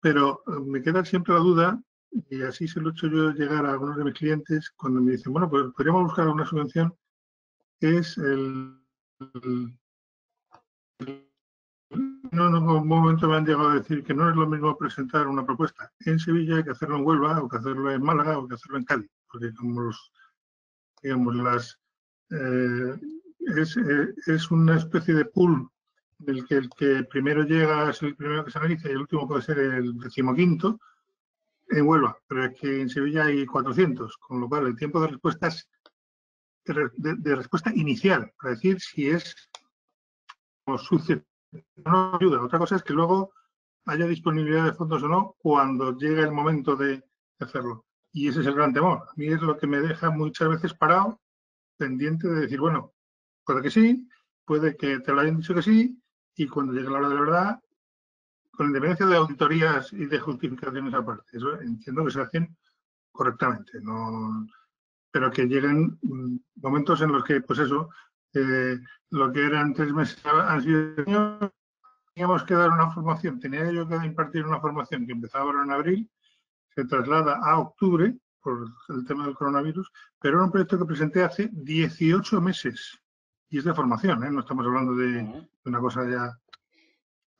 pero eh, me queda siempre la duda y así se lo he hecho yo llegar a algunos de mis clientes cuando me dicen, bueno, pues podríamos buscar una subvención es el, en algún momento me han llegado a decir que no es lo mismo presentar una propuesta en Sevilla que hacerlo en Huelva o que hacerlo en Málaga o que hacerlo en Cádiz, porque digamos, las, eh, es, eh, es, una especie de pool del que el que primero llega es el primero que se analiza y el último puede ser el decimoquinto, en Huelva, pero es que en Sevilla hay 400, con lo cual el tiempo de respuesta, es de, respuesta inicial, para decir si es o no ayuda. Otra cosa es que luego haya disponibilidad de fondos o no cuando llegue el momento de hacerlo. Y ese es el gran temor. A mí es lo que me deja muchas veces parado, pendiente de decir, bueno, puede que sí, puede que te lo hayan dicho que sí, y cuando llegue la hora de la verdad, con independencia de auditorías y de justificaciones aparte. Eso entiendo que se hacen correctamente, no, pero que lleguen mm, momentos en los que, pues eso, eh, lo que eran tres meses han sido teníamos que dar una formación, tenía yo que impartir una formación que empezaba ahora en abril, se traslada a octubre por el tema del coronavirus, pero era un proyecto que presenté hace 18 meses y es de formación, ¿eh? no estamos hablando de, de una cosa ya.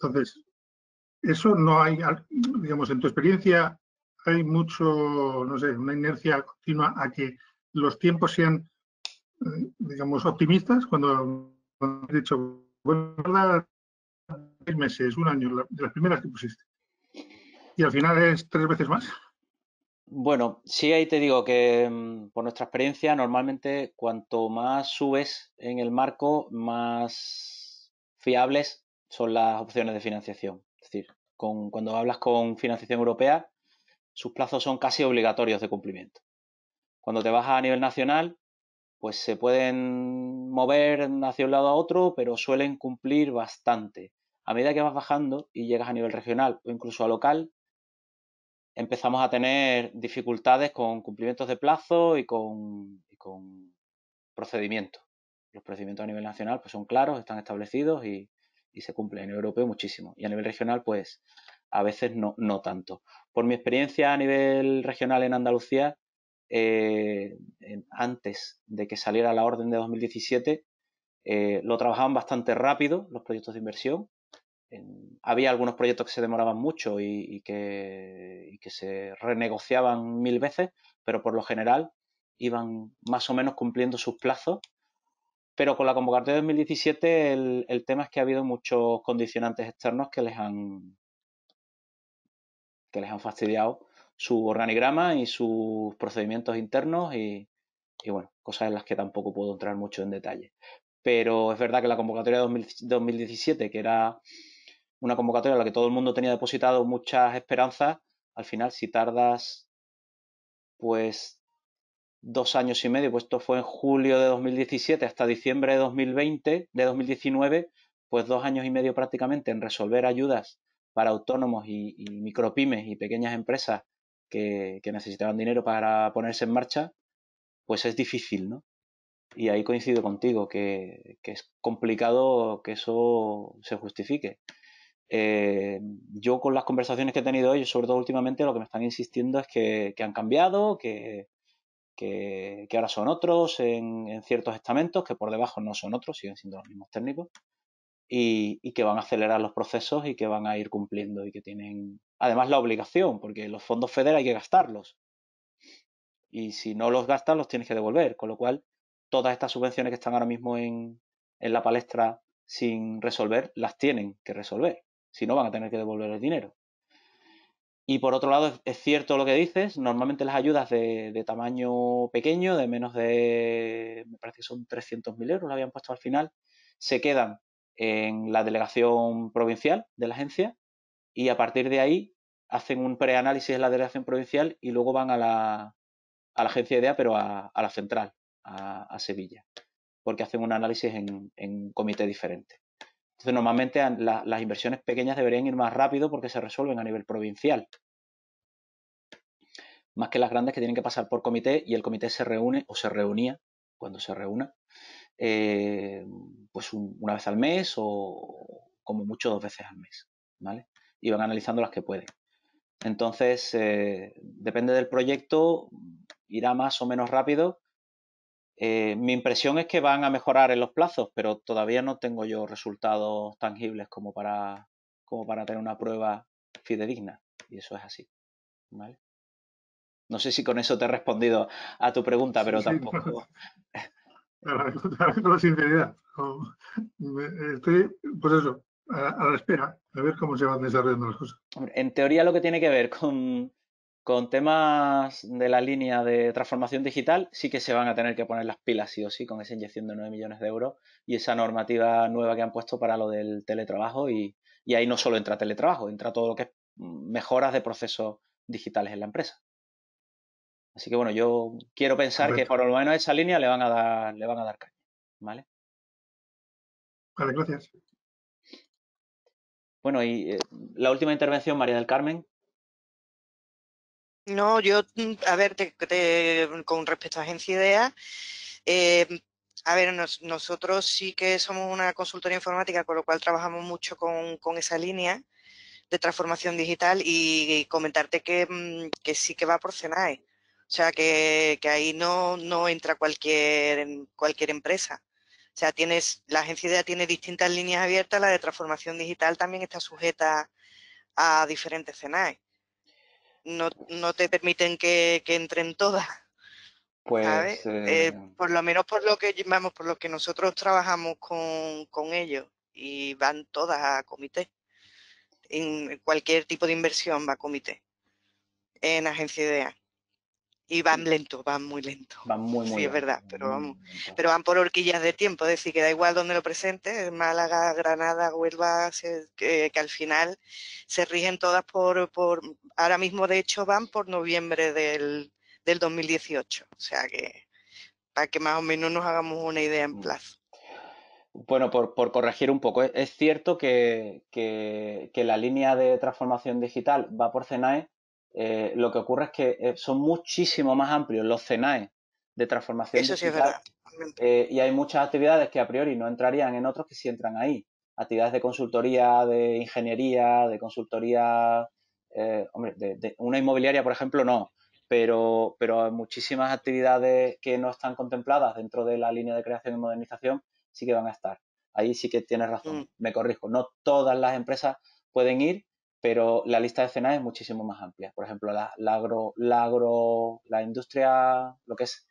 Entonces, eso no hay, digamos, en tu experiencia hay mucho, no sé, una inercia continua a que los tiempos sean, eh, digamos, optimistas cuando, has dicho, bueno, seis meses, un año, de las primeras que pusiste. Y al final es tres veces más. Bueno, sí, ahí te digo que mm, por nuestra experiencia, normalmente cuanto más subes en el marco, más fiables son las opciones de financiación cuando hablas con financiación europea, sus plazos son casi obligatorios de cumplimiento. Cuando te vas a nivel nacional, pues se pueden mover hacia un lado a otro, pero suelen cumplir bastante. A medida que vas bajando y llegas a nivel regional o incluso a local, empezamos a tener dificultades con cumplimientos de plazo y con, con procedimientos. Los procedimientos a nivel nacional pues son claros, están establecidos y, y se cumple a nivel europeo muchísimo. Y a nivel regional, pues a veces no, no tanto. Por mi experiencia a nivel regional en Andalucía, eh, antes de que saliera la orden de 2017, eh, lo trabajaban bastante rápido los proyectos de inversión. había algunos proyectos que se demoraban mucho y que se renegociaban mil veces, pero por lo general iban más o menos cumpliendo sus plazos pero con la convocatoria de 2017 el, tema es que ha habido muchos condicionantes externos que les han, que les han fastidiado su organigrama y sus procedimientos internos y, bueno, cosas en las que tampoco puedo entrar mucho en detalle. Pero es verdad que la convocatoria de 2017, que era una convocatoria en la que todo el mundo tenía depositado muchas esperanzas, al final si tardas pues dos años y medio, pues esto fue en julio de 2017 hasta diciembre de 2020, de 2019, pues dos años y medio prácticamente en resolver ayudas para autónomos y, micropymes y pequeñas empresas que, necesitaban dinero para ponerse en marcha, pues es difícil, ¿no? Y ahí coincido contigo, que, es complicado que eso se justifique. Eh, yo con las conversaciones que he tenido ellos, sobre todo últimamente, lo que me están insistiendo es que han cambiado, que, que, ahora son otros en, ciertos estamentos, que por debajo no son otros, siguen siendo los mismos técnicos, y, que van a acelerar los procesos y que van a ir cumpliendo y que tienen además la obligación, porque los fondos FEDER hay que gastarlos. Y si no los gastas, los tienes que devolver, con lo cual todas estas subvenciones que están ahora mismo en la palestra sin resolver, las tienen que resolver, si no van a tener que devolver el dinero. Y por otro lado, es cierto lo que dices, normalmente las ayudas de, tamaño pequeño, de menos de, me parece que son 300.000 euros, lo habían puesto al final, se quedan en la delegación provincial de la agencia y a partir de ahí hacen un preanálisis en la delegación provincial y luego van a la, a la agencia IDEA, pero a, la central, a, Sevilla, porque hacen un análisis en, comité diferente. Entonces, normalmente las inversiones pequeñas deberían ir más rápido porque se resuelven a nivel provincial, más que las grandes que tienen que pasar por comité y el comité se reúne o se reunía cuando se reúna, eh, pues una vez al mes o como mucho dos veces al mes, ¿vale? Y van analizando las que pueden. Entonces, eh, depende del proyecto, irá más o menos rápido eh, mi impresión es que van a mejorar en los plazos, pero todavía no tengo yo resultados tangibles como para, como para tener una prueba fidedigna. Y eso es así. No sé si con eso te he respondido a tu pregunta, pero tampoco. Para, <laughs> con la sinceridad. Oh, estoy, pues eso, a, la espera, a ver cómo se van desarrollando las cosas. en teoría, lo que tiene que ver con, con temas de la línea de transformación digital sí que se van a tener que poner las pilas sí o sí con esa inyección de 9 millones de euros y esa normativa nueva que han puesto para lo del teletrabajo y, ahí no solo entra teletrabajo, entra todo lo que es mejoras de procesos digitales en la empresa. Así que bueno, yo quiero pensar que por lo menos a esa línea le van a dar, le van a dar caña, ¿vale? gracias. Bueno, y eh, la última intervención, María del Carmen, no, yo, mm, a ver, mm, con respecto a Agencia IDEA, eh, a ver, nosotros sí que somos una consultoría informática, con lo cual trabajamos mucho con, esa línea de transformación digital y, comentarte mm, que, sí que va por CENAE. O sea, que, ahí no, no entra cualquier, cualquier empresa. O sea, tienes, la agencia IDEA tiene distintas líneas abiertas, la de transformación digital también está sujeta a diferentes CENAE no, no te permiten que, entren todas. Pues, eh, eh, por lo menos por lo que vamos, por lo que nosotros trabajamos con, con ellos y van todas a comité. En cualquier tipo de inversión va a comité en agencia idea. Y van lento, van muy lento. Van muy, muy Sí, es verdad, pero vamos. Pero van por horquillas de tiempo, es decir, que da igual donde lo presente Málaga, Granada, Huelva, que, al final se rigen todas por, por. Ahora mismo, de hecho, van por noviembre del, del 2018. O sea que. Para que más o menos nos hagamos una idea en mm. plazo. Bueno, por, corregir un poco, es, cierto que, la línea de transformación digital va por CENAE, eh, lo que ocurre es que eh, son muchísimo más amplios los CNAE de transformación digital. Eh, y hay muchas actividades que a priori no entrarían en otros que sí entran ahí. Actividades de consultoría, de ingeniería, de consultoría, hombre, de, una inmobiliaria, por ejemplo, no. Pero, pero muchísimas actividades que no están contempladas dentro de la línea de creación y modernización sí que van a estar. Ahí sí que tienes razón, mm. me corrijo. No todas las empresas pueden ir, pero la lista de escenas es muchísimo más amplia. Por ejemplo, la, agro, la, industria, lo que es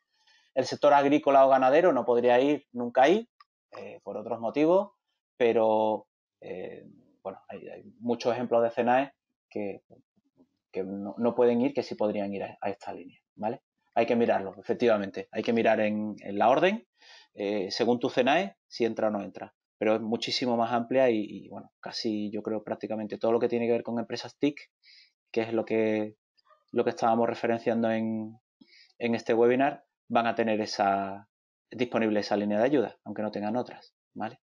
el sector agrícola o ganadero, no podría ir nunca ahí, eh, por otros motivos, pero eh, bueno, hay, muchos ejemplos de CNAE que, no, pueden ir, que sí podrían ir a, esta línea, ¿vale? Hay que mirarlo, efectivamente. Hay que mirar en, la orden, eh, según tu CNAE, si entra o no entra pero es muchísimo más amplia y, bueno, casi yo creo prácticamente todo lo que tiene que ver con empresas TIC, que es lo que, lo que estábamos referenciando en, este webinar, van a tener esa, disponible esa línea de ayuda, aunque no tengan otras, ¿vale?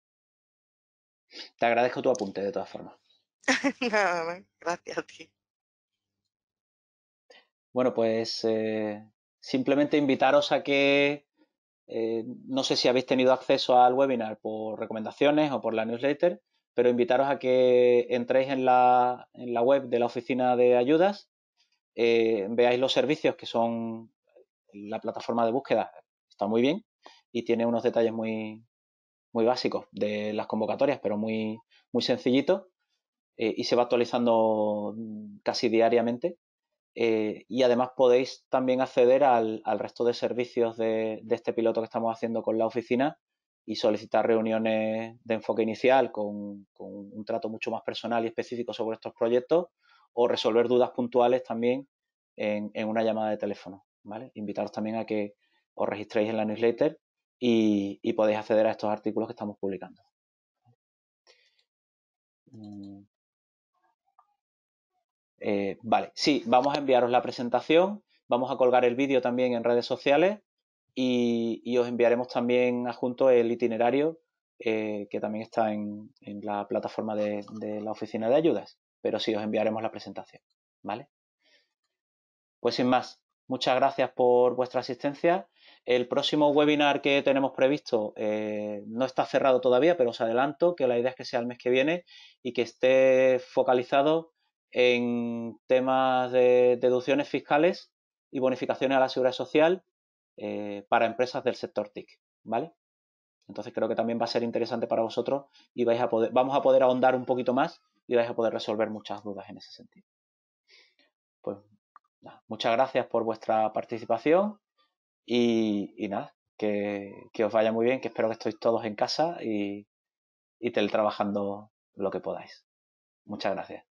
Te agradezco tu apunte de todas formas. <laughs> gracias a ti. Bueno, pues eh, simplemente invitaros a que eh, no sé si habéis tenido acceso al webinar por recomendaciones o por la newsletter, pero invitaros a que entréis en la, web de la oficina de ayudas, eh, veáis los servicios que son la plataforma de búsqueda, está muy bien y tiene unos detalles muy, básicos de las convocatorias, pero muy, muy eh, y se va actualizando casi diariamente eh, y además podéis también acceder al, resto de servicios de, este piloto que estamos haciendo con la oficina y solicitar reuniones de enfoque inicial con, un trato mucho más personal y específico sobre estos proyectos o resolver dudas puntuales también en, una llamada de teléfono. Invitaros también a que os registréis en la newsletter y, podéis acceder a estos artículos que estamos publicando. Mm. Eh, vale, sí, vamos a enviaros la presentación, vamos a colgar el vídeo también en redes sociales y, os enviaremos también adjunto el itinerario eh, que también está en, la plataforma de, la oficina de ayudas, pero sí os enviaremos la presentación, ¿vale? Pues sin más, muchas gracias por vuestra asistencia. El próximo webinar que tenemos previsto eh, no está cerrado todavía, pero os adelanto que la idea es que sea el mes que viene y que esté focalizado en temas de deducciones fiscales y bonificaciones a la seguridad social eh, para empresas del sector TIC, ¿vale? Entonces creo que también va a ser interesante para vosotros y vais a poder, vamos a poder ahondar un poquito más y vais a poder resolver muchas dudas en ese sentido. Pues muchas gracias por vuestra participación y, nada, que, os vaya muy bien, que espero que estéis todos en casa y, y trabajando lo que podáis. Muchas gracias.